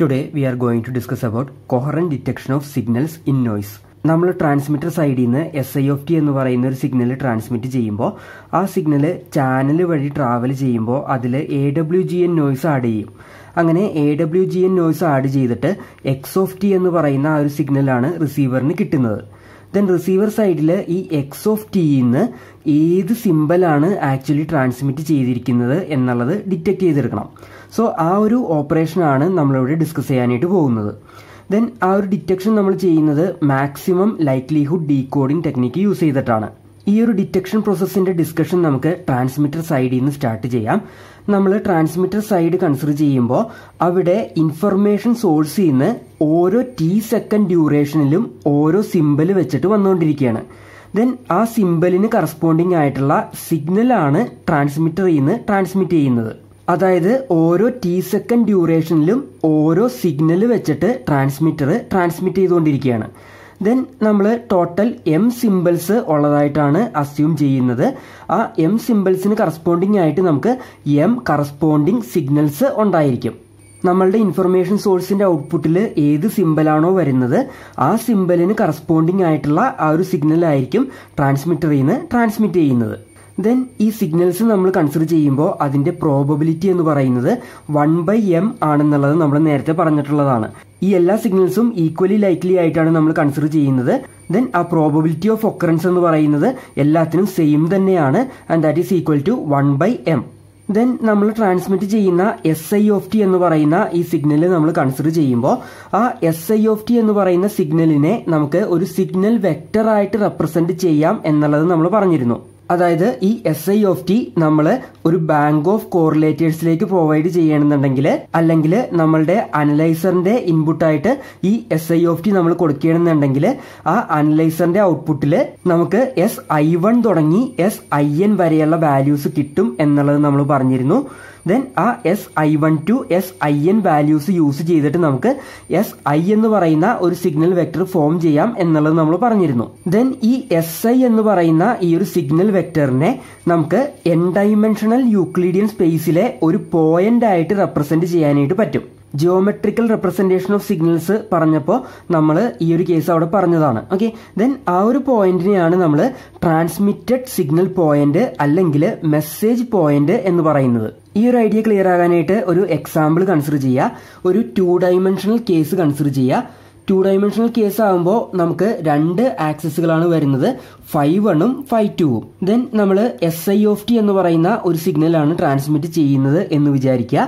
Today we are going to discuss about coherent detection of signals in noise നമ്മൾ transmitter സൈഡിൽ നിന്ന് S I F T എന്ന് പറയുന്ന ഒരു സിഗ്നൽ ട്രാൻസ്മിറ്റ് ചെയ്യുമ്പോൾ ആ സിഗ്നൽ ചാനൽ വഴി ട്രാവൽ ചെയ്യുമ്പോൾ അതിൽ A W G N noise add ചെയ്യും അങ്ങനെ A W G N noise add ചെയ്തിട്ട് എക്സ് ഓഫ് ടി എന്ന് പറയുന്ന ആ ഒരു സിഗ്നലാണ് റിസീവറിന് കിട്ടുന്നത് ദെൻ റിസീവർ സൈഡിൽ ഈ എക്സ് ഓഫ് ടിയിൽ നിന്ന് ഏത് സിമ്പലാണ് ആക്ച്വലി ട്രാൻസ്മിറ്റ് ചെയ്തിരിക്കുന്നത് എന്നുള്ളത് ഡിറ്റക്ട് ചെയ്തെടുക്കണം സോ ആ ഒരു ഓപ്പറേഷനാണ് നമ്മളിവിടെ ഡിസ്കസ് ചെയ്യാനായിട്ട് പോകുന്നത് ദെൻ ആ ഒരു ഡിറ്റക്ഷൻ നമ്മൾ ചെയ്യുന്നത് maximum likelihood decoding technique use ചെയ്തിട്ടാണ് ഈ ഒരു ഡിറ്റക്ഷൻ പ്രോസസ്സിന്റെ ഡിസ്കഷൻ നമുക്ക് ട്രാൻസ്മിറ്റർ സൈഡിൽ നിന്ന് സ്റ്റാർട്ട് ചെയ്യാം നമ്മൾ ട്രാൻസ്മിറ്റർ സൈഡ് കൺസിഡർ ചെയ്യുമ്പോൾ അവിടെ ഇൻഫർമേഷൻ സോഴ്സിൽ നിന്ന് ഓരോ ടി സെക്കൻഡ് ഡ്യൂറേഷനിലും ഓരോ സിമ്പൽ വെച്ചിട്ട് വന്നുകൊണ്ടിരിക്കുകയാണ് ദെൻ ആ സിമ്പലിന് കറസ്പോണ്ടിങ് ആയിട്ടുള്ള സിഗ്നലാണ് ട്രാൻസ്മിറ്ററിൽ നിന്ന് ട്രാൻസ്മിറ്റ് ചെയ്യുന്നത് അതായത് ഓരോ ടി സെക്കൻഡ് ഡ്യൂറേഷനിലും ഓരോ സിഗ്നൽ വെച്ചിട്ട് ട്രാൻസ്മിറ്റർ ട്രാൻസ്മിറ്റ് ചെയ്തുകൊണ്ടിരിക്കുകയാണ് ദെൻ നമ്മൾ ടോട്ടൽ എം സിമ്പിൾസ് ഉള്ളതായിട്ടാണ് അസ്യൂം ചെയ്യുന്നത് ആ എം സിമ്പിൾസിന് കറസ്പോണ്ടിങ് ആയിട്ട് നമുക്ക് എം കറസ്പോണ്ടിങ് സിഗ്നൽസ് ഉണ്ടായിരിക്കും നമ്മളുടെ ഇൻഫർമേഷൻ സോഴ്സിന്റെ ഔട്ട്പുട്ടിൽ ഏത് സിമ്പലാണോ വരുന്നത് ആ സിമ്പലിന് കറസ്പോണ്ടിങ് ആയിട്ടുള്ള ആ ഒരു സിഗ്നൽ ആയിരിക്കും ട്രാൻസ്മിറ്ററിൽ നിന്ന് ട്രാൻസ്മിറ്റ് ചെയ്യുന്നത് ദെൻ ഈ സിഗ്നൽസ് നമ്മൾ കൺസിഡർ ചെയ്യുമ്പോൾ അതിന്റെ പ്രോബബിലിറ്റി എന്ന് പറയുന്നത് വൺ ബൈ എം ആണെന്നുള്ളത് നമ്മൾ നേരത്തെ പറഞ്ഞിട്ടുള്ളതാണ് ഈ എല്ലാ സിഗ്നൽസും ഈക്വലി ലൈക്ലി ആയിട്ടാണ് നമ്മൾ കൺസിഡർ ചെയ്യുന്നത് ദെൻ ആ പ്രോബബിലിറ്റി ഓഫ് ഒക്കറൻസ് എന്ന് പറയുന്നത് എല്ലാത്തിനും സെയിം തന്നെയാണ് and that is equal to one by M then നമ്മൾ ട്രാൻസ്മിറ്റ് ചെയ്യുന്ന എസ് ഐ ഓഫ് ടി എന്ന് പറയുന്ന ഈ സിഗ്നൽ നമ്മൾ കൺസിഡർ ചെയ്യുമ്പോൾ ആ എസ് ഐ ഓഫ് ടി എന്ന് പറയുന്ന സിഗ്നലിനെ നമുക്ക് ഒരു സിഗ്നൽ വെക്ടറായിട്ട് റെപ്രസെന്റ് ചെയ്യാം എന്നുള്ളത് നമ്മൾ പറഞ്ഞിരുന്നു അതായത് ഈ എസ് ഐ ഓഫ് ടി നമ്മൾ ഒരു ബാങ്ക് ഓഫ് കോറിലേറ്റേഴ്സിലേക്ക് പ്രൊവൈഡ് ചെയ്യണമെന്നുണ്ടെങ്കിൽ അല്ലെങ്കിൽ നമ്മളുടെ അനലൈസറിന്റെ ഇൻപുട്ടായിട്ട് ഈ എസ് ഐ ഓഫ് ടി നമ്മൾ കൊടുക്കണമെന്നുണ്ടെങ്കിൽ ആ അനലൈസറിന്റെ ഔട്ട്പുട്ടിൽ നമുക്ക് എസ് ഐ വൺ തുടങ്ങി എസ് ഐ എൻ വരെയുള്ള വാല്യൂസ് കിട്ടും എന്നുള്ളത് നമ്മൾ പറഞ്ഞിരുന്നു ദെൻ ആ S I one to S I N values use ചെയ്തിട്ട് നമുക്ക് എസ് ഐ എന്ന് പറയുന്ന ഒരു സിഗ്നൽ വെക്ടർ ഫോം ചെയ്യാം എന്നുള്ളത് നമ്മൾ പറഞ്ഞിരുന്നു ദെൻ ഈ എസ് ഐ എന്ന് പറയുന്ന ഈ ഒരു സിഗ്നൽ വെക്ടറിനെ നമുക്ക് എൻ ഡൈമെൻഷണൽ യൂക്ലിഡിയൻ സ്പേസിലെ ഒരു പോയിന്റ് ആയിട്ട് റെപ്രസെന്റ് ചെയ്യാനായിട്ട് പറ്റും ജിയോമെട്രിക്കൽ റെപ്രസെന്റേഷൻ ഓഫ് സിഗ്നൽസ് പറഞ്ഞപ്പോൾ നമ്മൾ ഈ ഒരു കേസ് അവിടെ പറഞ്ഞതാണ് ഓക്കെ ദെൻ ആ ഒരു പോയിന്റിനെയാണ് നമ്മൾ ട്രാൻസ്മിറ്റഡ് സിഗ്നൽ പോയിന്റ് അല്ലെങ്കിൽ മെസ്സേജ് പോയിന്റ് എന്ന് പറയുന്നത് ഈ ഒരു ഐഡിയ ക്ലിയർ ആകാനായിട്ട് ഒരു എക്സാമ്പിൾ കൺസിഡർ ചെയ്യുക ഒരു ടു ഡയമെൻഷണൽ കേസ് കൺസിഡർ ചെയ്യുക ടു ഡൈമെൻഷണൽ കേസ് ആകുമ്പോൾ നമുക്ക് രണ്ട് ആക്സസുകളാണ് വരുന്നത് ഫൈവ് വണ്ണും ഫൈവ് ടുവും ദെൻ നമ്മൾ എസ് ഐ ഓഫ് ടി എന്ന് പറയുന്ന ഒരു സിഗ്നലാണ് ട്രാൻസ്മിറ്റ് ചെയ്യുന്നത് എന്ന് വിചാരിക്കുക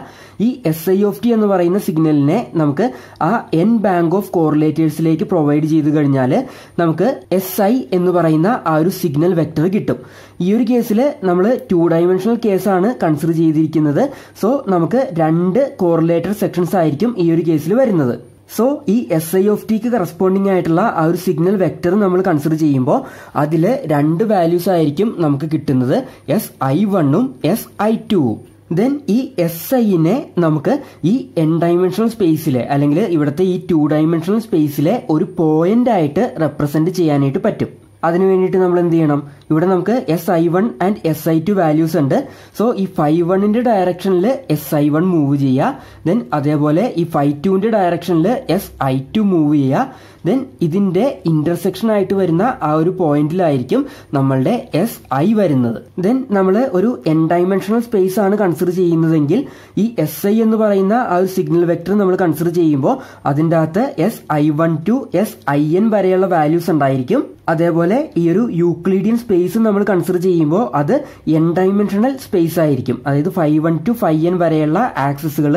ഈ എസ് ഐ ഓഫ് ടി എന്ന് പറയുന്ന സിഗ്നലിനെ നമുക്ക് ആ എൻ ബാങ്ക് ഓഫ് കോറിലേറ്റേഴ്സിലേക്ക് പ്രൊവൈഡ് ചെയ്ത് കഴിഞ്ഞാൽ നമുക്ക് എസ് ഐ എന്ന് പറയുന്ന ആ ഒരു സിഗ്നൽ വെക്റ്റർ കിട്ടും ഈ ഒരു കേസിൽ നമ്മൾ ടു ഡൈമെൻഷണൽ കേസാണ് കൺസിഡർ ചെയ്തിരിക്കുന്നത് സോ നമുക്ക് രണ്ട് കോറിലേറ്റർ സെക്ഷൻസ് ആയിരിക്കും ഈ ഒരു കേസിൽ വരുന്നത് സോ ഈ എസ് ഐ ഓഫ് ടിക്ക് കറസ്പോണ്ടിങ് ആയിട്ടുള്ള ആ ഒരു സിഗ്നൽ വെക്ടർ നമ്മൾ കൺസിഡർ ചെയ്യുമ്പോൾ അതിൽ രണ്ട് വാല്യൂസ് ആയിരിക്കും നമുക്ക് കിട്ടുന്നത് എസ് ഐ വണ്ണും എസ് ഐ ടുവും ദെൻ ഈ എസ് ഐനെ നമുക്ക് ഈ എൻ ഡൈമെൻഷണൽ സ്പേസിലെ അല്ലെങ്കിൽ ഇവിടുത്തെ ഈ ടു ഡൈമെൻഷണൽ സ്പേസിലെ ഒരു പോയിന്റ് ആയിട്ട് റെപ്രസെന്റ് ചെയ്യാനായിട്ട് പറ്റും അതിന് വേണ്ടിയിട്ട് നമ്മൾ എന്ത് ചെയ്യണം ഇവിടെ നമുക്ക് S I one and S I two values ഉണ്ട് സോ ഈ ഫൈവ് വണ്ണിന്റെ ഡയറക്ഷനിൽ എസ് ഐ വൺ മൂവ് ചെയ്യുക ദെൻ അതേപോലെ ഈ ഫൈവ് ടുവിന്റെ ഡയറക്ഷനിൽ എസ് ഐ ടു മൂവ് ചെയ്യുക ദെൻ ഇതിന്റെ ഇന്റർസെക്ഷൻ ആയിട്ട് വരുന്ന ആ ഒരു പോയിന്റിലായിരിക്കും നമ്മളുടെ എസ് ഐ വരുന്നത് ദെൻ നമ്മൾ ഒരു എൻ ഡൈമെൻഷണൽ സ്പേസ് ആണ് കൺസിഡർ ചെയ്യുന്നതെങ്കിൽ ഈ എസ് ഐ എന്ന് പറയുന്ന ആ ഒരു സിഗ്നൽ വെക്ടർ നമ്മൾ കൺസിഡർ ചെയ്യുമ്പോൾ അതിൻ്റെ അകത്ത് S I one to S I N വരെയുള്ള വാല്യൂസ് ഉണ്ടായിരിക്കും അതേപോലെ ഈ ഒരു യൂക്ലീഡിയൻ സ്പേസും നമ്മൾ കൺസിഡർ ചെയ്യുമ്പോൾ അത് എൻ ഡൈമെൻഷണൽ സ്പേസ് ആയിരിക്കും അതായത് five one to five N വരെയുള്ള ആക്സസുകൾ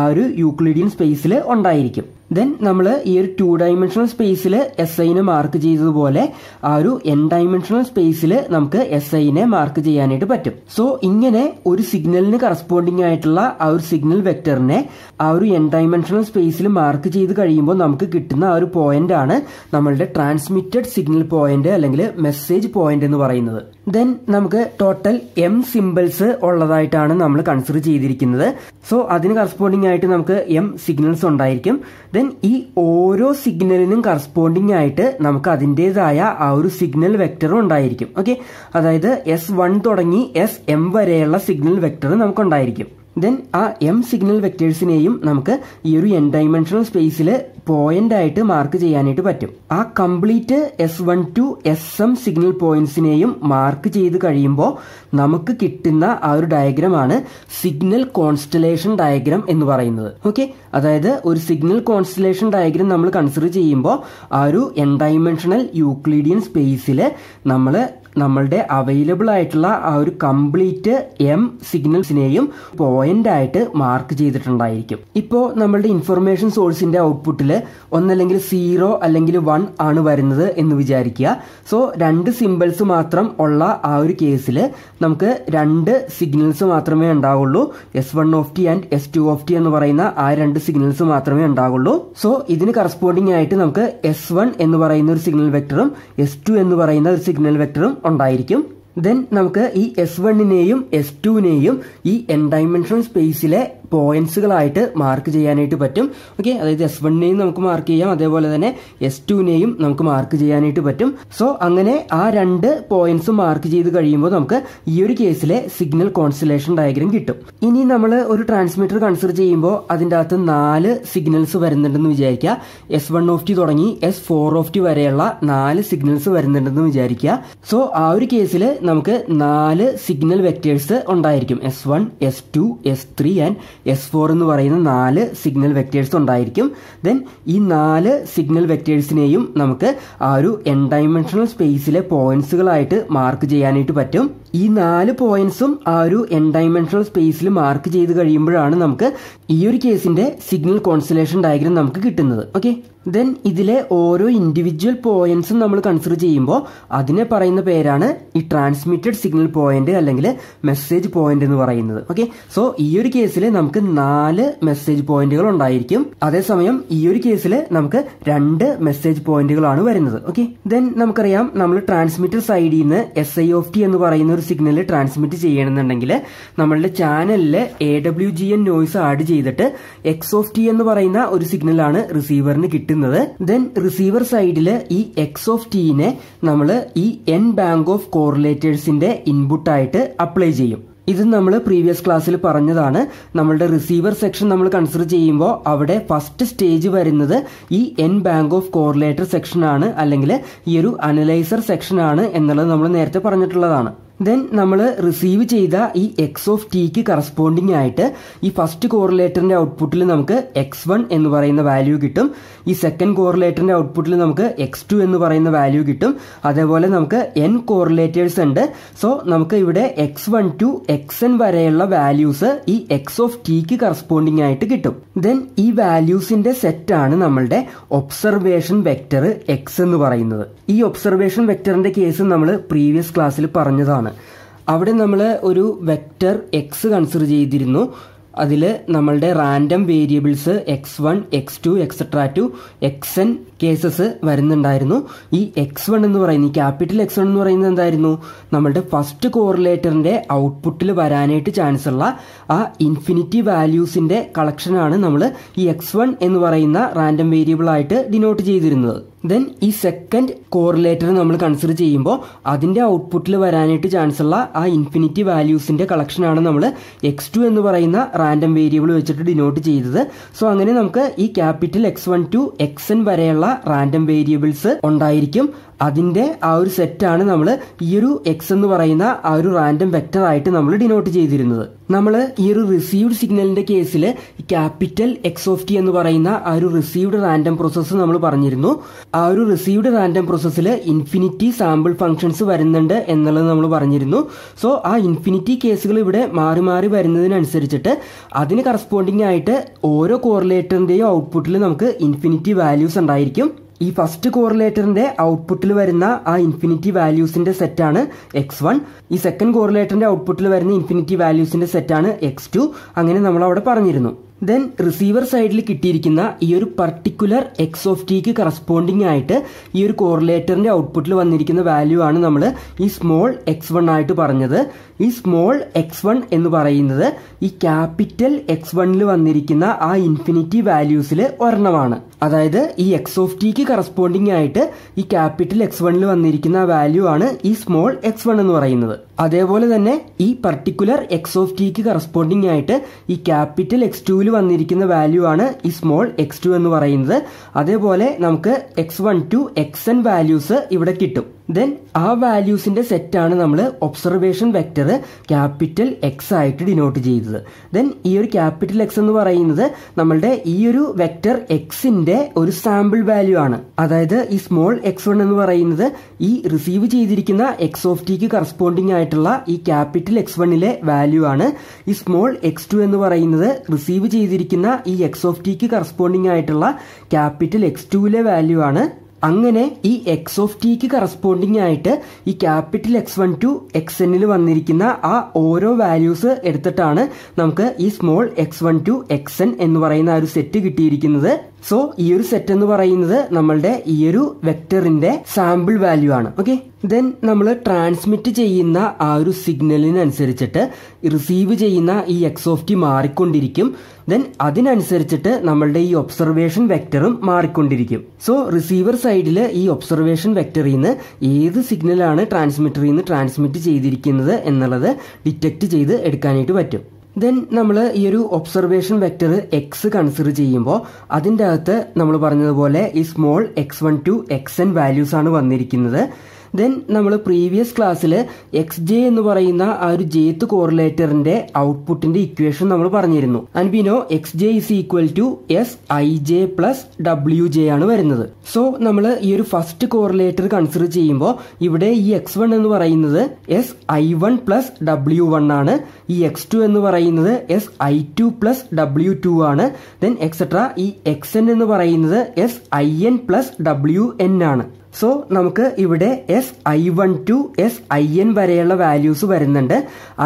ആ ഒരു യൂക്ലീഡിയൻ സ്പേസിൽ ഉണ്ടായിരിക്കും ദെൻ നമ്മൾ ഈ ഒരു ടു ഡൈമെൻഷണൽ സ്പേസിൽ എസ് ഐനെ മാർക്ക് ചെയ്തതുപോലെ ആ ഒരു എൻ ഡൈമെൻഷണൽ സ്പേസിൽ നമുക്ക് എസ് ഐനെ മാർക്ക് ചെയ്യാനായിട്ട് പറ്റും സോ ഇങ്ങനെ ഒരു സിഗ്നലിന് കറസ്പോണ്ടിങ് ആയിട്ടുള്ള ആ ഒരു സിഗ്നൽ വെക്ടറിനെ ആ ഒരു എൻ ഡൈമെൻഷണൽ സ്പേസിൽ മാർക്ക് ചെയ്ത് കഴിയുമ്പോൾ നമുക്ക് കിട്ടുന്ന ആ ഒരു പോയിന്റ് ആണ് നമ്മളുടെ ട്രാൻസ്മിറ്റഡ് സിഗ്നൽ പോയിന്റ് അല്ലെങ്കിൽ മെസ്സേജ് പോയിന്റ് എന്ന് പറയുന്നത് ദെൻ നമുക്ക് ടോട്ടൽ എം സിമ്പിൾസ് ഉള്ളതായിട്ടാണ് നമ്മൾ കൺസിഡർ ചെയ്തിരിക്കുന്നത് സോ അതിന് കറസ്പോണ്ടിങ് ആയിട്ട് നമുക്ക് എം സിഗ്നൽസ് ഉണ്ടായിരിക്കും ദെൻ ഈ ഓരോ സിഗ്നലിനും കറസ്പോണ്ടിങ് ആയിട്ട് നമുക്ക് അതിൻ്റെതായ ആ ഒരു സിഗ്നൽ വെക്ടറും ഉണ്ടായിരിക്കും ഓക്കെ അതായത് എസ് വൺ തുടങ്ങി എസ് എം വരെയുള്ള സിഗ്നൽ വെക്ടർ നമുക്കുണ്ടായിരിക്കും ദെൻ ആ എം സിഗ്നൽ വെക്ടേഴ്സിനെയും നമുക്ക് ഈ ഒരു എൻ ഡൈമെൻഷണൽ സ്പേസിൽ പോയിന്റ് ആയിട്ട് മാർക്ക് ചെയ്യാനായിട്ട് പറ്റും ആ complete S one to S M signal പോയിന്റ്സിനെയും മാർക്ക് ചെയ്ത് കഴിയുമ്പോൾ നമുക്ക് കിട്ടുന്ന ആ ഒരു ഡയഗ്രമാണ് സിഗ്നൽ കോൺസ്റ്റലേഷൻ ഡയഗ്രം എന്ന് പറയുന്നത് ഓക്കെ അതായത് ഒരു സിഗ്നൽ കോൺസ്റ്റലേഷൻ ഡയഗ്രം നമ്മൾ കൺസിഡർ ചെയ്യുമ്പോൾ ആ ഒരു എൻ ഡൈമെൻഷണൽ യൂക്ലീഡിയൻ സ്പേസിൽ നമ്മൾ നമ്മളുടെ അവൈലബിൾ ആയിട്ടുള്ള ആ ഒരു കംപ്ലീറ്റ് എം സിഗ്നൽസിനെയും പോയിന്റ് ആയിട്ട് മാർക്ക് ചെയ്തിട്ടുണ്ടായിരിക്കും ഇപ്പോൾ നമ്മളുടെ ഇൻഫർമേഷൻ സോഴ്സിന്റെ ഔട്ട്പുട്ടിൽ ഒന്നല്ലെങ്കിൽ സീറോ അല്ലെങ്കിൽ വൺ ആണ് വരുന്നത് എന്ന് വിചാരിക്കുക സോ രണ്ട് സിമ്പിൾസ് മാത്രം ഉള്ള ആ ഒരു കേസിൽ നമുക്ക് രണ്ട് സിഗ്നൽസ് മാത്രമേ ഉണ്ടാവുള്ളൂ S one of T and S two of T എന്ന് പറയുന്ന ആ രണ്ട് സിഗ്നൽസ് മാത്രമേ ഉണ്ടാവുള്ളൂ സോ ഇതിന് കറസ്പോണ്ടിങ് ആയിട്ട് നമുക്ക് എസ് വൺ എന്ന് പറയുന്ന ഒരു സിഗ്നൽ വെക്ടറും എസ് ടു എന്ന് പറയുന്ന ഒരു സിഗ്നൽ വെക്ടറും ഉണ്ടായിരിക്കും ദെൻ നമുക്ക് ഈ എസ് വണ്ണിനെയും എസ് ടുവിനെയും ഈ എൻ ഡയമെൻഷണൽ സ്പേസിലെ പോയിന്റ്സുകളായിട്ട് മാർക്ക് ചെയ്യാനായിട്ട് പറ്റും ഓക്കെ അതായത് എസ് വണ്ണിനെയും നമുക്ക് മാർക്ക് ചെയ്യാം അതേപോലെ തന്നെ എസ് ടുവിനെയും നമുക്ക് മാർക്ക് ചെയ്യാനായിട്ട് പറ്റും സോ അങ്ങനെ ആ രണ്ട് പോയിന്റ്സും മാർക്ക് ചെയ്ത് കഴിയുമ്പോൾ നമുക്ക് ഈ ഒരു കേസിലെ സിഗ്നൽ കോൺസ്റ്റലേഷൻ ഡയഗ്രം കിട്ടും ഇനി നമ്മൾ ഒരു ട്രാൻസ്മിറ്റർ കൺസിഡർ ചെയ്യുമ്പോൾ അതിൻ്റെ അകത്ത് നാല് സിഗ്നൽസ് വരുന്നുണ്ടെന്ന് വിചാരിക്കുക എസ് വൺ ഓഫ് ടി തുടങ്ങി എസ് ഫോർ ഓഫ് ടി വരെയുള്ള നാല് സിഗ്നൽസ് വരുന്നുണ്ടെന്ന് വിചാരിക്കുക സോ ആ ഒരു കേസിൽ നമുക്ക് നാല് സിഗ്നൽ വെക്ടേഴ്സ് ഉണ്ടായിരിക്കും S one S two S three and S four എന്ന് പറയുന്ന നാല് സിഗ്നൽ വെക്റ്റേഴ്സ് ഉണ്ടായിരിക്കും ദെൻ ഈ നാല് സിഗ്നൽ വെക്റ്റേഴ്സിനെയും നമുക്ക് ആ ഒരു എൻ ഡയമെൻഷണൽ സ്പേസിലെ പോയിന്റ്സുകളായിട്ട് മാർക്ക് ചെയ്യാനായിട്ട് പറ്റും ഈ നാല് പോയിന്റ്സും ആ ഒരു എൻ ഡയമെൻഷണൽ സ്പേസിൽ മാർക്ക് ചെയ്ത് കഴിയുമ്പോഴാണ് നമുക്ക് ഈ ഒരു കേസിന്റെ സിഗ്നൽ കോൺസലേഷൻ ഡയഗ്രം നമുക്ക് കിട്ടുന്നത് ഓക്കെ ദെൻ ഇതിലെ ഓരോ ഇൻഡിവിജ്വൽ പോയിന്റ്സും നമ്മൾ കൺസിഡർ ചെയ്യുമ്പോൾ അതിനെ പറയുന്ന പേരാണ് ഈ ട്രാൻസ്മിറ്റഡ് സിഗ്നൽ പോയിന്റ് അല്ലെങ്കിൽ മെസ്സേജ് പോയിന്റ് എന്ന് പറയുന്നത് ഓക്കെ സോ ഈ ഒരു കേസിൽ നമുക്ക് നാല് മെസ്സേജ് പോയിന്റുകൾ ഉണ്ടായിരിക്കും അതേസമയം ഈ ഒരു കേസിൽ നമുക്ക് രണ്ട് മെസ്സേജ് പോയിന്റുകളാണ് വരുന്നത് ഓക്കെ ദെൻ നമുക്കറിയാം നമ്മൾ ട്രാൻസ്മിറ്റർ സൈഡിൽ നിന്ന് എസ് ഐ ഓഫ് ടി എന്ന് പറയുന്ന ഒരു സിഗ്നൽ ട്രാൻസ്മിറ്റ് ചെയ്യണമെന്നുണ്ടെങ്കിൽ നമ്മളുടെ ചാനലിൽ A W G N noise add ചെയ്തിട്ട് എക്സ് ഓഫ് ടി എന്ന് പറയുന്ന ഒരു സിഗ്നലാണ് റിസീവറിന് കിട്ടുന്നത് ദെൻ റിസീവർ സൈഡിൽ ഈ എക്സ് ഓഫ് ടീനെ നമ്മൾ ഈ എൻ ബാങ്ക് ഓഫ് കോറിലേറ്റേഴ്സിന്റെ ഇൻപുട്ടായിട്ട് അപ്ലൈ ചെയ്യും ഇത് നമ്മൾ പ്രീവിയസ് ക്ലാസ്സിൽ പറഞ്ഞതാണ് നമ്മളുടെ റിസീവർ സെക്ഷൻ നമ്മൾ കൺസിഡർ ചെയ്യുമ്പോൾ അവിടെ ഫസ്റ്റ് സ്റ്റേജ് വരുന്നത് ഈ എൻ ബാങ്ക് ഓഫ് കോറിലേറ്റർ സെക്ഷനാണ് അല്ലെങ്കിൽ ഈ ഒരു അനലൈസർ സെക്ഷനാണ് എന്നുള്ളത് നമ്മൾ നേരത്തെ പറഞ്ഞിട്ടുള്ളതാണ് ദെൻ നമ്മൾ റിസീവ് ചെയ്ത ഈ എക്സ് ഓഫ് ടിക്ക് കറസ്പോണ്ടിങ് ആയിട്ട് ഈ ഫസ്റ്റ് കോറിലേറ്ററിൻ്റെ ഔട്ട്പുട്ടിൽ നമുക്ക് എക്സ് വൺ എന്ന് പറയുന്ന വാല്യൂ കിട്ടും ഈ സെക്കൻഡ് കോറിലേറ്ററിൻ്റെ ഔട്ട്പുട്ടിൽ നമുക്ക് എക്സ് ടു എന്ന് പറയുന്ന വാല്യൂ കിട്ടും അതേപോലെ നമുക്ക് എൻ കോറിലേറ്റേഴ്സ് ഉണ്ട് സോ നമുക്ക് ഇവിടെ X one to X N വരെയുള്ള വാല്യൂസ് ഈ എക്സ് ഓഫ് ടിക്ക് കറസ്പോണ്ടിങ് ആയിട്ട് കിട്ടും ദെൻ ഈ വാല്യൂസിൻ്റെ സെറ്റാണ് നമ്മളുടെ ഒബ്സർവേഷൻ വെക്ടർ എക്സ് എന്ന് പറയുന്നത് ഈ ഒബ്സർവേഷൻ വെക്ടറിൻ്റെ കേസ് നമ്മൾ പ്രീവിയസ് ക്ലാസ്സിൽ പറഞ്ഞതാണ് ആണ് അവിടെ നമ്മൾ ഒരു വെക്റ്റർ എക്സ് കൺസിഡർ ചെയ്തിരുന്നു അതിൽ നമ്മളുടെ random variables X one X two etcetera to X N cases വരുന്നുണ്ടായിരുന്നു ഈ എക്സ് വൺ എന്ന് പറയുന്നത് ഈ ക്യാപിറ്റൽ എക്സ് വൺ എന്ന് പറയുന്നത് എന്തായിരുന്നു നമ്മളുടെ ഫസ്റ്റ് കോറിലേറ്ററിന്റെ ഔട്ട്പുട്ടിൽ വരാനായിട്ട് ചാൻസ് ഉള്ള ആ ഇൻഫിനിറ്റി വാല്യൂസിന്റെ കളക്ഷനാണ് നമ്മൾ ഈ എക്സ് വൺ എന്ന് പറയുന്ന റാൻഡം വേരിയബിൾ ആയിട്ട് ഡിനോട്ട് ചെയ്തിരുന്നത് ദെൻ ഈ സെക്കൻഡ് കോറിലേറ്റർ നമ്മൾ കൺസിഡർ ചെയ്യുമ്പോൾ അതിന്റെ ഔട്ട്പുട്ടിൽ വരാനായിട്ട് ചാൻസ് ഉള്ള ആ ഇൻഫിനിറ്റി വാല്യൂസിന്റെ കളക്ഷനാണ് നമ്മൾ എക്സ് ടു എന്ന് പറയുന്ന റാൻഡം വേരിയബിൾ വെച്ചിട്ട് ഡിനോട്ട് ചെയ്തത് സോ അങ്ങനെ നമുക്ക് ഈ capital X one to X N വരെയുള്ള റാൻഡം വേരിയബിൾസ് ഉണ്ടായിരിക്കും അതിൻ്റെ ആ ഒരു സെറ്റാണ് നമ്മൾ ഈ ഒരു എക്സ് എന്ന് പറയുന്ന ആ ഒരു റാൻഡം വെക്റ്റർ ആയിട്ട് നമ്മൾ ഡിനോട്ട് ചെയ്തിരുന്നത് നമ്മൾ ഈ ഒരു റിസീവ്ഡ് സിഗ്നലിന്റെ കേസിൽ ക്യാപിറ്റൽ എക്സ് ഓഫ് ടി എന്ന് പറയുന്ന ആ ഒരു റിസീവ്ഡ് റാൻഡം പ്രോസസ്സ് നമ്മൾ പറഞ്ഞിരുന്നു ആ ഒരു റിസീവ്ഡ് റാൻഡം പ്രോസസ്സിൽ ഇൻഫിനിറ്റി സാമ്പിൾ ഫംഗ്ഷൻസ് വരുന്നുണ്ട് എന്നുള്ളത് നമ്മൾ പറഞ്ഞിരുന്നു സോ ആ ഇൻഫിനിറ്റി കേസുകൾ ഇവിടെ മാറി മാറി വരുന്നതിനനുസരിച്ചിട്ട് അതിന് കറസ്പോണ്ടിങ് ആയിട്ട് ഓരോ കോറിലേറ്ററിൻ്റെയും ഔട്ട്പുട്ടിൽ നമുക്ക് ഇൻഫിനിറ്റി വാല്യൂസ് ഉണ്ടായിരിക്കും ഈ ഫസ്റ്റ് കോറിലേറ്ററിന്റെ ഔട്ട്പുട്ടിൽ വരുന്ന ആ ഇൻഫിനിറ്റി വാല്യൂസിന്റെ സെറ്റാണ് എക്സ് വൺ ഈ സെക്കൻഡ് കോറിലേറ്ററിന്റെ ഔട്ട്പുട്ടിൽ വരുന്ന ഇൻഫിനിറ്റി വാല്യൂസിന്റെ സെറ്റാണ് എക്സ് ടു അങ്ങനെ നമ്മൾ അവിടെ പറഞ്ഞിരുന്നു ദെൻ റിസീവർ സൈഡിൽ കിട്ടിയിരിക്കുന്ന ഈ ഒരു പർട്ടിക്കുലർ എക്സ് ഓഫ് ടിക്ക് കറസ്പോണ്ടിങ് ആയിട്ട് ഈ ഒരു കോറിലേറ്ററിന്റെ ഔട്ട്പുട്ടിൽ വന്നിരിക്കുന്ന വാല്യൂ ആണ് നമ്മൾ ഈ സ്മോൾ എക്സ് വൺ ആയിട്ട് പറഞ്ഞത് ഈ സ്മോൾ എക്സ് വൺ എന്ന് പറയുന്നത് ഈ ക്യാപിറ്റൽ എക്സ് വണ്ണിൽ വന്നിരിക്കുന്ന ആ ഇൻഫിനിറ്റി വാല്യൂസിൽ ഒരെണ്ണമാണ് അതായത് ഈ എക്സ് ഓഫ് ടിക്ക് കറസ്പോണ്ടിങ് ആയിട്ട് ഈ ക്യാപിറ്റൽ എക്സ് വണ്ണിൽ വന്നിരിക്കുന്ന വാല്യൂ ആണ് ഈ സ്മോൾ എക്സ് വൺ എന്ന് പറയുന്നത് അതേപോലെ തന്നെ ഈ പർട്ടിക്കുലർ എക്സ് ഓഫ് ടിക്ക് കറസ്പോണ്ടിങ് ആയിട്ട് ഈ ക്യാപിറ്റൽ എക്സ് ടുവിൽ വന്നിരിക്കുന്ന വാല്യൂ ആണ് ഈ സ്മോൾ എക്സ് ടു എന്ന് പറയുന്നത് അതേപോലെ നമുക്ക് X one to X N values ഇവിടെ കിട്ടും ദെൻ ആ വാല്യൂസിൻ്റെ സെറ്റാണ് നമ്മൾ ഒബ്സർവേഷൻ വെക്റ്റർ ക്യാപിറ്റൽ എക്സ് ആയിട്ട് ഡിനോട്ട് ചെയ്തത് ദെൻ ഈ ഒരു ക്യാപിറ്റൽ എക്സ് എന്ന് പറയുന്നത് നമ്മളുടെ ഈ ഒരു വെക്റ്റർ എക്സിൻ്റെ ഒരു സാമ്പിൾ വാല്യൂ ആണ് അതായത് ഈ സ്മോൾ എക്സ് വൺ എന്ന് പറയുന്നത് ഈ റിസീവ് ചെയ്തിരിക്കുന്ന എക്സ് ഓഫ് ടിക്ക് കറസ്പോണ്ടിങ് ആയിട്ടുള്ള ഈ ക്യാപിറ്റൽ എക്സ് വണ്ണിലെ വാല്യൂ ആണ് ഈ സ്മോൾ എക്സ് ടു എന്ന് പറയുന്നത് റിസീവ് ചെയ്തിരിക്കുന്ന ഈ എക്സ് ഓഫ് ടിക്ക് കറസ്പോണ്ടിങ് ആയിട്ടുള്ള ക്യാപിറ്റൽ എക്സ് ടുവിലെ വാല്യൂ ആണ് അങ്ങനെ ഈ എക്സ് ഓഫ് ടിക്ക് കറസ്പോണ്ടിങ് ആയിട്ട് ഈ capital X one to X എന്നിൽ വന്നിരിക്കുന്ന ആ ഓരോ വാല്യൂസ് എടുത്തിട്ടാണ് നമുക്ക് ഈ small X one to X N എന്ന് പറയുന്ന ആ ഒരു സെറ്റ് കിട്ടിയിരിക്കുന്നത് സോ ഈ ഒരു സെറ്റ് എന്ന് പറയുന്നത് നമ്മളുടെ ഈ ഒരു വെക്ടറിന്റെ സാമ്പിൾ വാല്യൂ ആണ് ഓക്കെ ദെൻ നമ്മൾ ട്രാൻസ്മിറ്റ് ചെയ്യുന്ന ആ ഒരു സിഗ്നലിനനുസരിച്ചിട്ട് റിസീവ് ചെയ്യുന്ന ഈ എക്സ് ഓഫ് ടി മാറിക്കൊണ്ടിരിക്കും ദെൻ അതിനനുസരിച്ചിട്ട് നമ്മളുടെ ഈ ഒബ്സർവേഷൻ വെക്ടറും മാറിക്കൊണ്ടിരിക്കും സോ റിസീവർ സൈഡിൽ ഈ ഒബ്സർവേഷൻ വെക്ടറിൽ നിന്ന് ഏത് സിഗ്നലാണ് ട്രാൻസ്മിറ്ററിൽ നിന്ന് ട്രാൻസ്മിറ്റ് ചെയ്തിരിക്കുന്നത് എന്നുള്ളത് ഡിറ്റക്ട് ചെയ്ത് എടുക്കാനായിട്ട് പറ്റും ദെൻ നമ്മൾ ഈ ഒരു ഒബ്സർവേഷൻ വെക്റ്റർ എക്സ് കൺസിഡർ ചെയ്യുമ്പോൾ അതിൻ്റെ അകത്ത് നമ്മൾ പറഞ്ഞതുപോലെ ഈ small X one to X N values ആണ് വന്നിരിക്കുന്നത് ദെൻ നമ്മൾ പ്രീവിയസ് ക്ലാസ്സിൽ എക്സ് ജെ എന്ന് പറയുന്ന ആ ഒരു ജേത്ത് കോറിലേറ്ററിന്റെ ഔട്ട്പുട്ടിന്റെ ഇക്വേഷൻ നമ്മൾ പറഞ്ഞിരുന്നു ആൻഡ് ബിനോ X J is equal to S I J plus W J ആണ് വരുന്നത് സോ നമ്മൾ ഈ ഒരു ഫസ്റ്റ് കോറിലേറ്റർ കൺസിഡർ ചെയ്യുമ്പോൾ ഇവിടെ ഈ എക്സ് വൺ എന്ന് പറയുന്നത് S I one plus W one ആണ് ഈ എക്സ് ടു എന്ന് പറയുന്നത് S I two plus W two ആണ് ദെൻ എക്സെട്ര ഈ എക്സ് എൻ എന്ന് പറയുന്നത് S I N plus W N ആണ് സോ നമുക്ക് ഇവിടെ S I one to S I N വരെയുള്ള വാല്യൂസ് വരുന്നുണ്ട്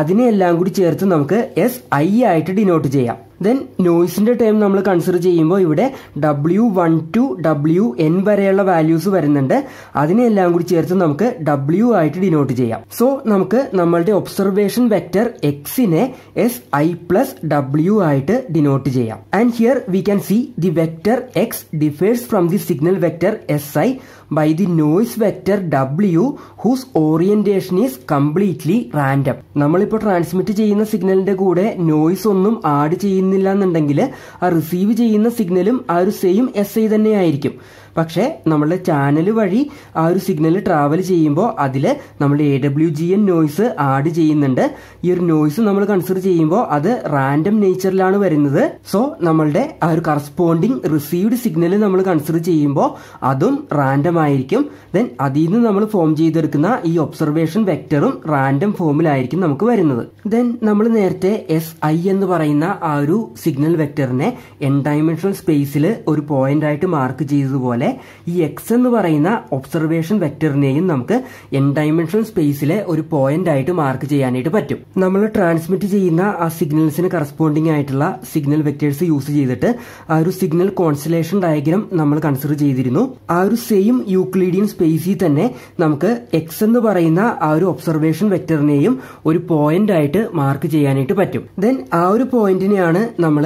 അതിനെ എല്ലാം കൂടി ചേർത്ത് നമുക്ക് എസ് ഐ ആയിട്ട് ഡിനോട്ട് ചെയ്യാം ദെൻ നോയ്സിന്റെ ടൈം നമ്മൾ കൺസിഡർ ചെയ്യുമ്പോൾ ഇവിടെ W one to W N വരെയുള്ള വാല്യൂസ് വരുന്നുണ്ട് അതിനെ എല്ലാം കൂടി ചേർത്ത് നമുക്ക് ഡബ്ല്യു ആയിട്ട് ഡിനോട്ട് ചെയ്യാം സോ നമുക്ക് നമ്മളുടെ ഒബ്സർവേഷൻ വെക്ടർ എക്സിനെ എസ് ഐ പ്ലസ് ഡബ്ല്യു ആയിട്ട് ഡിനോട്ട് ചെയ്യാം and here we can see the vector X differs from the signal vector S I by the noise vector W whose orientation is completely random നമ്മളിപ്പോൾ transmit ചെയ്യുന്ന സിഗ്നലിന്റെ കൂടെ noise ഒന്നും add ചെയ്യുന്നില്ല എന്നുണ്ടെങ്കിൽ ആ റിസീവ് ചെയ്യുന്ന സിഗ്നലും ആ ഒരു സെയിം എസ് ഐ തന്നെയായിരിക്കും പക്ഷേ നമ്മളുടെ ചാനൽ വഴി ആ ഒരു സിഗ്നൽ ട്രാവൽ ചെയ്യുമ്പോൾ അതിൽ നമ്മൾ A W G N noise add ചെയ്യുന്നുണ്ട് ഈ ഒരു നോയ്സ് നമ്മൾ കൺസിഡർ ചെയ്യുമ്പോൾ അത് റാൻഡം നേച്ചറിലാണ് വരുന്നത് സോ നമ്മളുടെ ആ ഒരു കറസ്പോണ്ടിങ് റിസീവ്ഡ് സിഗ്നൽ നമ്മൾ കൺസിഡർ ചെയ്യുമ്പോൾ അതും റാൻഡം ആയിരിക്കും ദെൻ അതിൽ നിന്ന് നമ്മൾ ഫോം ചെയ്തെടുക്കുന്ന ഈ ഒബ്സർവേഷൻ വെക്ടറും റാൻഡം ഫോമിലായിരിക്കും നമുക്ക് വരുന്നത് ദെൻ നമ്മൾ നേരത്തെ എസ് ഐ എന്ന് പറയുന്ന ആ ഒരു സിഗ്നൽ വെക്ടറിനെ എൻ ഡയമെൻഷണൽ സ്പേസിൽ ഒരു പോയിന്റ് ആയിട്ട് മാർക്ക് ചെയ്തതുപോലെ ഈ എക്സ് എന്ന് പറയുന്ന ഒബ്സർവേഷൻ വെക്ടറിനെയും നമുക്ക് എൻ ഡൈമെൻഷൻ സ്പേസിലെ ഒരു പോയിന്റ് ആയിട്ട് മാർക്ക് ചെയ്യാനായിട്ട് പറ്റും നമ്മൾ ട്രാൻസ്മിറ്റ് ചെയ്യുന്ന ആ സിഗ്നൽസിന് കറസ്പോണ്ടിങ് ആയിട്ടുള്ള സിഗ്നൽ വെക്ടേഴ്സ് യൂസ് ചെയ്തിട്ട് ആ ഒരു സിഗ്നൽ കോൺസലേഷൻ ഡയഗ്രം നമ്മൾ കൺസിഡർ ചെയ്തിരുന്നു ആ ഒരു സെയിം യൂക്ലീഡിയൻ സ്പേസിൽ തന്നെ നമുക്ക് എക്സ് എന്ന് പറയുന്ന ആ ഒരു ഒബ്സർവേഷൻ വെക്ടറിനെയും ഒരു പോയിന്റ് ആയിട്ട് മാർക്ക് ചെയ്യാനായിട്ട് പറ്റും ദെൻ ആ ഒരു പോയിന്റിനെയാണ് നമ്മൾ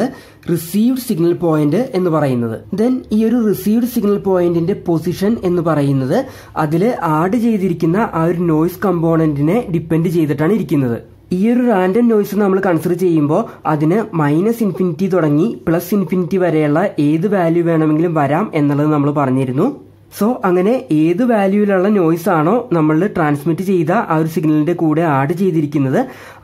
റിസീവ്ഡ് സിഗ്നൽ പോയിന്റ് എന്ന് പറയുന്നത് ദെൻ ഈ ഒരു റിസീവ്ഡ് സിഗ്നൽ പോയിന്റിന്റെ പൊസിഷൻ എന്ന് പറയുന്നത് അതിൽ ആഡ് ചെയ്തിരിക്കുന്ന ആ ഒരു നോയ്സ് കമ്പോണന്റിനെ ഡിപ്പെൻഡ് ചെയ്തിട്ടാണ് ഇരിക്കുന്നത് ഈ ഒരു റാൻഡം നോയ്സ് നമ്മൾ കൺസിഡർ ചെയ്യുമ്പോൾ അതിന് മൈനസ് ഇൻഫിനിറ്റി തുടങ്ങി പ്ലസ് ഇൻഫിനിറ്റി വരെയുള്ള ഏത് വാല്യൂ വേണമെങ്കിലും വരാം എന്നുള്ളത് നമ്മൾ പറഞ്ഞിരുന്നു സോ അങ്ങനെ ഏത് വാല്യൂവിലുള്ള നോയ്സ് ആണോ നമ്മൾ ട്രാൻസ്മിറ്റ് ചെയ്ത ആ ഒരു സിഗ്നലിന്റെ കൂടെ ആഡ് ചെയ്തിരിക്കുന്നത്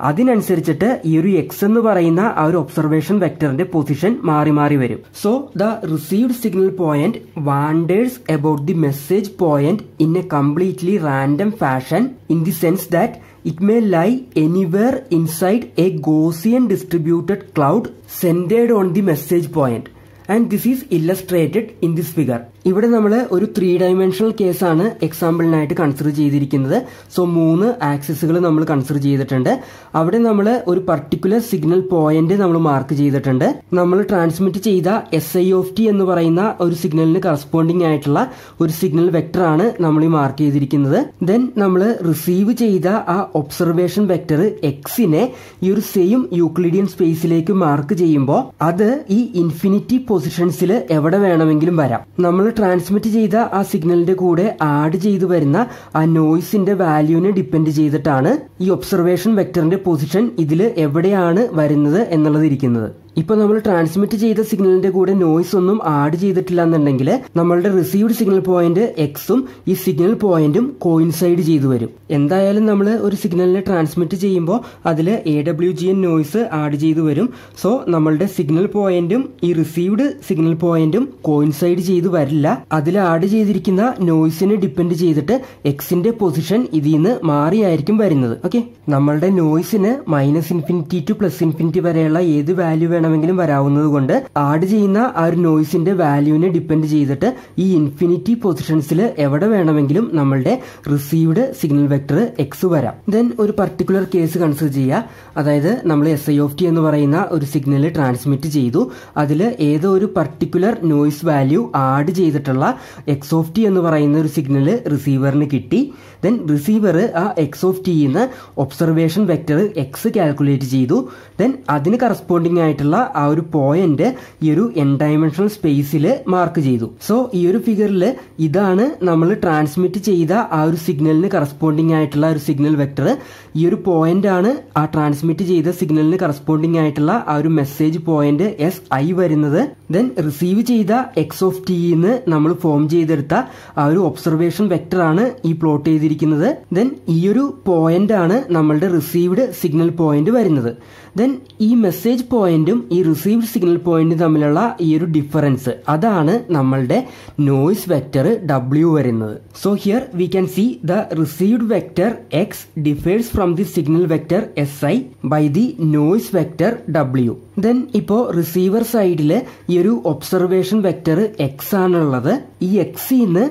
അതിനനുസരിച്ചിട്ട് ഈ ഒരു എക്സ് എന്ന് പറയുന്ന ആ ഒരു ഒബ്സർവേഷൻ വെക്ടറിന്റെ പൊസിഷൻ മാറി മാറി വരും so the received signal point wanders about the message point in a completely random fashion in the sense that it may lie anywhere inside a Gaussian distributed cloud centred on the message point and this is illustrated in this figure ഇവിടെ നമ്മൾ ഒരു three dimensional കേസാണ് എക്സാമ്പിളിനായിട്ട് consider ചെയ്തിരിക്കുന്നത് so മൂന്ന് ആക്സിസുകൾ നമ്മൾ consider ചെയ്തിട്ടുണ്ട് അവിടെ നമ്മൾ ഒരു പർട്ടിക്കുലർ സിഗ്നൽ പോയിന്റ് നമ്മൾ മാർക്ക് ചെയ്തിട്ടുണ്ട് നമ്മൾ ട്രാൻസ്മിറ്റ് ചെയ്ത എസ് ഐ ഓഫ് ടി എന്ന് പറയുന്ന ഒരു സിഗ്നലിന് കറസ്പോണ്ടിങ് ആയിട്ടുള്ള ഒരു സിഗ്നൽ വെക്ടർ ആണ് നമ്മൾ ഈ മാർക്ക് ചെയ്തിരിക്കുന്നത് ദെൻ നമ്മൾ റിസീവ് ചെയ്ത ആ ഒബ്സർവേഷൻ വെക്ടർ എക്സിനെ ഈ ഒരു സെയിം യൂക്ലിഡിയൻ സ്പേസിലേക്ക് മാർക്ക് ചെയ്യുമ്പോൾ അത് ഈ ഇൻഫിനിറ്റി പൊസിഷൻസിൽ എവിടെ വേണമെങ്കിലും വരാം നമ്മൾ ട്രാൻസ്മിറ്റ് ചെയ്ത ആ സിഗ്നലിന്റെ കൂടെ ആഡ് ചെയ്തു വരുന്ന ആ നോയ്സിന്റെ വാല്യൂവിനെ ഡിപ്പെൻഡ് ചെയ്തിട്ടാണ് ഈ ഒബ്സർവേഷൻ വെക്ടറിന്റെ പൊസിഷൻ ഇതിൽ എവിടെയാണ് വരുന്നത് എന്നുള്ളത് ഇരിക്കുന്നത് ഇപ്പോൾ നമ്മൾ ട്രാൻസ്മിറ്റ് ചെയ്ത സിഗ്നലിന്റെ കൂടെ നോയ്സ് ഒന്നും ആഡ് ചെയ്തിട്ടില്ല എന്നുണ്ടെങ്കിൽ നമ്മളുടെ റിസീവ്ഡ് സിഗ്നൽ പോയിന്റ് എക്സും ഈ സിഗ്നൽ പോയിന്റും കോയിൻസൈഡ് ചെയ്തു വരും എന്തായാലും നമ്മൾ ഒരു സിഗ്നലിനെ ട്രാൻസ്മിറ്റ് ചെയ്യുമ്പോൾ അതിൽ A W G N noise add ചെയ്തു വരും സോ നമ്മളുടെ സിഗ്നൽ പോയിന്റും ഈ റിസീവ്ഡ് സിഗ്നൽ പോയിന്റും കോയിൻസൈഡ് ചെയ്തു വരില്ല അതിൽ ആഡ് ചെയ്തിരിക്കുന്ന നോയ്സിനെ ഡിപ്പെൻഡ് ചെയ്തിട്ട് എക്സിന്റെ പൊസിഷൻ ഇതിൽ നിന്ന് മാറിയായിരിക്കും വരുന്നത് ഓക്കെ നമ്മളുടെ നോയ്സിന് minus infinity to plus infinity വരെയുള്ള ഏത് വാല്യൂ വേണം വേണമെങ്കിലും വരാവുന്നത് കൊണ്ട് ആഡ് ചെയ്യുന്ന ആ ഒരു നോയ്സിന്റെ വാല്യൂവിനെ ഡിപ്പെൻഡ് ചെയ്തിട്ട് ഈ ഇൻഫിനിറ്റി പൊസിഷൻസിൽ എവിടെ വേണമെങ്കിലും നമ്മളുടെ റിസീവ്ഡ് സിഗ്നൽ വെക്ടർ എക്സ് വരാം ദെൻ ഒരു പർട്ടിക്കുലർ കേസ് കൺസിഡർ ചെയ്യുക അതായത് നമ്മൾ എസ് ഐ ഓഫ് ടി എന്ന് പറയുന്ന ഒരു സിഗ്നൽ ട്രാൻസ്മിറ്റ് ചെയ്തു അതിൽ ഏതോ ഒരു പർട്ടിക്കുലർ നോയ്സ് വാല്യൂ ആഡ് ചെയ്തിട്ടുള്ള എക്സ് ഓഫ് ടി എന്ന് പറയുന്ന ഒരു സിഗ്നൽ റിസീവറിന് കിട്ടി ദെൻ റിസീവർ ആ എക്സ് ഓഫ് ടി എന്ന് ഒബ്സർവേഷൻ വെക്ടർ എക്സ് കാൽക്കുലേറ്റ് ചെയ്തു ദെൻ അതിന് കറസ്പോണ്ടിങ് ആയിട്ടുള്ള ആയിട്ടുള്ള ആ ഒരു പോയിന്റ് ഈ ഒരു എൻ ഡയമെൻഷണൽ സ്പേസിൽ മാർക്ക് ചെയ്തു സോ ഈ ഒരു ഫിഗറിൽ ഇതാണ് നമ്മൾ ട്രാൻസ്മിറ്റ് ചെയ്ത ആ ഒരു സിഗ്നലിന് കറസ്പോണ്ടിങ് ആയിട്ടുള്ള ഒരു സിഗ്നൽ വെക്ടർ ഈ ഒരു പോയിന്റ് ആണ് ആ ട്രാൻസ്മിറ്റ് ചെയ്ത സിഗ്നലിന് കറസ്പോണ്ടിങ് ആയിട്ടുള്ള ആ ഒരു മെസ്സേജ് പോയിന്റ് എസ് ഐ വരുന്നത് ദെൻ റിസീവ് ചെയ്ത എക്സ് ഓഫ് ടിന്ന് നമ്മൾ ഫോം ചെയ്തെടുത്ത ആ ഒരു ഒബ്സർവേഷൻ വെക്ടർ ആണ് ഈ പ്ലോട്ട് ചെയ്തിരിക്കുന്നത് ദെൻ ഈ ഒരു പോയിന്റ് ആണ് നമ്മളുടെ റിസീവ്ഡ് സിഗ്നൽ പോയിന്റ് വരുന്നത് ദെൻ ഈ മെസ്സേജ് പോയിന്റും ഈ റിസീവ്ഡ് സിഗ്നൽ പോയിന്റും തമ്മിലുള്ള ഈ ഒരു ഡിഫറൻസ് അതാണ് നമ്മളുടെ നോയ്സ് വെക്ടർ ഡബ്ല്യു വരുന്നത് so here we can see the received vector X differs from the signal vector S I by the noise vector W then ഇപ്പോൾ റിസീവർ സൈഡിൽ ഈ ഒരു ഒബ്സർവേഷൻ വെക്ടർ എക്സ് ആണുള്ളത് ഈ എക്സിൽ നിന്ന്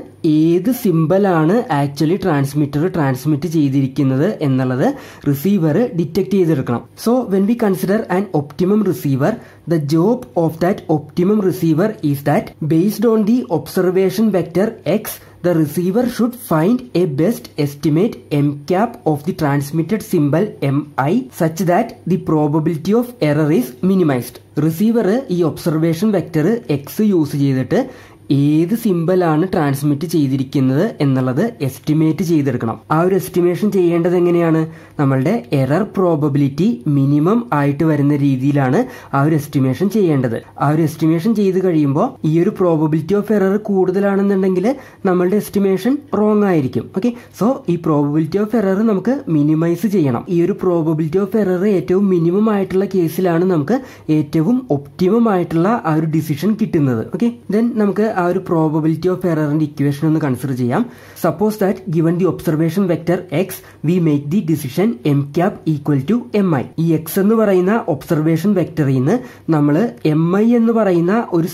ഏത് സിമ്പലാണ് ആക്ച്വലി ട്രാൻസ്മിറ്റർ ട്രാൻസ്മിറ്റ് ചെയ്തിരിക്കുന്നത് എന്നുള്ളത് റിസീവർ ഡിറ്റക്ട് ചെയ്തെടുക്കണം so when we consider an optimum receiver the job of that optimum receiver is that based on the observation vector X the receiver should find a best estimate M cap of the transmitted symbol mi such that the probability of error is minimized receiver ഈ observation vector X use ചെയ്തിട്ട് ഏത് സിമ്പലാണ് transmit ചെയ്തിരിക്കുന്നത് എന്നുള്ളത് estimate ചെയ്തെടുക്കണം ആ ഒരു estimation ചെയ്യേണ്ടത് എങ്ങനെയാണ് നമ്മളുടെ എറർ പ്രോബബിലിറ്റി മിനിമം ആയിട്ട് വരുന്ന രീതിയിലാണ് ആ ഒരു എസ്റ്റിമേഷൻ ചെയ്യേണ്ടത് ആ ഒരു എസ്റ്റിമേഷൻ ചെയ്ത് കഴിയുമ്പോൾ ഈ ഒരു പ്രോബബിലിറ്റി ഓഫ് എറർ കൂടുതലാണെന്നുണ്ടെങ്കിൽ നമ്മളുടെ എസ്റ്റിമേഷൻ റോങ് ആയിരിക്കും ഓക്കെ സോ ഈ പ്രോബബിലിറ്റി ഓഫ് എറർ നമുക്ക് മിനിമൈസ് ചെയ്യണം ഈ ഒരു പ്രോബബിലിറ്റി ഓഫ് എറർ ഏറ്റവും മിനിമം ആയിട്ടുള്ള കേസിലാണ് നമുക്ക് ഏറ്റവും ഒപ്റ്റിമം ആയിട്ടുള്ള ആ ഒരു ഡിസിഷൻ കിട്ടുന്നത് ഓക്കെ ദെൻ നമുക്ക് ആ ഒരു പ്രോബബിലിറ്റി ഓഫ് എററിന്റെ ഇക്വേഷൻ ഒന്ന് കൺസിഡർ ചെയ്യാം suppose that given the observation vector X we make the decision M cap equal to M I ഈ എക്സ് എന്ന് പറയുന്ന ഒബ്സർവേഷൻ വെക്ടറിൽ നിന്ന് നമ്മൾ എം ഐ എന്ന് പറയുന്ന ഒരു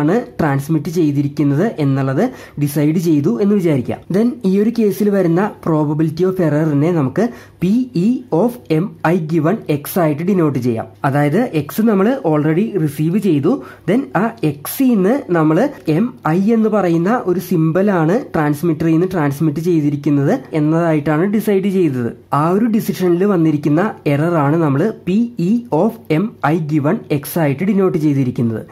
ആണ് ട്രാൻസ്മിറ്റ് ചെയ്തിരിക്കുന്നത് എന്നുള്ളത് ഡിസൈഡ് ചെയ്തു എന്ന് വിചാരിക്കാം ദെൻ ഈ ഒരു കേസിൽ വരുന്ന പ്രോബബിലിറ്റി ഓഫ് എററിനെ നമുക്ക് P E of M I given X ആയിട്ട് ഡിനോട്ട് ചെയ്യാം അതായത് എക്സ് നമ്മൾ ഓൾറെഡി റിസീവ് ചെയ്തു ദെൻ ആ എക്സിന്ന് നമ്മൾ എം കാര്യം ഐ എന്ന് പറയുന്ന ഒരു സിമ്പലാണ് ട്രാൻസ്മിറ്ററിൽ നിന്ന് ട്രാൻസ്മിറ്റ് ചെയ്തിരിക്കുന്നത് എന്നതായിട്ടാണ് ഡിസൈഡ് ചെയ്തത് ആ ഒരു ഡിസിഷനിൽ വന്നിരിക്കുന്ന എററാണ് നമ്മൾ P E of M I given X ആയിട്ട് ഡിനോട്ട് ചെയ്തിരിക്കുന്നത്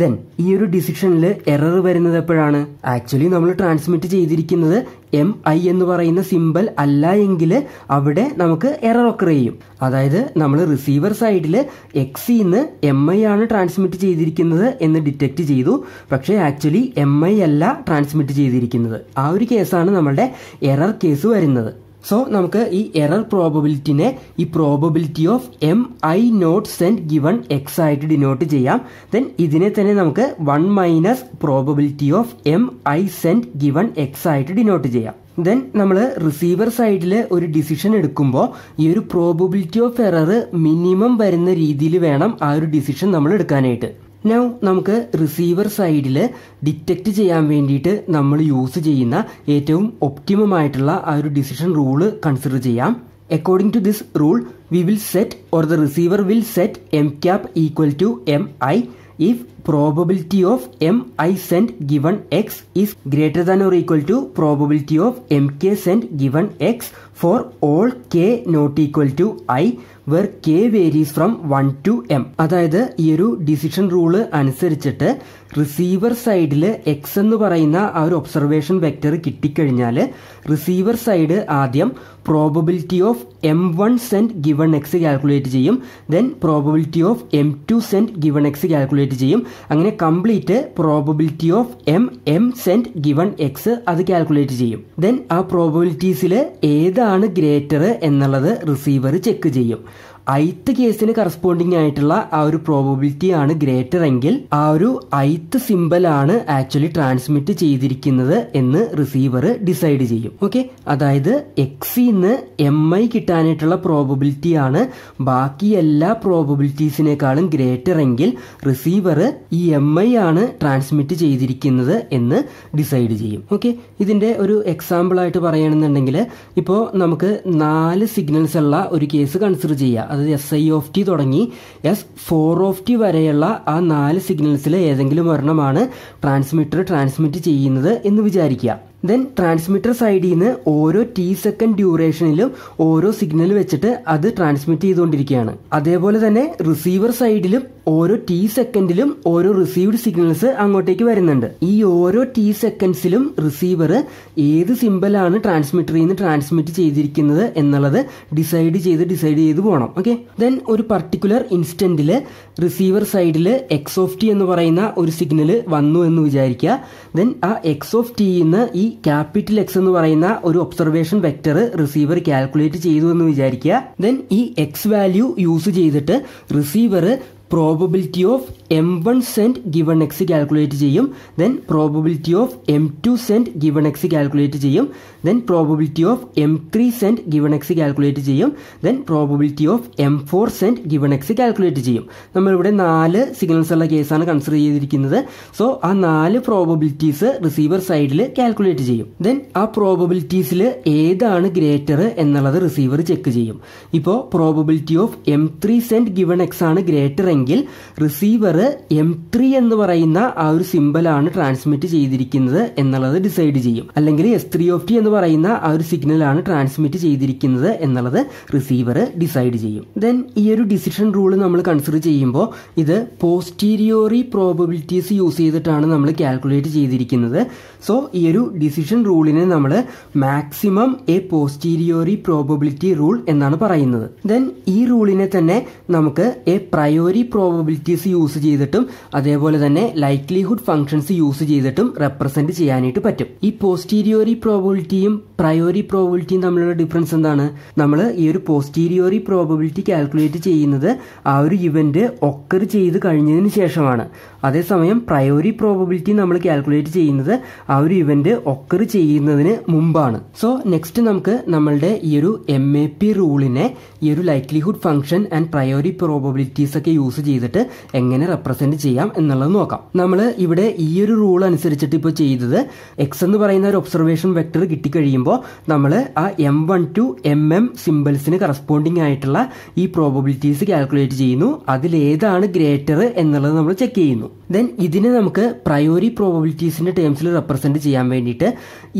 ദെൻ ഈ ഒരു ഡിസിഷനിൽ എറർ വരുന്നത് എപ്പോഴാണ് ആക്ച്വലി നമ്മൾ ട്രാൻസ്മിറ്റ് ചെയ്തിരിക്കുന്നത് എം ഐ എന്ന് പറയുന്ന സിമ്പൽ അല്ല എങ്കിൽ അവിടെ നമുക്ക് എറർ ഒക്കർ ചെയ്യും അതായത് നമ്മൾ റിസീവർ സൈഡിൽ എക്സിന്ന് എം ഐ ആണ് ട്രാൻസ്മിറ്റ് ചെയ്തിരിക്കുന്നത് എന്ന് ഡിറ്റക്ട് ചെയ്തു പക്ഷേ ആക്ച്വലി എം ഐ അല്ല ട്രാൻസ്മിറ്റ് ചെയ്തിരിക്കുന്നത് ആ ഒരു കേസാണ് നമ്മളുടെ എറർ കേസ് വരുന്നത് സോ നമുക്ക് ഈ എറർ പ്രോബബിലിറ്റിനെ ഈ probability of M I not sent given X ആയിട്ട് ഡിനോട്ട് ചെയ്യാം ദെൻ ഇതിനെ തന്നെ നമുക്ക് one minus probability of M I sent given X ആയിട്ട് ഡിനോട്ട് ചെയ്യാം ദെൻ നമ്മൾ റിസീവർ സൈഡിൽ ഒരു ഡിസിഷൻ എടുക്കുമ്പോൾ ഈ ഒരു പ്രോബബിലിറ്റി ഓഫ് എറർ മിനിമം വരുന്ന രീതിയിൽ വേണം ആ ഒരു ഡിസിഷൻ നമ്മൾ എടുക്കാനായിട്ട് നൗ നമുക്ക് റിസീവർ സൈഡിൽ ഡിറ്റക്റ്റ് ചെയ്യാൻ വേണ്ടിയിട്ട് നമ്മൾ യൂസ് ചെയ്യുന്ന ഏറ്റവും ഒപ്റ്റിമം ആയിട്ടുള്ള ആ ഒരു ഡിസിഷൻ റൂള് കൺസിഡർ ചെയ്യാം according to this rule we will set or the receiver will set M cap equal to M I if probability of M I sent given X is greater than or equal to probability of M K sent given X for all K not equal to I where K varies from one to M അതായത് ഈ ഒരു decision rule അനുസരിച്ചിട്ട് receiver സൈഡിൽ X എന്ന് പറയുന്ന ആ ഒരു observation vector കിട്ടിക്കഴിഞ്ഞാൽ റിസീവർ സൈഡ് ആദ്യം probability of M one sent given X calculate ചെയ്യും then probability of M two sent given X calculate ചെയ്യും അങ്ങനെ complete probability of M M sent given X അത് കാൽക്കുലേറ്റ് ചെയ്യും ദെൻ ആ പ്രോബിലിറ്റീസിൽ ഏതാണ് ഗ്രേറ്റർ എന്നുള്ളത് റിസീവർ ചെക്ക് ചെയ്യും ഐത്ത് കേസിന് കറസ്പോണ്ടിങ് ആയിട്ടുള്ള ആ ഒരു പ്രോബബിലിറ്റി ആണ് ഗ്രേറ്റർ എങ്കിൽ ആ ഒരു ഐത്ത് സിമ്പിൾ ആണ് ആക്ച്വലി ട്രാൻസ്മിറ്റ് ചെയ്തിരിക്കുന്നത് എന്ന് റിസീവർ ഡിസൈഡ് ചെയ്യും ഓക്കെ അതായത് എക്സിന്ന് എം ഐ കിട്ടാനായിട്ടുള്ള പ്രോബബിലിറ്റി ആണ് ബാക്കി എല്ലാ പ്രോബബിലിറ്റീസിനേക്കാളും ഗ്രേറ്റർ എങ്കിൽ റിസീവർ ഈ എം ഐ ആണ് ട്രാൻസ്മിറ്റ് ചെയ്തിരിക്കുന്നത് എന്ന് ഡിസൈഡ് ചെയ്യും ഓക്കെ ഇതിന്റെ ഒരു എക്സാമ്പിൾ ആയിട്ട് പറയുകയാണെന്നുണ്ടെങ്കിൽ ഇപ്പോൾ നമുക്ക് നാല് സിഗ്നൽസ് ഉള്ള ഒരു കേസ് കൺസിഡർ ചെയ്യാം അതായത് എസ് ഐ ഓഫ് ടി തുടങ്ങി എസ് ഫോർ ഓഫ് ടി വരെയുള്ള ആ നാല് സിഗ്നൽസിലെ ഏതെങ്കിലും ഒരെണ്ണമാണ് ട്രാൻസ്മിറ്റർ ട്രാൻസ്മിറ്റ് ചെയ്യുന്നത് എന്ന് വിചാരിക്കുക ദെൻ ട്രാൻസ്മിറ്റർ സൈഡിൽ നിന്ന് ഓരോ ടി സെക്കൻഡ് ഡ്യൂറേഷനിലും ഓരോ സിഗ്നൽ വെച്ചിട്ട് അത് ട്രാൻസ്മിറ്റ് ചെയ്തുകൊണ്ടിരിക്കുകയാണ് അതേപോലെ തന്നെ റിസീവർ സൈഡിലും ഓരോ ടി സെക്കൻഡിലും ഓരോ റിസീവ്ഡ് സിഗ്നൽസ് അങ്ങോട്ടേക്ക് വരുന്നുണ്ട് ഈ ഓരോ ടി സെക്കൻഡ്സിലും റിസീവർ ഏത് സിമ്പലാണ് ട്രാൻസ്മിറ്ററിൽ നിന്ന് ട്രാൻസ്മിറ്റ് ചെയ്തിരിക്കുന്നത് എന്നുള്ളത് ഡിസൈഡ് ചെയ്ത് ഡിസൈഡ് ചെയ്ത് പോകണം ഓക്കെ ദെൻ ഒരു പർട്ടിക്കുലർ ഇൻസ്റ്റന്റിൽ റിസീവർ സൈഡിൽ എക്സ് ഓഫ് ടി എന്ന് പറയുന്ന ഒരു സിഗ്നൽ വന്നു എന്ന് വിചാരിക്കുക ദെൻ ആ എക്സ് ഓഫ് ടിയിൽ ഈ ക്യാപിറ്റൽ എക്സ് എന്ന് പറയുന്ന ഒരു ഒബ്സർവേഷൻ വെക്ടർ റിസീവർ കാൽക്കുലേറ്റ് ചെയ്തു എന്ന് വിചാരിക്കുക ദെൻ ഈ എക്സ് വാല്യൂ യൂസ് ചെയ്തിട്ട് receiver probability of M one sent given X calculate ചെയ്യും then probability of M two sent given X calculate ചെയ്യും then probability of M three sent given X calculate ചെയ്യും then probability of M four sent given X calculate ചെയ്യും നമ്മളിവിടെ നാല് signals ഉള്ള കേസാണ് consider ചെയ്തിരിക്കുന്നത് so ആ നാല് പ്രോബബിലിറ്റീസ് റിസീവർ സൈഡിൽ കാൽക്കുലേറ്റ് ചെയ്യും ദെൻ ആ പ്രോബബിലിറ്റീസിൽ ഏതാണ് ഗ്രേറ്റർ എന്നുള്ളത് റിസീവർ ചെക്ക് ചെയ്യും ഇപ്പോൾ probability of M three sent given X ആണ് ഗ്രേറ്റർ ആണെങ്കിൽ റിസീവർ എം ത്രീ എന്ന് പറയുന്ന ആ ഒരു സിമ്പലാണ് ട്രാൻസ്മിറ്റ് ചെയ്തിരിക്കുന്നത് എന്നുള്ളത് ഡിസൈഡ് ചെയ്യും അല്ലെങ്കിൽ എസ് ത്രീ ഓഫ് ടി എന്ന് പറയുന്ന ആ ഒരു സിഗ്നലാണ് ട്രാൻസ്മിറ്റ് ചെയ്തിരിക്കുന്നത് എന്നുള്ളത് റിസീവർ ഡിസൈഡ് ചെയ്യും ദെൻ ഈ ഒരു ഡിസിഷൻ റൂൾ നമ്മൾ കൺസിഡർ ചെയ്യുമ്പോൾ ഇത് പോസ്റ്റീരിയോറി പ്രോബിലിറ്റീസ് യൂസ് ചെയ്തിട്ടാണ് നമ്മൾ കാൽക്കുലേറ്റ് ചെയ്തിരിക്കുന്നത് സോ ഈ ഒരു ഡിസിഷൻ റൂളിനെ നമ്മൾ maximum a posteriori probability rule എന്നാണ് പറയുന്നത് ദെൻ ഈ റൂളിനെ തന്നെ നമുക്ക് എ പ്രയോറി പ്രോബബിലിറ്റീസ് യൂസ് ചെയ്തിട്ടും അതേപോലെ തന്നെ ലൈക്ലിഹുഡ് ഫങ്ഷൻസ് യൂസ് ചെയ്തിട്ടും റെപ്രസെന്റ് ചെയ്യാനായിട്ട് പറ്റും ഈ പോസ്റ്റീരിയോറി പ്രോബിലിറ്റിയും പ്രയോറി പ്രോബിലിറ്റിയും തമ്മിലുള്ള ഡിഫറൻസ് എന്താണ് നമ്മൾ ഈ ഒരു പോസ്റ്റീരിയോറി പ്രോബിലിറ്റി കാൽക്കുലേറ്റ് ചെയ്യുന്നത് ആ ഒരു ഇവന്റ് ഒക്കർ ചെയ്ത് കഴിഞ്ഞതിന് ശേഷമാണ് അതേസമയം പ്രയോറി പ്രോബബിലിറ്റി നമ്മൾ കാൽക്കുലേറ്റ് ചെയ്യുന്നത് ആ ഒരു ഇവന്റ് ഒക്കർ ചെയ്യുന്നതിന് മുമ്പാണ് സോ നെക്സ്റ്റ് നമുക്ക് നമ്മളുടെ ഈ ഒരു എം എ പി റൂളിനെ ഈ ഒരു likelihood function and priori probabilities ഒക്കെ യൂസ് ചെയ്തിട്ട് എങ്ങനെ റെപ്രസെന്റ് ചെയ്യാം എന്നുള്ളത് നോക്കാം നമ്മൾ ഇവിടെ ഈ ഒരു റൂൾ അനുസരിച്ചിട്ട് ഇപ്പോൾ ചെയ്തത് എക്സ് എന്ന് പറയുന്ന ഒരു ഒബ്സർവേഷൻ വെക്ടർ കിട്ടിക്കഴിയുമ്പോൾ നമ്മൾ ആ M one to M M സിമ്പിൾസിന് കറസ്പോണ്ടിങ് ആയിട്ടുള്ള ഈ പ്രോബബിലിറ്റീസ് കാൽക്കുലേറ്റ് ചെയ്യുന്നു അതിലേതാണ് ഗ്രേറ്റർ എന്നുള്ളത് നമ്മൾ ചെക്ക് ചെയ്യുന്നു വരുന്നു ദെൻ ഇതിനെ നമുക്ക് പ്രയോറി പ്രോബബിലിറ്റീസിന്റെ ടേംസിൽ റെപ്രസെന്റ് ചെയ്യാൻ വേണ്ടിയിട്ട്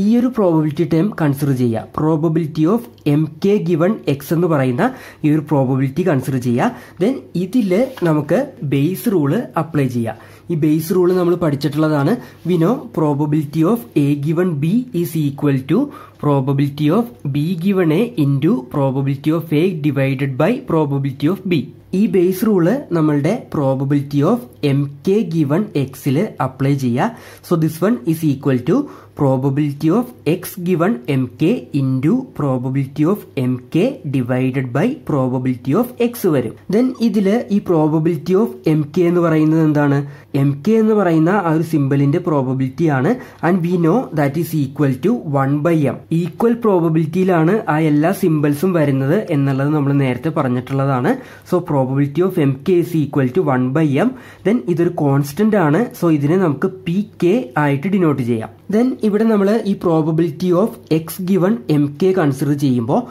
ഈ ഒരു പ്രോബബിലിറ്റി ടേം കൺസിഡർ ചെയ്യുക probability of M K given X എന്ന് പറയുന്ന ഈ ഒരു പ്രോബബിലിറ്റി കൺസിഡർ ചെയ്യുക ദെൻ ഇതിൽ നമുക്ക് ബേസ് റൂള് അപ്ലൈ ചെയ്യുക ഈ ബേസ് റൂൾ നമ്മൾ പഠിച്ചിട്ടുള്ളതാണ് we know probability of A given B is equal to probability of B given A into probability of A divided by probability of B ഈ Bayes rule നമ്മളുടെ probability of M K given എക്സിൽ apply ചെയ്യുക so this one is equal to probability of X given M K into probability of M K divided by probability of X വരും then ഇതിൽ ഈ probability of M K എന്ന് പറയുന്നത് എന്താണ് M K എന്ന് പറയുന്ന ആ ഒരു സിമ്പിളിന്റെ പ്രോബബിലിറ്റി ആണ് and we know that is equal to one by M equal പ്രോബബിലിറ്റിയിലാണ് ആ എല്ലാ സിമ്പിൾസും വരുന്നത് എന്നുള്ളത് നമ്മൾ നേരത്തെ പറഞ്ഞിട്ടുള്ളതാണ് so probability of M K is equal to one by M then ഇതൊരു കോൺസ്റ്റന്റ് ആണ് സോ ഇതിനെ നമുക്ക് പി കെ ആയിട്ട് ഡിനോട്ട് ചെയ്യാം ദെൻ ഇവിടെ നമ്മൾ ഈ probability of X given M K consider ചെയ്യുമ്പോൾ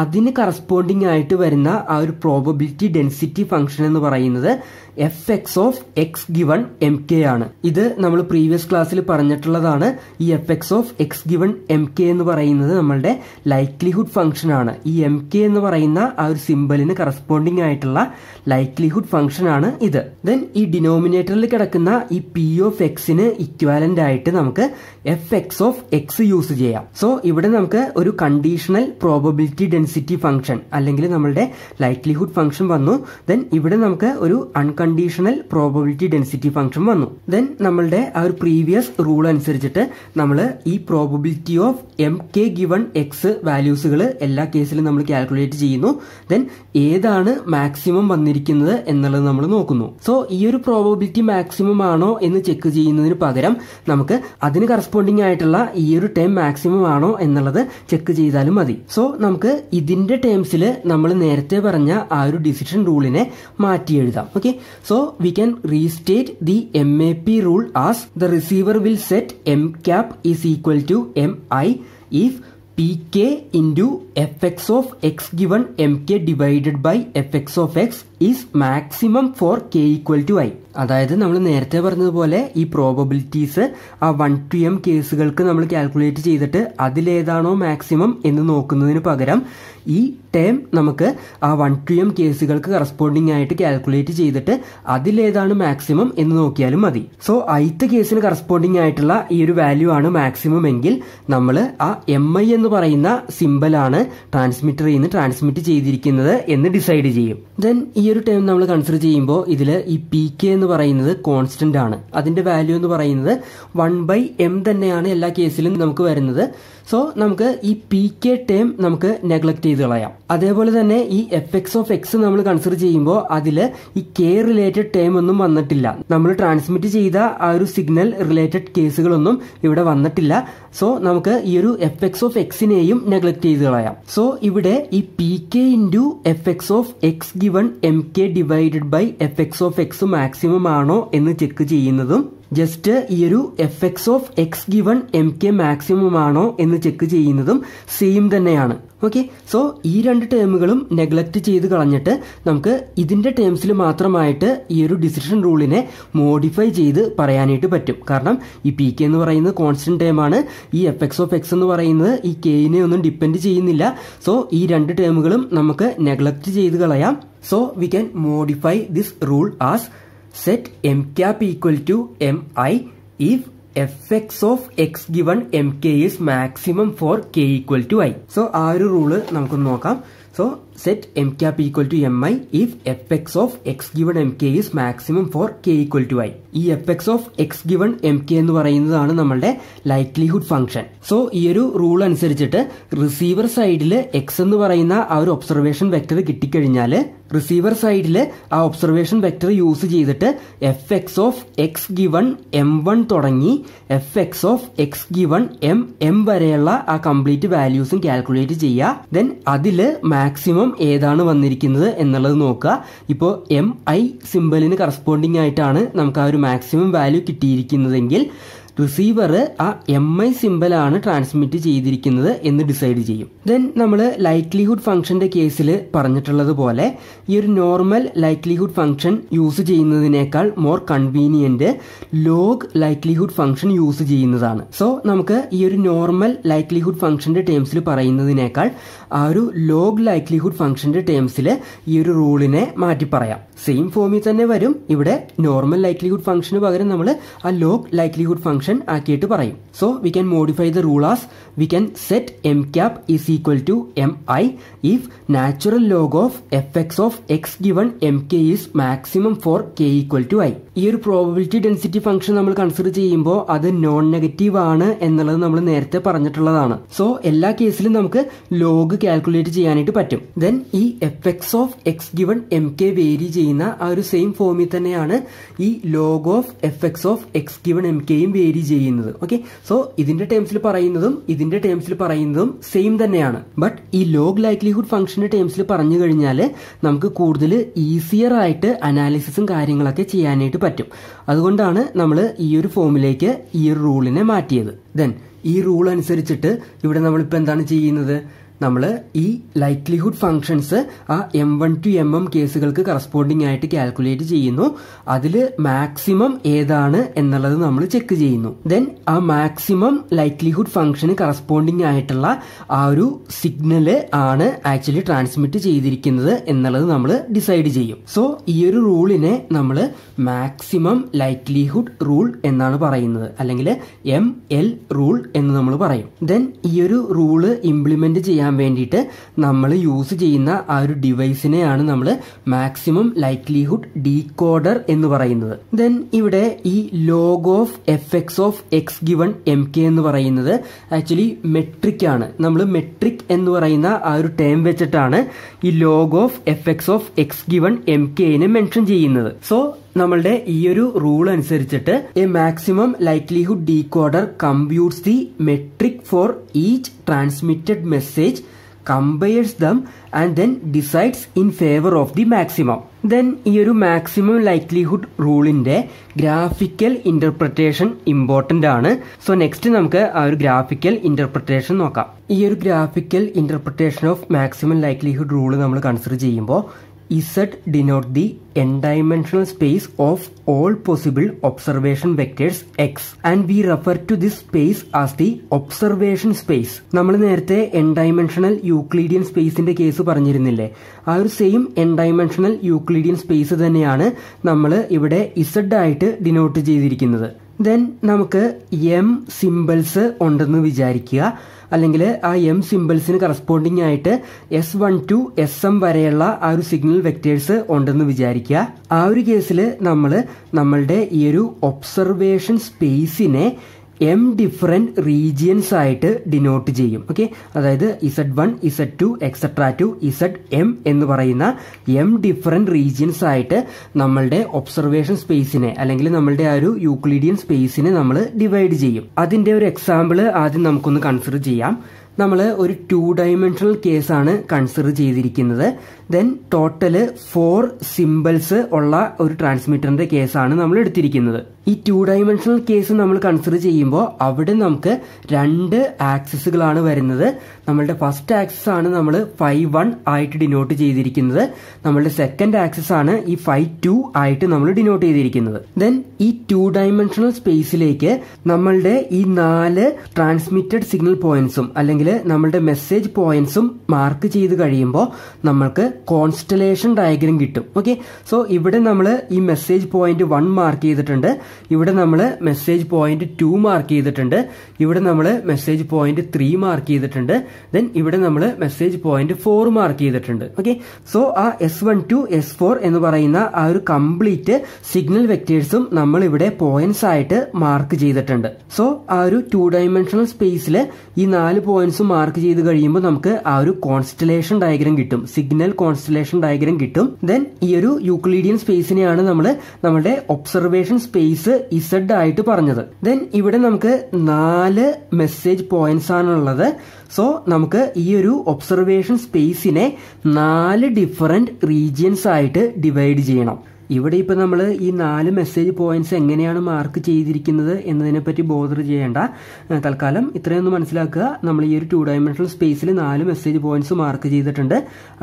അതിന് കറസ്പോണ്ടിങ് ആയിട്ട് വരുന്ന ആ ഒരു പ്രോബിലിറ്റി ഡെൻസിറ്റി ഫംഗ്ഷൻ എന്ന് പറയുന്നത് F X of X given M K ആണ് ഇത് നമ്മൾ പ്രീവിയസ് ക്ലാസ്സിൽ പറഞ്ഞിട്ടുള്ളതാണ് ഈ F X of X given M K എന്ന് പറയുന്നത് നമ്മളുടെ ലൈക്ലിഹുഡ് ഫംഗ്ഷൻ ആണ് ഈ എം കെ എന്ന് പറയുന്ന ആ ഒരു സിംബലിന് കറസ്പോണ്ടിങ് ആയിട്ടുള്ള ലൈക്ലിഹുഡ് ഫംഗ്ഷൻ ആണ് ഇത് ദെൻ ഈ ഡിനോമിനേറ്ററിൽ കിടക്കുന്ന ഈ പി ഓഫ് എക്സിന് ഇക്വാലന്റ് ആയിട്ട് നമുക്ക് F X of X use ചെയ്യാം സോ ഇവിടെ നമുക്ക് ഒരു കണ്ടീഷണൽ പ്രോബബിലിറ്റി ഡെൻസിറ്റി ഫംഗ്ഷൻ അല്ലെങ്കിൽ നമ്മളുടെ ലൈക്ലിഹുഡ് ഫംഗ്ഷൻ വന്നു ദെൻ ഇവിടെ നമുക്ക് ഒരു അൺകണ്ടീഷണൽ പ്രോബബിലിറ്റി ഡെൻസിറ്റി ഫംഗ്ഷൻ വന്നു ദെൻ നമ്മളുടെ ആ ഒരു പ്രീവിയസ് റൂൾ അനുസരിച്ചിട്ട് നമ്മൾ ഈ probability of M K given X വാല്യൂസുകൾ എല്ലാ കേസിലും നമ്മൾ കാൽക്കുലേറ്റ് ചെയ്യുന്നു ദെൻ ഏതാണ് മാക്സിമം വന്നിരിക്കുന്നത് എന്നുള്ളത് നമ്മൾ നോക്കുന്നു സോ ഈ ഒരു പ്രോബബിലിറ്റി മാക്സിമം ആണോ എന്ന് ചെക്ക് ചെയ്യുന്നതിന് പകരം നമുക്ക് അതിന് കറസ്പോ കറസ്പോണ്ടിങ് ആയിട്ടുള്ള ഈ ഒരു ടേം മാക്സിമം ആണോ എന്നുള്ളത് ചെക്ക് ചെയ്താലും മതി സോ നമുക്ക് ഇതിന്റെ ടേംസിൽ നമ്മൾ നേരത്തെ പറഞ്ഞ ആ ഒരു ഡിസിഷൻ റൂളിനെ മാറ്റി എഴുതാം okay so we can restate the M A P rule as the receiver will set M cap is equal to M I if P K into F X of X given M K divided by F X of X is maximum for K equal to I അതായത് നമ്മൾ നേരത്തെ പറഞ്ഞതുപോലെ ഈ probabilities ആ one to M കേസുകൾക്ക് നമ്മൾ calculate ചെയ്തിട്ട് അതിലേതാണോ maximum എന്ന് നോക്കുന്നതിന് പകരം ഈ ടേം നമുക്ക് ആ വൺ ടു എം കേസുകൾക്ക് കറസ്പോണ്ടിങ് ആയിട്ട് കാൽക്കുലേറ്റ് ചെയ്തിട്ട് അതിലേതാണ് മാക്സിമം എന്ന് നോക്കിയാലും മതി സോ ഐത്ത് കേസിന് കറസ്പോണ്ടിങ് ആയിട്ടുള്ള ഈ ഒരു വാല്യൂ ആണ് മാക്സിമം എങ്കിൽ നമ്മൾ ആ എം ഐ എന്ന് പറയുന്ന സിമ്പലാണ് ട്രാൻസ്മിറ്ററിൽ നിന്ന് ട്രാൻസ്മിറ്റ് ചെയ്തിരിക്കുന്നത് എന്ന് ഡിസൈഡ് ചെയ്യും ദെൻ ഈ ഒരു ടേം നമ്മൾ കൺസിഡർ ചെയ്യുമ്പോൾ ഇതിൽ ഈ പി കെ എന്ന് പറയുന്നത് കോൺസ്റ്റന്റ് ആണ് അതിന്റെ വാല്യൂ എന്ന് പറയുന്നത് വൺ ബൈ എം തന്നെയാണ് എല്ലാ കേസിലും നമുക്ക് വരുന്നത് സോ നമുക്ക് ഈ പി കെ ടേം നമുക്ക് നെഗ്ലക്ട് ചെയ്ത് കളയാം അതേപോലെ തന്നെ ഈ എഫ് എക്സ് ഓഫ് എക്സ് നമ്മൾ കൺസിഡർ ചെയ്യുമ്പോൾ അതിൽ ഈ കെ റിലേറ്റഡ് ടേം ഒന്നും വന്നിട്ടില്ല നമ്മൾ ട്രാൻസ്മിറ്റ് ചെയ്ത ആ ഒരു സിഗ്നൽ റിലേറ്റഡ് കേസുകളൊന്നും ഇവിടെ വന്നിട്ടില്ല സോ നമുക്ക് ഈ ഒരു എഫ് എക്സ് ഓഫ് എക്സിനെയും നെഗ്ലക്ട് ചെയ്ത് കളയാം സോ ഇവിടെ ഈ P K into F X of X given M K divided by F X of X maximum ആണോ എന്ന് ചെക്ക് ചെയ്യുന്നതും ജസ്റ്റ് ഈ ഒരു F X of X given M K maximum ആണോ എന്ന് ചെക്ക് ചെയ്യുന്നതും സെയിം തന്നെയാണ് ഓക്കെ സോ ഈ രണ്ട് ടേമുകളും നെഗ്ലക്ട് ചെയ്ത് കളഞ്ഞിട്ട് നമുക്ക് ഇതിൻ്റെ ടേംസിൽ മാത്രമായിട്ട് ഈ ഒരു ഡിസിഷൻ റൂളിനെ മോഡിഫൈ ചെയ്ത് പറയാനായിട്ട് പറ്റും കാരണം ഈ പി കെ എന്ന് പറയുന്നത് കോൺസ്റ്റന്റ് ടേമാണ് ഈ എഫ് എക്സ് ഓഫ് എക്സ് എന്ന് പറയുന്നത് ഈ കെയിനെ ഒന്നും ഡിപ്പെൻഡ് ചെയ്യുന്നില്ല സോ ഈ രണ്ട് ടേമുകളും നമുക്ക് നെഗ്ലക്ട് ചെയ്ത് കളയാം so we can modify this rule as set m cap equal to mi if fx of x given mk is maximum for k equal to i. So ആ ഒരു റൂള് നമുക്കൊന്ന് നോക്കാം So set m cap equal to mi if fx of x given mk is maximum for k equal to i. ഈ fx of x given mk എന്ന് പറയുന്നതാണ് നമ്മളുടെ likelihood function so ഈ ഒരു റൂൾ അനുസരിച്ചിട്ട് റിസീവർ സൈഡിൽ എക്സ് എന്ന് പറയുന്ന ആ ഒരു ഒബ്സർവേഷൻ വെക്ടർ കിട്ടിക്കഴിഞ്ഞാൽ റിസീവർ സൈഡിൽ ആ ഒബ്സർവേഷൻ വെക്ടർ യൂസ് ചെയ്തിട്ട് F X of X given M one തുടങ്ങി F X of X given M M വരെയുള്ള ആ കംപ്ലീറ്റ് വാല്യൂസും കാൽക്കുലേറ്റ് ചെയ്യുക ദെൻ അതിൽ മാ മാക്സിമം ഏതാണ് വന്നിരിക്കുന്നത് എന്നുള്ളത് നോക്കുക ഇപ്പോൾ എം ഐ സിമ്പലിന് കറസ്പോണ്ടിങ് ആയിട്ടാണ് നമുക്ക് ആ ഒരു മാക്സിമം വാല്യൂ കിട്ടിയിരിക്കുന്നതെങ്കിൽ റിസീവർ ആ എം ഐ സിമ്പിളാണ് ട്രാൻസ്മിറ്റ് ചെയ്തിരിക്കുന്നത് എന്ന് ഡിസൈഡ് ചെയ്യും ദെൻ നമ്മൾ ലൈക്ലിഹുഡ് ഫംഗ്ഷന്റെ കേസിൽ പറഞ്ഞിട്ടുള്ളത് പോലെ ഈ ഒരു നോർമൽ ലൈക്ലിഹുഡ് ഫംഗ്ഷൻ യൂസ് ചെയ്യുന്നതിനേക്കാൾ more convenient log likelihood function use ചെയ്യുന്നതാണ് സോ നമുക്ക് ഈ ഒരു നോർമൽ ലൈക്ലിഹുഡ് ഫംഗ്ഷന്റെ ടേംസിൽ പറയുന്നതിനേക്കാൾ ആ ഒരു ലോഗ് ലൈക്ലിഹുഡ് ഫംഗ്ഷന്റെ ടേംസിൽ ഈ ഒരു റൂളിനെ മാറ്റി പറയാം സെയിം ഫോമിൽ തന്നെ വരും ഇവിടെ നോർമൽ ലൈക്ലിഹുഡ് ഫംഗ്ഷന് പകരം നമ്മൾ ആ ലോഗ് ലൈക്ലിഹുഡ് ഫംഗ്ഷൻ ആക്കിയിട്ട് പറയും so we can modify the rule as we can set M cap is equal to M I if natural log of F X of X given M K is maximum for K equal to I ഈ ഒരു probability density function നമ്മൾ consider ചെയ്യുമ്പോൾ അത് non negative ആണ് എന്നുള്ളത് നമ്മൾ നേരത്തെ പറഞ്ഞിട്ടുള്ളതാണ് സോ എല്ലാ കേസിലും നമുക്ക് ലോഗ് കാൽക്കുലേറ്റ് ചെയ്യാനായിട്ട് പറ്റും ദെൻ ഈ F X of X given M K vary ചെയ്യുന്ന ആ ഒരു സെയിം ഫോമിൽ തന്നെയാണ് ഈ log of F X of X given M കെയും വേരി ചെയ്യുന്നത് ഓക്കെ സോ ഇതിന്റെ ടേംസിൽ പറയുന്നതും ഇതിന്റെ ടേംസിൽ പറയുന്നതും സെയിം തന്നെയാണ് ബട്ട് ഈ ലോഗ് ലൈക്ലിഹുഡ് ഫംഗ്ഷന്റെ ടേംസിൽ പറഞ്ഞു കഴിഞ്ഞാൽ നമുക്ക് കൂടുതൽ ഈസിയർ ആയിട്ട് അനാലിസിസും കാര്യങ്ങളൊക്കെ ചെയ്യാനായിട്ട് പറ്റും അതുകൊണ്ടാണ് നമ്മൾ ഈ ഒരു ഫോമിലേക്ക് ഈ റൂളിനെ മാറ്റിയത് ദെൻ ഈ റൂൾ അനുസരിച്ചിട്ട് ഇവിടെ നമ്മളിപ്പോൾ എന്താണ് ചെയ്യുന്നത് നമ്മൾ ഈ ലൈക്ലിഹുഡ് ഫങ്ഷൻസ് ആ M one to M M കേസുകൾക്ക് കറസ്പോണ്ടിങ് ആയിട്ട് കാൽക്കുലേറ്റ് ചെയ്യുന്നു അതിൽ മാക്സിമം ഏതാണ് എന്നുള്ളത് നമ്മൾ ചെക്ക് ചെയ്യുന്നു ദെൻ ആ മാക്സിമം ലൈക്ലിഹുഡ് ഫങ്ഷന് കറസ്പോണ്ടിങ് ആയിട്ടുള്ള ആ ഒരു സിഗ്നല് ആണ് ആക്ച്വലി ട്രാൻസ്മിറ്റ് ചെയ്തിരിക്കുന്നത് എന്നുള്ളത് നമ്മൾ ഡിസൈഡ് ചെയ്യും സോ ഈ ഒരു റൂളിനെ നമ്മൾ മാക്സിമം ലൈക്ലിഹുഡ് റൂൾ എന്നാണ് പറയുന്നത് അല്ലെങ്കിൽ എം എൽ റൂൾ എന്ന് നമ്മൾ പറയും ദെൻ ഈ ഒരു റൂള് ഇംപ്ലിമെന്റ് ചെയ്യാൻ ചെയ്യാൻ വേണ്ടിയിട്ട് നമ്മൾ യൂസ് ചെയ്യുന്ന ആ ഒരു ഡിവൈസിനെയാണ് നമ്മൾ മാക്സിമം ലൈക്ലിഹുഡ് ഡീകോഡർ എന്ന് പറയുന്നത് ദെൻ ഇവിടെ ഈ log of F X of X given M K എന്ന് പറയുന്നത് ആക്ച്വലി മെട്രിക് ആണ് നമ്മൾ മെട്രിക് എന്ന് പറയുന്ന ആ ഒരു ടേം വെച്ചിട്ടാണ് ഈ log of F X of X given M K mention ചെയ്യുന്നത് സോ നമ്മളുടെ ഈ ഒരു റൂൾ അനുസരിച്ചിട്ട് a maximum likelihood decoder computes the metric for each transmitted message compares them and then decides in favour of the maximum then ഈ ഒരു maximum likelihood റൂളിന്റെ graphical interpretation important ആണ് so next നമുക്ക് ആ ഒരു ഗ്രാഫിക്കൽ ഇന്റർപ്രിട്ടേഷൻ നോക്കാം ഈ ഒരു graphical interpretation of maximum likelihood rule നമ്മൾ കൺസിഡർ ചെയ്യുമ്പോൾ Z denote the N dimensional space of all possible observation vectors X and we refer to this space as the observation space നമ്മൾ നേരത്തെ N Euclidean Euclidean സ്പേസിന്റെ case പറഞ്ഞിരുന്നില്ലേ ആ ഒരു same N dimensional Euclidean space തന്നെയാണ് നമ്മൾ ഇവിടെ Z ആയിട്ട് ഡിനോട്ട് ചെയ്തിരിക്കുന്നത് ദെൻ നമുക്ക് എം സിമ്പിൾസ് ഉണ്ടെന്ന് വിചാരിക്കുക അല്ലെങ്കിൽ ആ എം സിമ്പിൾസിന് കറസ്പോണ്ടിങ് ആയിട്ട് S one to S M വരെയുള്ള ആ ഒരു സിഗ്നൽ വെക്ടേഴ്സ് ഉണ്ടെന്ന് വിചാരിക്കുക ആ ഒരു കേസിൽ നമ്മൾ നമ്മളുടെ ഈ ഒരു ഒബ്സർവേഷൻ സ്പേസിനെ എം ഡിഫറെൻറ്റ് റീജിയൻസ് ആയിട്ട് ഡിനോട്ട് ചെയ്യും ഓക്കെ അതായത് Z one Z two etcetera to Z M എന്ന് പറയുന്ന എം ഡിഫറെൻറ്റ് റീജിയൻസ് ആയിട്ട് നമ്മളുടെ ഒബ്സർവേഷൻ സ്പേസിനെ അല്ലെങ്കിൽ നമ്മളുടെ ആ ഒരു യൂക്ലിഡിയൻ സ്പേസിനെ നമ്മൾ ഡിവൈഡ് ചെയ്യും അതിൻ്റെ ഒരു എക്സാമ്പിൾ ആദ്യം നമുക്കൊന്ന് കൺസിഡർ ചെയ്യാം നമ്മൾ ഒരു ടു ഡയമെൻഷണൽ കേസാണ് കൺസിഡർ ചെയ്തിരിക്കുന്നത് ദെൻ ടോട്ടല് ഫോർ സിമ്പിൾസ് ഉള്ള ഒരു ട്രാൻസ്മിറ്ററിന്റെ കേസാണ് നമ്മൾ എടുത്തിരിക്കുന്നത് ഈ ടു ഡൈമെൻഷണൽ കേസ് നമ്മൾ കൺസിഡർ ചെയ്യുമ്പോൾ അവിടെ നമുക്ക് രണ്ട് ആക്സസുകളാണ് വരുന്നത് നമ്മളുടെ ഫസ്റ്റ് ആക്സസ് ആണ് നമ്മൾ ഫൈവ് വൺ ആയിട്ട് ഡിനോട്ട് ചെയ്തിരിക്കുന്നത് നമ്മളുടെ സെക്കൻഡ് ആക്സസ് ആണ് ഈ ഫൈവ് ടു ആയിട്ട് നമ്മൾ ഡിനോട്ട് ചെയ്തിരിക്കുന്നത് ദെൻ ഈ ടു ഡൈമെൻഷണൽ സ്പേസിലേക്ക് നമ്മളുടെ ഈ നാല് ട്രാൻസ്മിറ്റഡ് സിഗ്നൽ പോയിന്റ്സും അല്ലെങ്കിൽ നമ്മളുടെ മെസ്സേജ് പോയിന്റ്സും മാർക്ക് ചെയ്ത് കഴിയുമ്പോൾ നമ്മൾക്ക് കോൺസ്റ്റലേഷൻ ഡയഗ്രം കിട്ടും ഓക്കെ സോ ഇവിടെ നമ്മൾ ഈ മെസ്സേജ് പോയിന്റ് വൺ മാർക്ക് ചെയ്തിട്ടുണ്ട് ഇവിടെ നമ്മൾ മെസ്സേജ് പോയിന്റ് ടു മാർക്ക് ചെയ്തിട്ടുണ്ട് ഇവിടെ നമ്മൾ മെസ്സേജ് പോയിന്റ് ത്രീ മാർക്ക് ചെയ്തിട്ടുണ്ട് ദെൻ ഇവിടെ നമ്മൾ മെസ്സേജ് പോയിന്റ് ഫോർ മാർക്ക് ചെയ്തിട്ടുണ്ട് ഓക്കെ സോ ആ S one to S four എന്ന് പറയുന്ന ആ ഒരു കംപ്ലീറ്റ് സിഗ്നൽ വെക്ടേഴ്സും നമ്മൾ ഇവിടെ പോയിന്റ്സ് ആയിട്ട് മാർക്ക് ചെയ്തിട്ടുണ്ട് സോ ആ ഒരു ടു ഡയമെൻഷണൽ സ്പേസിൽ ഈ നാല് പോയിന്റ്സും മാർക്ക് ചെയ്ത് കഴിയുമ്പോൾ നമുക്ക് ആ ഒരു കോൺസ്റ്റലേഷൻ ഡയഗ്രം കിട്ടും സിഗ്നൽ കോൺസ്റ്റലേഷൻ ഡയഗ്രം കിട്ടും ദെൻ ഈ ഒരു യൂക്ലീഡിയൻ സ്പേസിനെയാണ് നമ്മൾ നമ്മുടെ ഒബ്സർവേഷൻ സ്പേസ് ഇസഡ് ആയിട്ട് പറഞ്ഞത് ദെൻ ഇവിടെ നമുക്ക് നാല് മെസ്സേജ് പോയിന്റ്സ് ആണുള്ളത് സോ നമുക്ക് ഈ ഒരു ഒബ്സർവേഷൻ സ്പേസിനെ നാല് ഡിഫറെന്റ് റീജിയൻസ് ആയിട്ട് ഡിവൈഡ് ചെയ്യണം ഇവിടെ ഇപ്പോൾ നമ്മൾ ഈ നാല് മെസ്സേജ് പോയിന്റ്സ് എങ്ങനെയാണ് മാർക്ക് ചെയ്തിരിക്കുന്നത് എന്നതിനെപ്പറ്റി ബോധർ ചെയ്യേണ്ട തൽക്കാലം ഇത്രയൊന്നും മനസ്സിലാക്കുക നമ്മൾ ഈ ഒരു ടു ഡയമെൻഷണൽ സ്പേസിൽ നാല് മെസ്സേജ് പോയിന്റ്സ് മാർക്ക് ചെയ്തിട്ടുണ്ട്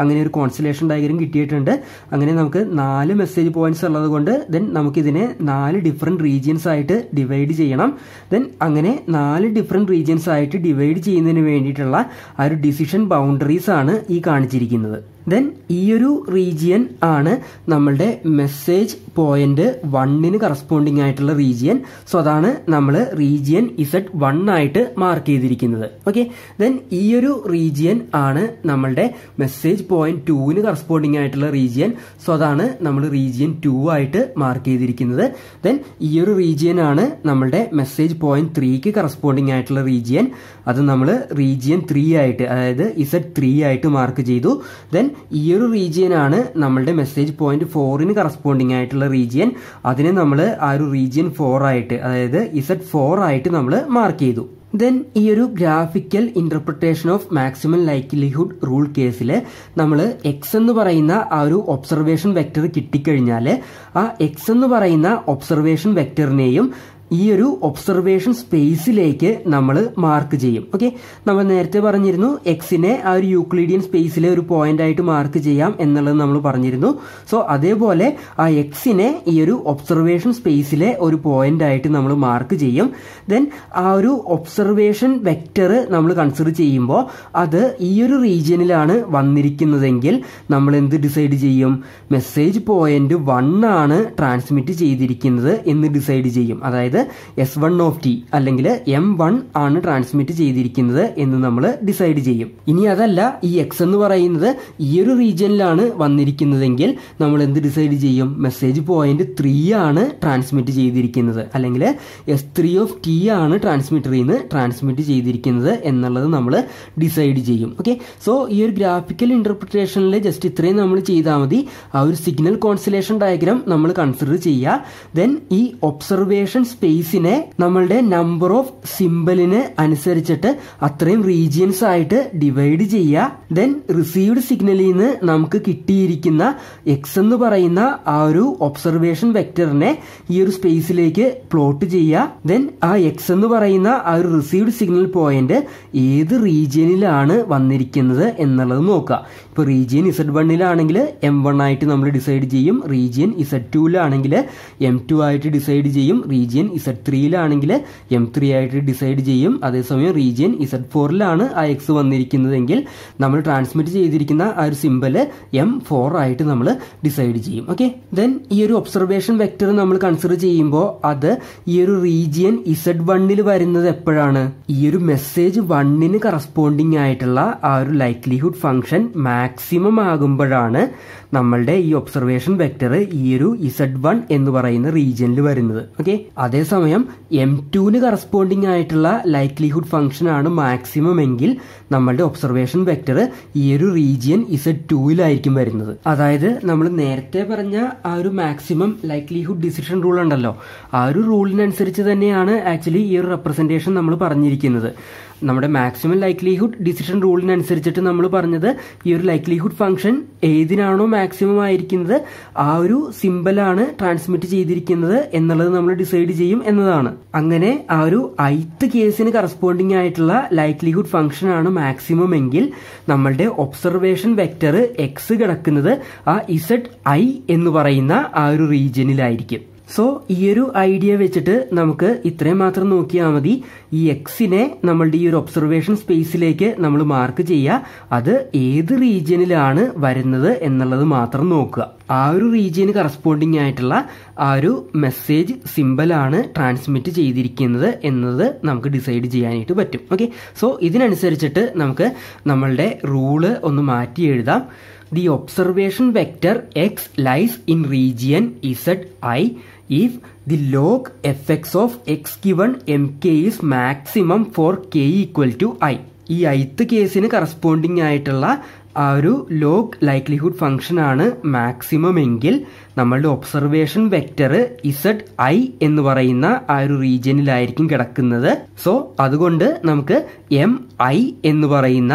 അങ്ങനെ ഒരു കോൺസലേഷൻ ഡയഗ്രം കിട്ടിയിട്ടുണ്ട് അങ്ങനെ നമുക്ക് നാല് മെസ്സേജ് പോയിന്റ്സ് ഉള്ളത് കൊണ്ട് ദെൻ നമുക്കിതിനെ നാല് ഡിഫറെന്റ് റീജിയൻസ് ആയിട്ട് ഡിവൈഡ് ചെയ്യണം ദെൻ അങ്ങനെ നാല് ഡിഫറെന്റ് റീജിയൻസ് ആയിട്ട് ഡിവൈഡ് ചെയ്യുന്നതിന് വേണ്ടിയിട്ടുള്ള ആ ഒരു ഡിസിഷൻ ബൗണ്ടറീസ് ആണ് ഈ കാണിച്ചിരിക്കുന്നത് ദെൻ ഈയൊരു റീജിയൻ ആണ് നമ്മളുടെ മെസ്സേജ് പോയിന്റ് വണ്ണിന് കറസ്പോണ്ടിങ് ആയിട്ടുള്ള റീജിയൻ സോ അതാണ് നമ്മൾ റീജിയൻ ഇസഡ് വൺ ആയിട്ട് മാർക്ക് ചെയ്തിരിക്കുന്നത് ഓക്കെ ദെൻ ഈയൊരു റീജിയൻ ആണ് നമ്മളുടെ മെസ്സേജ് പോയിന്റ് ടുവിന് കറസ്പോണ്ടിങ് ആയിട്ടുള്ള റീജിയൻ സോ അതാണ് നമ്മൾ റീജിയൻ ടു ആയിട്ട് മാർക്ക് ചെയ്തിരിക്കുന്നത് ദെൻ ഈയൊരു റീജിയൻ ആണ് നമ്മളുടെ മെസ്സേജ് പോയിന്റ് ത്രീക്ക് കറസ്പോണ്ടിങ് ആയിട്ടുള്ള റീജിയൻ അത് നമ്മൾ റീജിയൻ ത്രീ ആയിട്ട് അതായത് ഇസഡ് ത്രീ ആയിട്ട് മാർക്ക് ചെയ്തു ദെൻ ഈ ഒരു ആണ് നമ്മളുടെ മെസ്സേജ് പോയിന്റ് ഫോറിന് കറസ്പോണ്ടിങ് ആയിട്ടുള്ള റീജിയൻ അതിനെ നമ്മൾ ആ ഒരു റീജിയൻ ഫോർ ആയിട്ട് അതായത് ഇസെറ്റ് ഫോർ ആയിട്ട് നമ്മൾ മാർക്ക് ചെയ്തു ദെൻ ഈ ഒരു graphical interpretation of maximum likelihood rule കേസിൽ നമ്മൾ എക്സ് എന്ന് പറയുന്ന ആ ഒരു ഒബ്സർവേഷൻ വെക്ടർ കിട്ടിക്കഴിഞ്ഞാൽ ആ എക്സ് എന്ന് പറയുന്ന ഒബ്സർവേഷൻ വെക്ടറിനെയും ഈ ഒരു ഒബ്സർവേഷൻ സ്പേസിലേക്ക് നമ്മൾ മാർക്ക് ചെയ്യും ഓക്കെ നമ്മൾ നേരത്തെ പറഞ്ഞിരുന്നു എക്സിനെ ആ ഒരു യൂക്ലിഡിയൻ സ്പേസിലെ ഒരു പോയിന്റ് ആയിട്ട് മാർക്ക് ചെയ്യാം എന്നുള്ളത് നമ്മൾ പറഞ്ഞിരുന്നു സോ അതേപോലെ ആ എക്സിനെ ഈ ഒരു ഒബ്സർവേഷൻ സ്പേസിലെ ഒരു പോയിന്റ് ആയിട്ട് നമ്മൾ മാർക്ക് ചെയ്യും ദെൻ ആ ഒരു ഒബ്സർവേഷൻ വെക്റ്റർ നമ്മൾ കൺസിഡർ ചെയ്യുമ്പോൾ അത് ഈ ഒരു റീജിയനിലാണ് വന്നിരിക്കുന്നതെങ്കിൽ നമ്മൾ എന്ത് ഡിസൈഡ് ചെയ്യും മെസ്സേജ് പോയിന്റ് വൺ ആണ് ട്രാൻസ്മിറ്റ് ചെയ്തിരിക്കുന്നത് എന്ന് ഡിസൈഡ് ചെയ്യും അതായത് എസ് വൺ ഓഫ് ടി അല്ലെങ്കിൽ എം വൺ ആണ് ട്രാൻസ്മിറ്റ് ചെയ്തിരിക്കുന്നത് എന്ന് നമ്മൾ ഡിസൈഡ് ചെയ്യും ഇനി അതല്ല ഈ എക്സ് എന്ന് പറയുന്നത് ഈ ഒരു റീജിയനിലാണ് വന്നിരിക്കുന്നതെങ്കിൽ നമ്മൾ എന്ത് ഡിസൈഡ് ചെയ്യും മെസ്സേജ് പോയിന്റ് ത്രീ ആണ് ട്രാൻസ്മിറ്റ് ചെയ്തിരിക്കുന്നത് അല്ലെങ്കിൽ എസ് ത്രീ ഓഫ് ടി ആണ് ട്രാൻസ്മിറ്ററിൽ നിന്ന് ട്രാൻസ്മിറ്റ് ചെയ്തിരിക്കുന്നത് എന്നുള്ളത് നമ്മൾ ഡിസൈഡ് ചെയ്യും ഓക്കെ സോ ഈ ഒരു ഗ്രാഫിക്കൽ ഇന്റർപ്രിറ്റേഷനിൽ ജസ്റ്റ് ഇത്രയും നമ്മൾ ചെയ്താൽ മതി ആ ഒരു സിഗ്നൽ കോൺസലേഷൻ ഡയഗ്രാം നമ്മൾ കൺസിഡർ ചെയ്യുക ദെൻ ഈ ഒബ്സർവേഷൻ സ്പേസ് സ്പേസിനെ നമ്മളുടെ നമ്പർ ഓഫ് സിമ്പിളിന് അനുസരിച്ചിട്ട് അത്രയും റീജിയൻസ് ആയിട്ട് ഡിവൈഡ് ചെയ്യുക ദെൻ റിസീവ്ഡ് സിഗ്നലിൽ നിന്ന് നമുക്ക് കിട്ടിയിരിക്കുന്ന എക്സ് എന്ന് പറയുന്ന ആ ഒരു ഒബ്സർവേഷൻ വെക്ടറിനെ ഈ ഒരു സ്പേസിലേക്ക് പ്ലോട്ട് ചെയ്യുക ദെൻ ആ എക്സ് എന്ന് പറയുന്ന ആ ഒരു റിസീവ്ഡ് സിഗ്നൽ പോയിന്റ് ഏത് റീജിയനിലാണ് വന്നിരിക്കുന്നത് എന്നുള്ളത് നോക്കുക ഇപ്പൊ റീജിയൻ ഇസഡ് വണ്ണിലാണെങ്കിൽ എം വൺ ആയിട്ട് നമ്മൾ ഡിസൈഡ് ചെയ്യും റീജിയൻ ഇസഡ് ടുവിലാണെങ്കിൽ എം ടു ആയിട്ട് ഡിസൈഡ് ചെയ്യും റീജിയൻ ഇസഡ് ത്രീയിലാണെങ്കിൽ എം ത്രീ ആയിട്ട് ഡിസൈഡ് ചെയ്യും അതേസമയം റീജിയൻ ഇസഡ് ഫോറിലാണ് ആ എക്സ് വന്നിരിക്കുന്നതെങ്കിൽ നമ്മൾ ട്രാൻസ്മിറ്റ് ചെയ്തിരിക്കുന്ന ആ ഒരു സിമ്പല് എം ഫോർ ആയിട്ട് നമ്മൾ ഡിസൈഡ് ചെയ്യും ഓക്കെ ദെൻ ഈ ഒരു ഒബ്സർവേഷൻ വെക്ടർ നമ്മൾ കൺസിഡർ ചെയ്യുമ്പോൾ അത് ഈ ഒരു റീജിയൻ ഇസഡ് വണ്ണിൽ വരുന്നത് എപ്പോഴാണ് ഈ ഒരു മെസ്സേജ് വണ്ണിന് കറസ്പോണ്ടിങ് ആയിട്ടുള്ള ആ ഒരു ലൈക്ലിഹുഡ് ഫംഗ്ഷൻ മാക്സിമം ആകുമ്പോഴാണ് നമ്മളുടെ ഈ ഒബ്സർവേഷൻ വെക്ടർ ഈ ഒരു ഇസഡ് വൺ എന്ന് പറയുന്ന റീജിയനിൽ വരുന്നത് ഓക്കെ അതേസമയം എം ടുവിന് കറസ്പോണ്ടിങ് ആയിട്ടുള്ള ലൈക്ലിഹുഡ് ഫംഗ്ഷൻ ആണ് മാക്സിമം എങ്കിൽ നമ്മളുടെ ഒബ്സർവേഷൻ വെക്ടർ ഈ ഒരു റീജിയൻ ഇസഡ് ടുവിലായിരിക്കും വരുന്നത് അതായത് നമ്മൾ നേരത്തെ പറഞ്ഞ ആ ഒരു മാക്സിമം ലൈക്ലിഹുഡ് ഡിസിഷൻ റൂൾ ഉണ്ടല്ലോ ആ ഒരു റൂളിനനുസരിച്ച് തന്നെയാണ് ആക്ച്വലി ഈ ഒരു റെപ്രസെന്റേഷൻ നമ്മൾ പറഞ്ഞിരിക്കുന്നത് നമ്മുടെ മാക്സിമം ലൈക്ലിഹുഡ് ഡിസിഷൻ റൂളിനനുസരിച്ചിട്ട് നമ്മൾ പറഞ്ഞത് ഈ ഒരു ലൈക്ലിഹുഡ് ഫംഗ്ഷൻ ഏതിനാണോ മാക്സിമം ആയിരിക്കുന്നത് ആ ഒരു സിമ്പലാണ് ട്രാൻസ്മിറ്റ് ചെയ്തിരിക്കുന്നത് എന്നുള്ളത് നമ്മൾ ഡിസൈഡ് ചെയ്യും എന്നതാണ് അങ്ങനെ ആ ഒരു ഐത്ത് കേസിന് കറസ്പോണ്ടിങ് ആയിട്ടുള്ള ലൈക്ലിഹുഡ് ഫംഗ്ഷൻ ആണ് മാക്സിമം എങ്കിൽ നമ്മളുടെ ഒബ്സർവേഷൻ വെക്ടർ എക്സ് കിടക്കുന്നത് ആ ഇസഡ് ഐ എന്ന് പറയുന്ന ആ ഒരു റീജിയനിലായിരിക്കും സോ ഈ ഒരു ഐഡിയ വെച്ചിട്ട് നമുക്ക് ഇത്രയും മാത്രം നോക്കിയാൽ മതി ഈ എക്സിനെ നമ്മളുടെ ഈ ഒരു ഒബ്സർവേഷൻ സ്പേസിലേക്ക് നമ്മൾ മാർക്ക് ചെയ്യുക അത് ഏത് റീജിയനിലാണ് വരുന്നത് എന്നുള്ളത് മാത്രം നോക്കുക ആ ഒരു റീജിയന് കറസ്പോണ്ടിങ് ആയിട്ടുള്ള ആ ഒരു മെസ്സേജ് സിമ്പിളാണ് ട്രാൻസ്മിറ്റ് ചെയ്തിരിക്കുന്നത് എന്നത് നമുക്ക് ഡിസൈഡ് ചെയ്യാനായിട്ട് പറ്റും ഓക്കെ സോ ഇതിനനുസരിച്ചിട്ട് നമുക്ക് നമ്മളുടെ റൂള് ഒന്ന് മാറ്റി എഴുതാം the observation vector X lies in region Z I if if the log of X x M K is maximum for K equal to I ഈ ഐത്ത് കേസിന് കറസ്പോണ്ടിങ് ആയിട്ടുള്ള ആ ഒരു ലോക്ക് ലൈക്ലിഹുഡ് ഫംഗ്ഷൻ ആണ് maximum എങ്കിൽ നമ്മളുടെ observation vector Z i എന്ന് പറയുന്ന ആ ഒരു റീജിയനിലായിരിക്കും കിടക്കുന്നത് സോ അതുകൊണ്ട് നമുക്ക് എം ഐ എന്ന് പറയുന്ന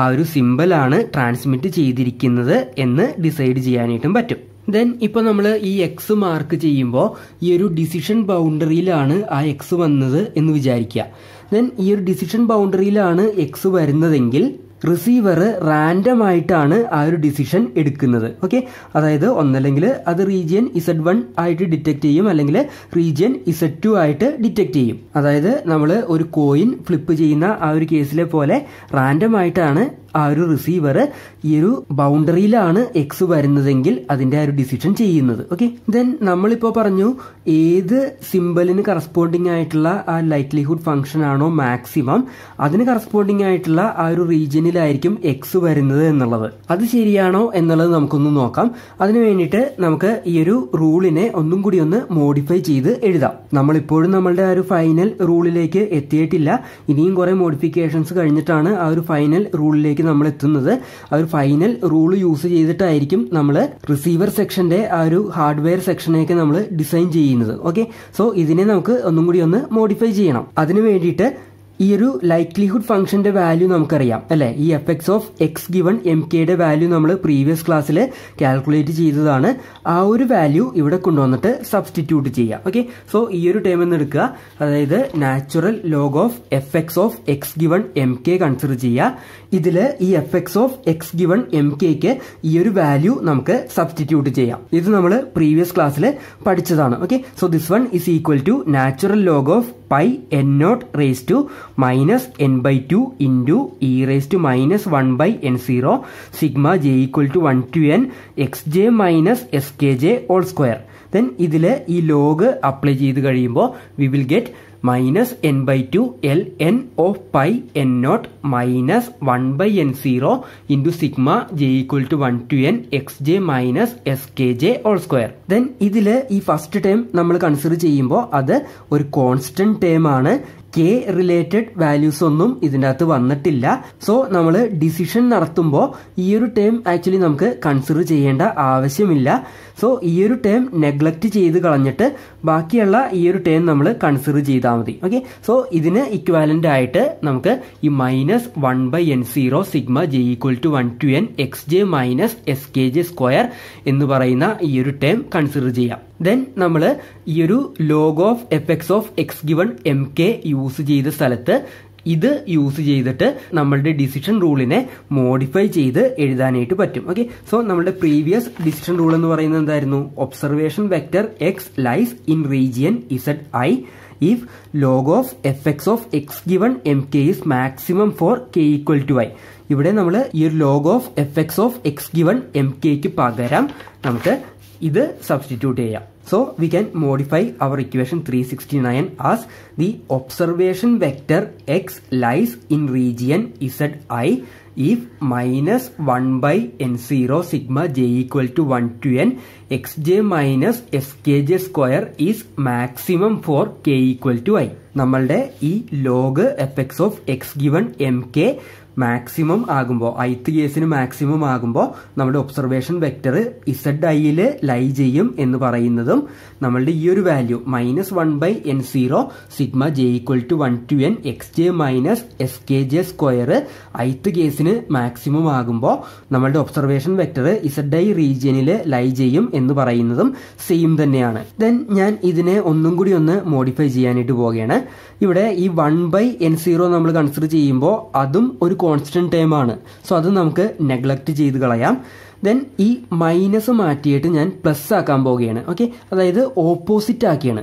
ആ ഒരു സിമ്പിളാണ് ട്രാൻസ്മിറ്റ് ചെയ്തിരിക്കുന്നത് എന്ന് ഡിസൈഡ് ചെയ്യാനായിട്ടും പറ്റും ദെൻ ഇപ്പോൾ നമ്മൾ ഈ എക്സ് മാർക്ക് ചെയ്യുമ്പോൾ ഈ ഒരു ഡിസിഷൻ ബൗണ്ടറിയിലാണ് ആ എക്സ് വന്നത് എന്ന് വിചാരിക്കുക ദെൻ ഈ ഒരു ഡിസിഷൻ ബൗണ്ടറിയിലാണ് എക്സ് വരുന്നതെങ്കിൽ റിസീവർ റാൻഡം ആയിട്ടാണ് ആ ഒരു ഡിസിഷൻ എടുക്കുന്നത് ഓക്കെ അതായത് ഒന്നല്ലെങ്കിൽ അത് റീജിയൻ ഇസഡ് വൺ ആയിട്ട് ഡിറ്റക്ട് ചെയ്യും അല്ലെങ്കിൽ റീജിയൻ ഇസഡ് ടു ആയിട്ട് ഡിറ്റക്ട് ചെയ്യും അതായത് നമ്മൾ ഒരു കോയിൻ ഫ്ലിപ്പ് ചെയ്യുന്ന ആ ഒരു കേസിലെ പോലെ റാൻഡം ആയിട്ടാണ് ആ ഒരു റിസീവർ ഈ ഒരു ബൗണ്ടറിയിലാണ് എക്സ് വരുന്നതെങ്കിൽ അതിന്റെ ആ ഒരു ഡിസിഷൻ ചെയ്യുന്നത് ഓക്കെ ദെൻ നമ്മളിപ്പോ പറഞ്ഞു ഏത് സിമ്പിളിന് കറസ്പോണ്ടിങ് ആയിട്ടുള്ള ആ ലൈക്ലിഹുഡ് ഫംഗ്ഷൻ ആണോ മാക്സിമം അതിന് കറസ്പോണ്ടിങ് ആയിട്ടുള്ള ആ ഒരു റീജിയനിലായിരിക്കും എക്സ് വരുന്നത് എന്നുള്ളത് അത് ശരിയാണോ എന്നുള്ളത് നമുക്കൊന്ന് നോക്കാം അതിനു വേണ്ടിയിട്ട് നമുക്ക് ഈ ഒരു റൂളിനെ ഒന്നും കൂടി ഒന്ന് മോഡിഫൈ ചെയ്ത് എഴുതാം നമ്മളിപ്പോഴും നമ്മളുടെ ആ ഒരു ഫൈനൽ റൂളിലേക്ക് എത്തിയിട്ടില്ല ഇനിയും കുറെ മോഡിഫിക്കേഷൻസ് കഴിഞ്ഞിട്ടാണ് ആ ഒരു ഫൈനൽ റൂളിലേക്ക് ലെവലിലേക്ക് നമ്മൾ എത്തുന്നത് ആ ഒരു ഫൈനൽ റൂൾ യൂസ് ചെയ്തിട്ടായിരിക്കും നമ്മൾ റിസീവർ സെക്ഷന്റെ ആ ഒരു ഹാർഡ്വെയർ സെക്ഷനെയൊക്കെ നമ്മൾ ഡിസൈൻ ചെയ്യുന്നത് ഓക്കെ സോ ഇതിനെ നമുക്ക് ഒന്നും കൂടി ഒന്ന് മോഡിഫൈ ചെയ്യണം അതിനു വേണ്ടിയിട്ട് ഈ ഒരു ലൈക്ലിഹുഡ് ഫംഗ്ഷന്റെ വാല്യൂ നമുക്കറിയാം അല്ലെ ഈ F X of X given M കെയുടെ വാല്യൂ നമ്മൾ പ്രീവിയസ് ക്ലാസ്സിൽ കാൽക്കുലേറ്റ് ചെയ്തതാണ് ആ ഒരു വാല്യൂ ഇവിടെ കൊണ്ടുവന്നിട്ട് സബ്സ്റ്റിറ്റ്യൂട്ട് ചെയ്യാം ഓക്കെ സോ ഈ ഒരു ടേം എന്ന് എടുക്കുക അതായത് natural log of F X of X given M K consider ചെയ്യുക ഇതിൽ ഈ F X of X given M കെക്ക് ഈ ഒരു വാല്യൂ നമുക്ക് സബ്സ്റ്റിറ്റ്യൂട്ട് ചെയ്യാം ഇത് നമ്മൾ പ്രീവിയസ് ക്ലാസ്സിൽ പഠിച്ചതാണ് okay so this one is equal to natural log of pi N naught raise to minus N by two into E raise to minus one by N zero sigma J equal to one to N X J minus S K J all square then ഇതിൽ ഈ log apply ചെയ്ത് കഴിയുമ്പോൾ we will get minus N by two L N of pi N naught minus one by N zero into sigma J equal to one to N X J minus S K J all square then ഇതിൽ ഈ first term നമ്മൾ consider ചെയ്യുമ്പോൾ അത് ഒരു constant term ആണ് K related values ഒന്നും ഇതിനകത്ത് അകത്ത് വന്നിട്ടില്ല സോ നമ്മൾ ഡിസിഷൻ നടത്തുമ്പോൾ ഈ ഒരു ടേം ആക്ച്വലി നമുക്ക് കൺസിഡർ ചെയ്യേണ്ട ആവശ്യമില്ല സോ ഈ ഒരു ടേം നെഗ്ലക്ട് ചെയ്ത് കളഞ്ഞിട്ട് ബാക്കിയുള്ള ഈ ഒരു ടേം നമ്മൾ കൺസിഡർ ചെയ്താൽ മതി ഓക്കെ സോ ഇതിന് ഇക്വാലൻ്റ് ആയിട്ട് നമുക്ക് ഈ minus one by N zero sigma J equal to one to N X J minus S K J square എന്ന് പറയുന്ന ഈ ഒരു ടേം കൺസിഡർ ചെയ്യാം ദെൻ നമ്മൾ ഈ ഒരു log of F of X given M K use ചെയ്ത സ്ഥലത്ത് ഇത് യൂസ് ചെയ്തിട്ട് നമ്മളുടെ ഡിസിഷൻ റൂളിനെ മോഡിഫൈ ചെയ്ത് എഴുതാനായിട്ട് പറ്റും ഓക്കെ സോ നമ്മുടെ പ്രീവിയസ് ഡിസിഷൻ റൂൾ എന്ന് പറയുന്നത് എന്തായിരുന്നു observation vector X lies in region Z I if log of F of X given M K is maximum for K equal to I ഇവിടെ നമ്മൾ ഈ ഒരു log of F of X given M കെക്ക് പകരം നമുക്ക് ഇത് substitute ചെയ്യാം so we can modify our equation three sixty nine as the observation vector X lies in region Z I if minus one by N zero sigma J equal to one to N X J minus S K J square is maximum for K equal to I നമ്മളുടെ ഈ log F X of X given M K maximum ആകുമ്പോൾ ith കേസിന് maximum ആകുമ്പോൾ നമ്മുടെ observation vector Z ഐയിൽ ലൈ ചെയ്യും എന്ന് പറയുന്നതും നമ്മളുടെ ഈ ഒരു value minus one by N zero sigma J equal to one to N X J minus S K J square ith കേസിന് മാക്സിമം ആകുമ്പോൾ നമ്മളുടെ ഒബ്സർവേഷൻ വെക്ടർ ഇസഡ് ഐ റീജിയനിൽ ലൈ ചെയ്യും എന്ന് പറയുന്നതും സെയിം തന്നെയാണ് ദെൻ ഞാൻ ഇതിനെ ഒന്നും കൂടി ഒന്ന് മോഡിഫൈ ചെയ്യാനായിട്ട് പോവുകയാണ് ഇവിടെ ഈ വൺ ബൈ എൻ സീറോ നമ്മൾ കൺസിഡർ ചെയ്യുമ്പോൾ അതും ഒരു കോൺസ്റ്റൻറ്റ് ആണ് സോ അത് നമുക്ക് നെഗ്ലക്റ്റ് ചെയ്ത് കളയാം ദെൻ ഈ മൈനസ് മാറ്റിയിട്ട് ഞാൻ പ്ലസ് ആക്കാൻ പോവുകയാണ് ഓക്കെ അതായത് ഓപ്പോസിറ്റ് ആക്കിയാണ്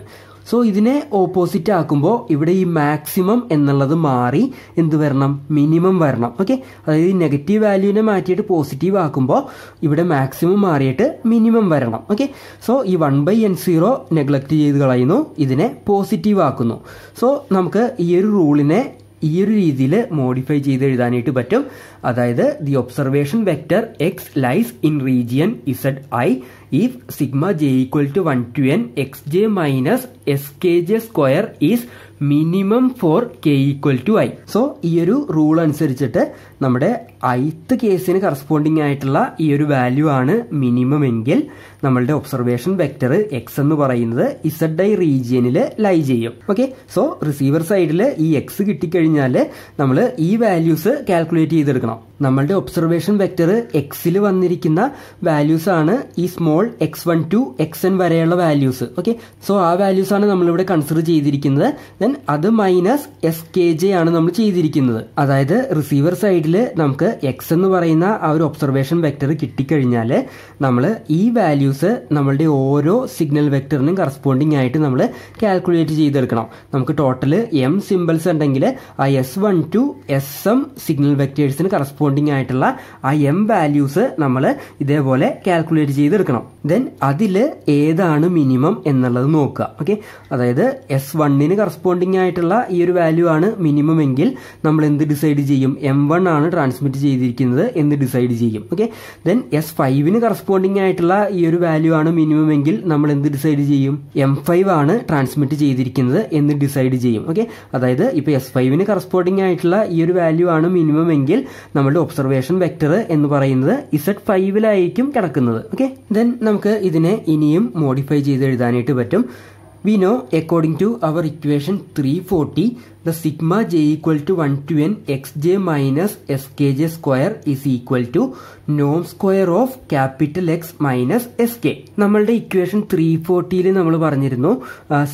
സോ ഇതിനെ ഓപ്പോസിറ്റ് ആക്കുമ്പോൾ ഇവിടെ ഈ മാക്സിമം എന്നുള്ളത് മാറി എന്ത് വരണം മിനിമം വരണം ഓക്കെ അതായത് നെഗറ്റീവ് വാല്യൂവിനെ മാറ്റിയിട്ട് പോസിറ്റീവ് ആക്കുമ്പോൾ ഇവിടെ മാക്സിമം മാറിയിട്ട് മിനിമം വരണം ഓക്കെ സോ ഈ one by N zero neglect ചെയ്ത് കളയുന്നു ഇതിനെ പോസിറ്റീവ് ആക്കുന്നു സോ നമുക്ക് ഈ ഒരു റൂളിനെ ഈ ഒരു രീതിയിൽ മോഡിഫൈ ചെയ്ത് എഴുതാനായിട്ട് പറ്റും അതായത് the observation vector X lies in region Z I if sigma J equal to one to N X J minus S K J square is minimum for K equal to I so ഈ ഒരു rule അനുസരിച്ചിട്ട് നമ്മുടെ ith കേസിന് corresponding ആയിട്ടുള്ള ഈ ഒരു value ആണ് minimum എങ്കിൽ നമ്മളുടെ ഒബ്സർവേഷൻ വെക്ടർ എക്സ് എന്ന് പറയുന്നത് ഇസഡ് ഐ റീജിയനിൽ ലൈ ചെയ്യും ഓക്കെ സോ റിസീവർ സൈഡിൽ ഈ എക്സ് കിട്ടിക്കഴിഞ്ഞാൽ നമ്മൾ ഈ വാല്യൂസ് കാൽക്കുലേറ്റ് ചെയ്തെടുക്കണം നമ്മളുടെ ഒബ്സർവേഷൻ വെക്ടർ എക്സിൽ വന്നിരിക്കുന്ന വാല്യൂസ് ആണ് ഈ small X one to X N വരെയുള്ള വാല്യൂസ് ഓക്കെ സോ ആ വാല്യൂസ് ആണ് നമ്മളിവിടെ കൺസിഡർ ചെയ്തിരിക്കുന്നത് ദെൻ അത് മൈനസ് എസ് കെ ജെ ആണ് നമ്മൾ ചെയ്തിരിക്കുന്നത് അതായത് റിസീവർ സൈഡിൽ നമുക്ക് എക്സ് എന്ന് പറയുന്ന ആ ഒരു ഒബ്സർവേഷൻ വെക്ടർ കിട്ടിക്കഴിഞ്ഞാൽ നമ്മൾ ഈ വാല്യൂസ് ഡിസ്റ്റൻസ് നമ്മളുടെ ഓരോ സിഗ്നൽ വെക്ടറിനും കറസ്പോണ്ടിങ് ആയിട്ട് നമ്മൾ കാൽക്കുലേറ്റ് ചെയ്തെടുക്കണം നമുക്ക് ടോട്ടൽ എം സിമ്പിൾസ് ഉണ്ടെങ്കിൽ ആ S one to S M signal വെക്ടേഴ്സിന് കറസ്പോണ്ടിങ് ആയിട്ടുള്ള ആ എം വാല്യൂസ് നമ്മൾ ഇതേപോലെ കാൽക്കുലേറ്റ് ചെയ്തെടുക്കണം ദെൻ അതിൽ ഏതാണ് മിനിമം എന്നുള്ളത് നോക്കുക ഓക്കെ അതായത് എസ് വണ്ണിന് കറസ്പോണ്ടിങ് ആയിട്ടുള്ള ഈ ഒരു വാല്യൂ ആണ് മിനിമം എങ്കിൽ നമ്മൾ എന്ത് ഡിസൈഡ് ചെയ്യും എം വൺ ആണ് ട്രാൻസ്മിറ്റ് ചെയ്തിരിക്കുന്നത് എന്ന് ഡിസൈഡ് ചെയ്യും ഓക്കെ ദെൻ എസ് ഫൈവിന് കറസ്പോണ്ടിങ് ആയിട്ടുള്ള ഈ ഒരു വാല്യൂ ആണ് മിനിമം എങ്കിൽ നമ്മൾ എന്ത് ഡിസൈഡ് ചെയ്യും എം ഫൈവ് ആണ് ട്രാൻസ്മിറ്റ് ചെയ്തിരിക്കുന്നത് എന്ന് ഡിസൈഡ് ചെയ്യും ഓക്കെ അതായത് ഇപ്പൊ എസ് ഫൈവിന് കറസ്പോണ്ടിങ് ആയിട്ടുള്ള ഈ ഒരു വാല്യൂ ആണ് മിനിമം എങ്കിൽ നമ്മുടെ ഒബ്സർവേഷൻ വെക്ടർ എന്ന് പറയുന്നത് ഇസെഡ് ഫൈവിലായിരിക്കും കിടക്കുന്നത് ഓക്കെ ദെൻ നമുക്ക് ഇതിനെ ഇനിയും മോഡിഫൈ ചെയ്ത് എഴുതാനായിട്ട് പറ്റും we know according to our equation three forty the sigma j equal to 1 to n xj minus skj square is equal to നോം square of capital X minus S K നമ്മളുടെ equation three ഫോർട്ടിയിൽ നമ്മൾ പറഞ്ഞിരുന്നു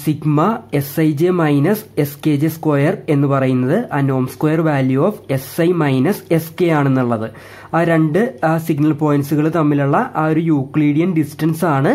sigma S I J minus S K J square എന്ന് പറയുന്നത് ആ നോം square value of S I minus S K ആണെന്നുള്ളത് ആ രണ്ട് സിഗ്നൽ പോയിന്റ്സുകൾ തമ്മിലുള്ള ആ ഒരു യൂക്ലീഡിയൻ ഡിസ്റ്റൻസ് ആണ്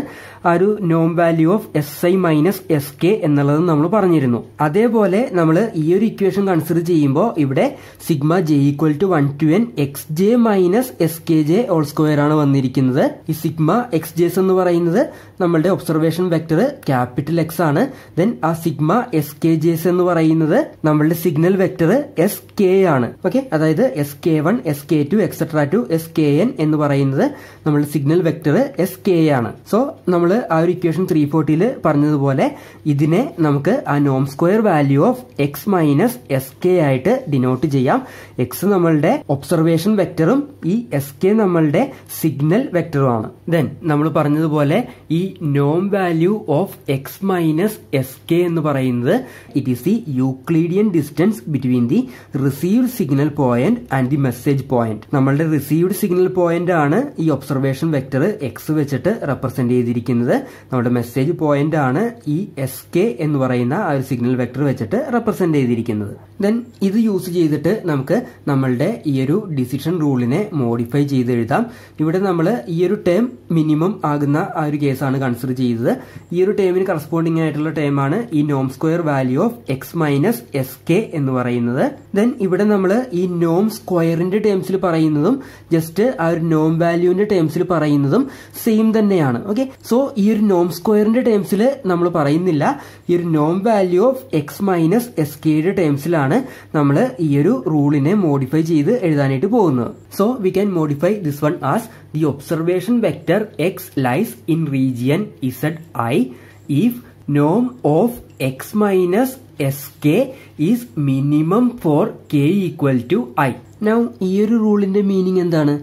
ആ ഒരു നോം value of S I minus S K എന്നുള്ളത് നമ്മൾ പറഞ്ഞിരുന്നു അതേപോലെ നമ്മൾ ഈ ഈ ഒരു ഇക്വേഷൻ കൺസിഡർ ചെയ്യുമ്പോൾ ഇവിടെ sigma J equal to one to N X J minus S K J all square ആണ് വന്നിരിക്കുന്നത് ഈ സിഗ്മ എക്സ് ജെസ് എന്ന് പറയുന്നത് നമ്മളുടെ ഒബ്സർവേഷൻ വെക്ടർ ക്യാപിറ്റൽ എക്സ് ആണ് ദെൻ ആ സിഗ്മ എസ് കെ ജെസ് എന്ന് പറയുന്നത് നമ്മളുടെ സിഗ്നൽ വെക്ടർ എസ് കെ ആണ് ഓക്കെ അതായത് S K one S K two etcetera to S K N എന്ന് പറയുന്നത് നമ്മളുടെ സിഗ്നൽ വെക്ടർ എസ് കെ ആണ് സോ നമ്മൾ ആ ഒരു ഇക്വേഷൻ ത്രീ ഫോർട്ടിയിൽ പറഞ്ഞതുപോലെ ഇതിനെ നമുക്ക് ആ നോം square value of x minus S k ആയിട്ട് ഡിനോട്ട് ചെയ്യാം എക്സ് നമ്മളുടെ ഒബ്സർവേഷൻ വെക്ടറും ഈ എസ് കെ നമ്മളുടെ സിഗ്നൽ വെക്ടറുമാണ് ദെൻ നമ്മൾ പറഞ്ഞതുപോലെ ഈ നോം value of x minus S k എന്ന് പറയുന്നത് it is the Euclidean distance between the received signal point and the message point നമ്മളുടെ റിസീവ്ഡ് സിഗ്നൽ പോയിന്റ് ആണ് ഈ ഒബ്സർവേഷൻ വെക്ടർ എക്സ് വെച്ചിട്ട് റെപ്രസെന്റ് ചെയ്തിരിക്കുന്നത് നമ്മുടെ മെസ്സേജ് പോയിന്റ് ആണ് ഈ എസ് കെ എന്ന് പറയുന്ന ആ ഒരു സിഗ്നൽ വെക്ടർ വെച്ചിട്ട് റെപ്രസെന്റ് ചെയ്തിരിക്കുന്നത് ദെൻ ഇത് യൂസ് ചെയ്തിട്ട് നമുക്ക് നമ്മളുടെ ഈ ഒരു ഡിസിഷൻ റൂളിനെ മോഡിഫൈ ചെയ്ത് എഴുതാം ഇവിടെ നമ്മൾ ഈ ഒരു ടേം മിനിമം ആകുന്ന ആ ഒരു കേസാണ് കൺസിഡർ ചെയ്തത് ഈ ഒരു ടേമിന് കറസ്പോണ്ടിങ് ആയിട്ടുള്ള ടേമാണ് ഈ നോം square value of x minus S k എന്ന് പറയുന്നത് ദെൻ ഇവിടെ നമ്മൾ ഈ നോം സ്ക്വയറിന്റെ ടേംസിൽ പറയുന്നതും ജസ്റ്റ് ആ ഒരു നോം വാല്യൂവിന്റെ ടേംസിൽ പറയുന്നതും സെയിം തന്നെയാണ് ഓക്കെ സോ ഈ ഒരു നോം സ്ക്വയറിന്റെ ടേംസിൽ നമ്മൾ പറയുന്നില്ല ഈ ഒരു നോം value of x minus s ഏഴ് ടേംസിലാണ് നമ്മൾ ഈ ഒരു റൂളിനെ മോഡിഫൈ ചെയ്ത് എഴുതാനായിട്ട് പോകുന്നത് so we can modify this one as the observation vector X lies in region Z I if നോം of x minus S k is minimum for K equal to i now ഈ ഒരു റൂളിന്റെ meaning എന്താണ്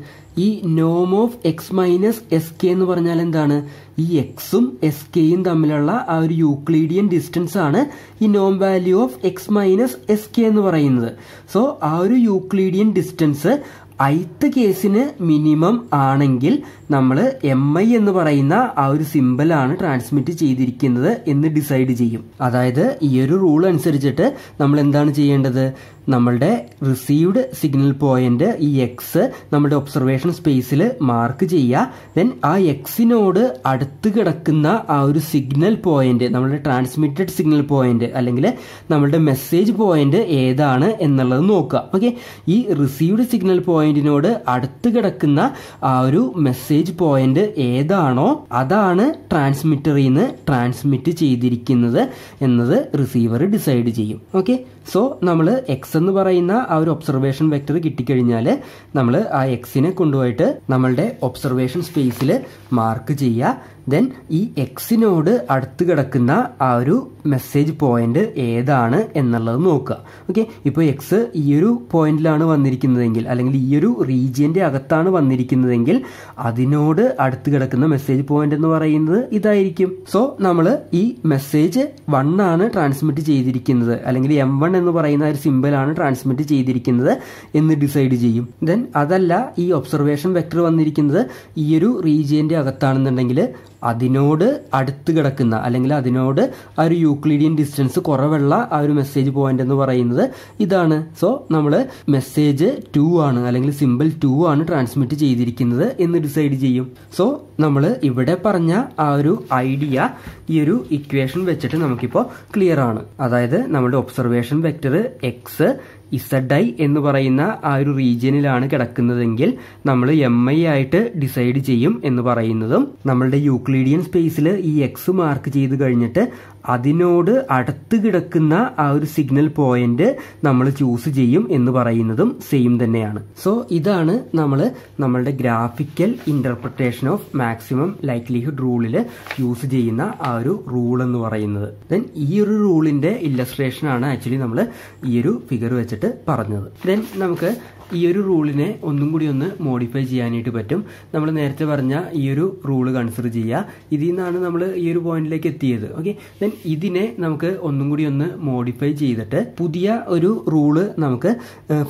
ഈ നോം of x minus S k എന്ന് പറഞ്ഞാൽ എന്താണ് ഈ എക്സും എസ് കെയും തമ്മിലുള്ള ആ ഒരു യൂക്ലീഡിയൻ ഡിസ്റ്റൻസ് ആണ് ഈ നോം value of x minus S k എന്ന് പറയുന്നത് സോ ആ ഒരു യൂക്ലീഡിയൻ ഡിസ്റ്റൻസ് ഐത്ത് കേസിന് മിനിമം ആണെങ്കിൽ നമ്മൾ എം ഐ എന്ന് പറയുന്ന ആ ഒരു സിമ്പിളാണ് ട്രാൻസ്മിറ്റ് ചെയ്തിരിക്കുന്നത് എന്ന് ഡിസൈഡ് ചെയ്യും അതായത് ഈ ഒരു റൂൾ അനുസരിച്ചിട്ട് നമ്മൾ എന്താണ് ചെയ്യേണ്ടത് നമ്മളുടെ റിസീവ്ഡ് സിഗ്നൽ പോയിന്റ് ഈ എക്സ് നമ്മുടെ ഒബ്സർവേഷൻ സ്പേസിൽ മാർക്ക് ചെയ്യുക ദെൻ ആ എക്സിനോട് അടുത്ത് കിടക്കുന്ന ആ ഒരു സിഗ്നൽ പോയിന്റ് നമ്മളുടെ ട്രാൻസ്മിറ്റഡ് സിഗ്നൽ പോയിന്റ് അല്ലെങ്കിൽ നമ്മളുടെ മെസ്സേജ് പോയിന്റ് ഏതാണ് എന്നുള്ളത് നോക്കുക ഓക്കെ ഈ റിസീവ്ഡ് സിഗ്നൽ പോയിന്റിനോട് അടുത്ത് കിടക്കുന്ന ആ ഒരു മെസ്സേജ് പോയിന്റ് ഏതാണോ അതാണ് ട്രാൻസ്മിറ്ററിൽ നിന്ന് ട്രാൻസ്മിറ്റ് ചെയ്തിരിക്കുന്നത് എന്നത് റിസീവർ ഡിസൈഡ് ചെയ്യും ഓക്കെ സോ നമ്മൾ എക്സ് എന്ന് പറയുന്ന ആ ഒരു ഒബ്സർവേഷൻ വെക്ടർ കിട്ടിക്കഴിഞ്ഞാൽ നമ്മൾ ആ എക്സിനെ കൊണ്ടുപോയിട്ട് നമ്മളുടെ ഒബ്സർവേഷൻ സ്പേസിൽ മാർക്ക് ചെയ്യുക ദെൻ ഈ എക്സിനോട് അടുത്ത് കിടക്കുന്ന ആ ഒരു മെസ്സേജ് പോയിന്റ് ഏതാണ് എന്നുള്ളത് നോക്കുക ഓക്കെ ഇപ്പൊ എക്സ് ഈ ഒരു പോയിന്റിലാണ് വന്നിരിക്കുന്നതെങ്കിൽ അല്ലെങ്കിൽ ഈ ഒരു റീജിയന്റെ അകത്താണ് വന്നിരിക്കുന്നതെങ്കിൽ അതിനോട് അടുത്ത് കിടക്കുന്ന മെസ്സേജ് പോയിന്റ് എന്ന് പറയുന്നത് ഇതായിരിക്കും സോ നമ്മൾ ഈ മെസ്സേജ് വൺ ആണ് ട്രാൻസ്മിറ്റ് ചെയ്തിരിക്കുന്നത് അല്ലെങ്കിൽ എം വൺ എന്ന് പറയുന്ന ഒരു ആണ് ട്രാൻസ്മിറ്റ് ചെയ്തിരിക്കുന്നത് എന്ന് ഡിസൈഡ് ചെയ്യും ദെൻ അതല്ല ഈ ഒബ്സർവേഷൻ വെക്ടർ വന്നിരിക്കുന്നത് ഈ ഒരു റീജിയന്റെ അകത്താണെന്നുണ്ടെങ്കിൽ അതിനോട് അടുത്ത് കിടക്കുന്ന അല്ലെങ്കിൽ അതിനോട് ആ ഒരു യൂക്ലിഡിയൻ ഡിസ്റ്റൻസ് കുറവുള്ള ആ ഒരു മെസ്സേജ് പോയിന്റ് എന്ന് പറയുന്നത് ഇതാണ് സോ നമ്മൾ മെസ്സേജ് ടു ആണ് അല്ലെങ്കിൽ സിമ്പിൾ ടു ആണ് ട്രാൻസ്മിറ്റ് ചെയ്തിരിക്കുന്നത് എന്ന് ഡിസൈഡ് ചെയ്യും സോ നമ്മൾ ഇവിടെ പറഞ്ഞ ആ ഒരു ഐഡിയ ഈ ഒരു ഇക്വേഷൻ വെച്ചിട്ട് നമുക്കിപ്പോൾ ക്ലിയർ ആണ് അതായത് നമ്മുടെ observation vector x z i എന്ന് പറയുന്ന ആ ഒരു റീജിയനിലാണ് കിടക്കുന്നതെങ്കിൽ നമ്മൾ എം ഐ ആയിട്ട് ഡിസൈഡ് ചെയ്യും എന്ന് പറയുന്നതും നമ്മളുടെ യൂക്ലീഡിയൻ സ്പേസിൽ ഈ എക്സ് മാർക്ക് ചെയ്ത് കഴിഞ്ഞിട്ട് അതിനോട് അടുത്ത് കിടക്കുന്ന ആ ഒരു സിഗ്നൽ പോയിന്റ് നമ്മൾ ചൂസ് ചെയ്യും എന്ന് പറയുന്നതും സെയിം തന്നെയാണ് സോ ഇതാണ് നമ്മൾ നമ്മളുടെ graphical interpretation of maximum likelihood റൂളിൽ യൂസ് ചെയ്യുന്ന ആ ഒരു റൂൾ എന്ന് പറയുന്നത് ദെൻ ഈ ഒരു റൂളിന്റെ ഇല്ലസ്ട്രേഷൻ ആണ് ആക്ച്വലി നമ്മൾ ഈ ഒരു ഫിഗർ വെച്ചിട്ട് പറഞ്ഞത് ദെൻ നമുക്ക് ഈ ഒരു റൂളിനെ ഒന്നും കൂടി ഒന്ന് മോഡിഫൈ ചെയ്യാനായിട്ട് പറ്റും നമ്മൾ നേരത്തെ പറഞ്ഞ ഈ ഒരു റൂൾ കൺസിഡർ ചെയ്യുക ഇതിൽ നിന്നാണ് നമ്മൾ ഈ ഒരു പോയിന്റിലേക്ക് എത്തിയത് ഓക്കെ ദെൻ ഇതിനെ നമുക്ക് ഒന്നും കൂടി ഒന്ന് മോഡിഫൈ ചെയ്തിട്ട് പുതിയ ഒരു റൂള് നമുക്ക്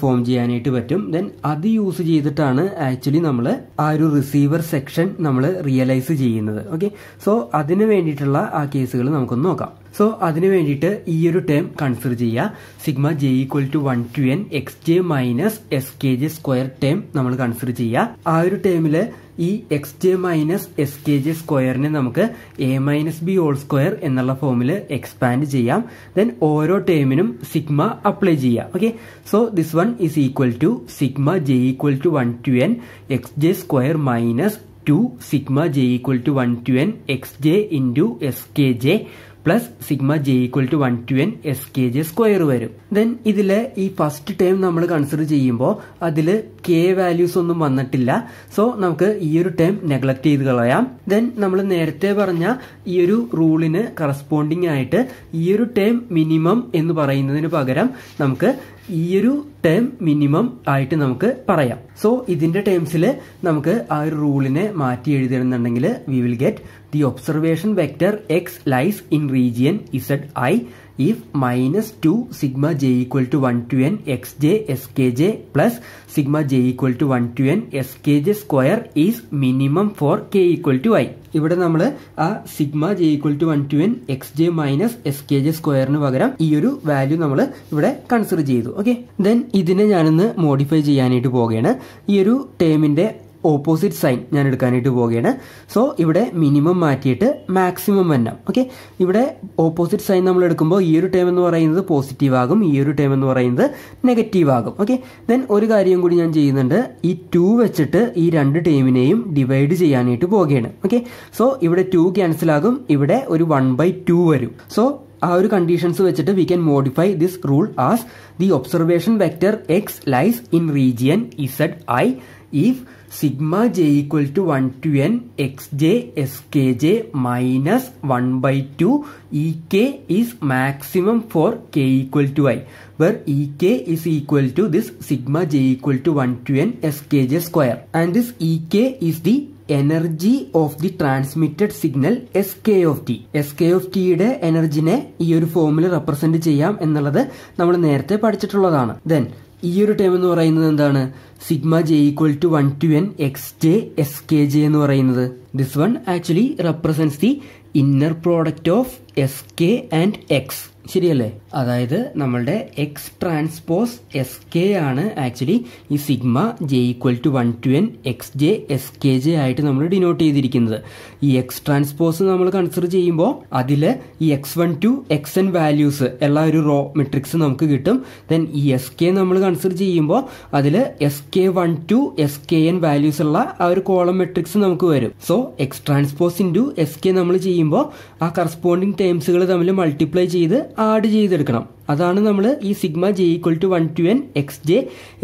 ഫോം ചെയ്യാനായിട്ട് പറ്റും ദെൻ അത് യൂസ് ചെയ്തിട്ടാണ് ആക്ച്വലി നമ്മൾ ആ ഒരു റിസീവർ സെക്ഷൻ നമ്മൾ റിയലൈസ് ചെയ്യുന്നത് ഓക്കെ സോ അതിന് വേണ്ടിയിട്ടുള്ള ആ കേസുകൾ നമുക്കൊന്ന് നോക്കാം സോ അതിനു വേണ്ടിയിട്ട് ഈ ഒരു ടേം കൺസിഡർ ചെയ്യുക sigma J equal to one to N X J minus S K J square term നമ്മൾ കൺസിഡർ ചെയ്യുക ആ ഒരു ടേമില് ഈ x J minus S K j സ്ക്വയറിനെ നമുക്ക് a minus b whole square എന്നുള്ള ഫോമിൽ എക്സ്പാൻഡ് ചെയ്യാം ദെൻ ഓരോ ടേമിനും സിഗ്മ അപ്ലൈ ചെയ്യാം okay so this one is equal to sigma J equal to one to N X j square minus two sigma J equal to one to N X j into s K j plus sigma J equal to one to n s K J square വരും then ഇതിൽ ഈ first term നമ്മൾ consider ചെയ്യുമ്പോൾ അതിൽ K values ഒന്നും വന്നിട്ടില്ല so നമുക്ക് ഈ ഒരു ടേം നെഗ്ലക്ട് ചെയ്ത് കളയാം ദെൻ നമ്മൾ നേരത്തെ പറഞ്ഞ ഈ ഒരു റൂളിന് കറസ്പോണ്ടിങ് ആയിട്ട് ഈ ഒരു ടേം മിനിമം എന്ന് പറയുന്നതിന് പകരം നമുക്ക് ഈയൊരു ടേം മിനിമം ആയിട്ട് നമുക്ക് പറയാം സോ ഇതിന്റെ ടേംസിൽ നമുക്ക് ആ ഒരു റൂളിനെ മാറ്റി എഴുതണമെന്നുണ്ടെങ്കിൽ we will get the observation vector X lies in region Z i if minus 2 sigma j equal to 1 to n xj skj plus sigma j equal to 1 to n skj square is minimum for k equal to i. ഇവിടെ നമ്മൾ ആ sigma J equal to one to N X J minus S K j സ്ക്വയറിന് പകരം ഈ ഒരു value നമ്മൾ ഇവിടെ consider ചെയ്തു ഓക്കെ ദെൻ ഇതിനെ ഞാനൊന്ന് മോഡിഫൈ ചെയ്യാനായിട്ട് പോവുകയാണ് ഈ ഒരു ടേമിന്റെ ഓപ്പോസിറ്റ് സൈൻ ഞാൻ എടുക്കാനായിട്ട് പോവുകയാണ് സോ ഇവിടെ മിനിമം മാറ്റിയിട്ട് മാക്സിമം വന്നാം ഓക്കെ ഇവിടെ ഓപ്പോസിറ്റ് സൈൻ നമ്മൾ എടുക്കുമ്പോൾ ഈ ഒരു ടേം എന്ന് പറയുന്നത് പോസിറ്റീവ് ആകും ഈ ഒരു ടേം എന്ന് പറയുന്നത് നെഗറ്റീവ് ആകും ഓക്കെ ദെൻ ഒരു കാര്യം കൂടി ഞാൻ ചെയ്യുന്നുണ്ട് ഈ ടു വെച്ചിട്ട് ഈ രണ്ട് ടൈമിനെയും ഡിവൈഡ് ചെയ്യാനായിട്ട് പോവുകയാണ് ഓക്കെ സോ ഇവിടെ ടു ക്യാൻസൽ ആകും ഇവിടെ ഒരു വൺ ബൈ ടു വരും സോ ആ ഒരു കണ്ടീഷൻസ് വെച്ചിട്ട് we can modify this rule as the observation vector X lies in region Z I if sigma J equal to one to N X j s K j minus one by two e k is maximum for K equal to i e k equal to this sigma J equal to one to n s K J square and this e k is the energy of the transmitted signal s k of t s k of ടിയുടെ എനർജിനെ ഈ ഒരു ഫോമിൽ represent ചെയ്യാം എന്നുള്ളത് നമ്മൾ നേരത്തെ പഠിച്ചിട്ടുള്ളതാണ് then ഈ ഒരു ടേം എന്ന് പറയുന്നത് എന്താണ് sigma J equal to one to N X j s K j എന്ന് പറയുന്നത് this one actually represents the inner product of s k and x ശരിയല്ലേ അതായത് നമ്മളുടെ എക്സ് ട്രാൻസ്പോസ് എസ് കെ ആണ് ആക്ച്വലി ഈ sigma J equal to one to N X j s K j ആയിട്ട് നമ്മൾ denote ചെയ്തിരിക്കുന്നത് ഈ എക്സ് ട്രാൻസ്പോസ് നമ്മൾ കൺസിഡർ ചെയ്യുമ്പോൾ അതിൽ ഈ x one to X N values എല്ലാ ഒരു റോ മെട്രിക്സ് നമുക്ക് കിട്ടും ദെൻ ഈ എസ് കെ നമ്മൾ കൺസിഡർ ചെയ്യുമ്പോൾ അതിൽ s K one to S K n values ഉള്ള ആ ഒരു കോളം മെട്രിക്സ് നമുക്ക് വരും so x transpose to S k നമ്മൾ ചെയ്യുമ്പോൾ ആ കറസ്പോണ്ടിങ് ടേംസുകൾ തമ്മിൽ മൾട്ടിപ്ലൈ ചെയ്ത് ആഡ് ചെയ്തെടുക്കണം അതാണ് നമ്മൾ ഈ sigma J equal to one to N X j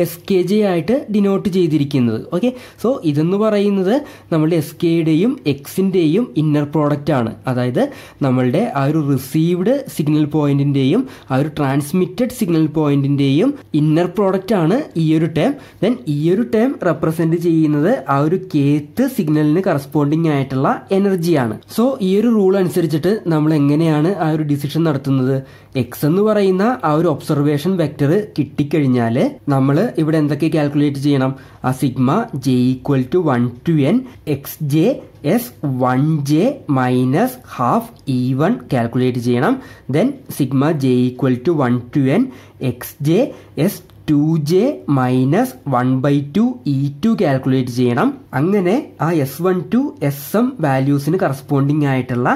s K j ആയിട്ട് ഡിനോട്ട് ചെയ്തിരിക്കുന്നത് ഓക്കെ സോ ഇതെന്ന് പറയുന്നത് നമ്മളുടെ എസ് കെയുടെയും എക്സിൻ്റെയും ഇന്നർ പ്രോഡക്റ്റ് ആണ് അതായത് നമ്മളുടെ ആ ഒരു റിസീവ്ഡ് സിഗ്നൽ പോയിന്റിൻ്റെയും ആ ഒരു ട്രാൻസ്മിറ്റഡ് സിഗ്നൽ പോയിന്റിൻ്റെയും ഇന്നർ പ്രോഡക്റ്റ് ആണ് ഈ ഒരു ടേം ദെൻ ഈ ഒരു ടേം റെപ്രസെൻ്റ് ചെയ്യുന്നത് ആ ഒരു കേത്ത് സിഗ്നലിന് കറസ്പോണ്ടിങ് ആയിട്ടുള്ള എനർജിയാണ് സോ ഈ ഒരു റൂൾ അനുസരിച്ചിട്ട് നമ്മൾ എങ്ങനെയാണ് ആ ഒരു ഡിസിഷൻ നടത്തുന്നത് എക്സ് എന്ന് പറയുന്നത് പറയുന്ന ആ ഒരു ഒബ്സർവേഷൻ വെക്ടർ കിട്ടിക്കഴിഞ്ഞാൽ നമ്മൾ ഇവിടെ എന്തൊക്കെ കാൽക്കുലേറ്റ് ചെയ്യണം ആ sigma J equal to one to N X j s one j minus half e one calculate ചെയ്യണം then sigma J equal to one to N X j s two j minus one by two e two calculate ചെയ്യണം അങ്ങനെ ആ S one to S m വാല്യൂസിന് corresponding ആയിട്ടുള്ള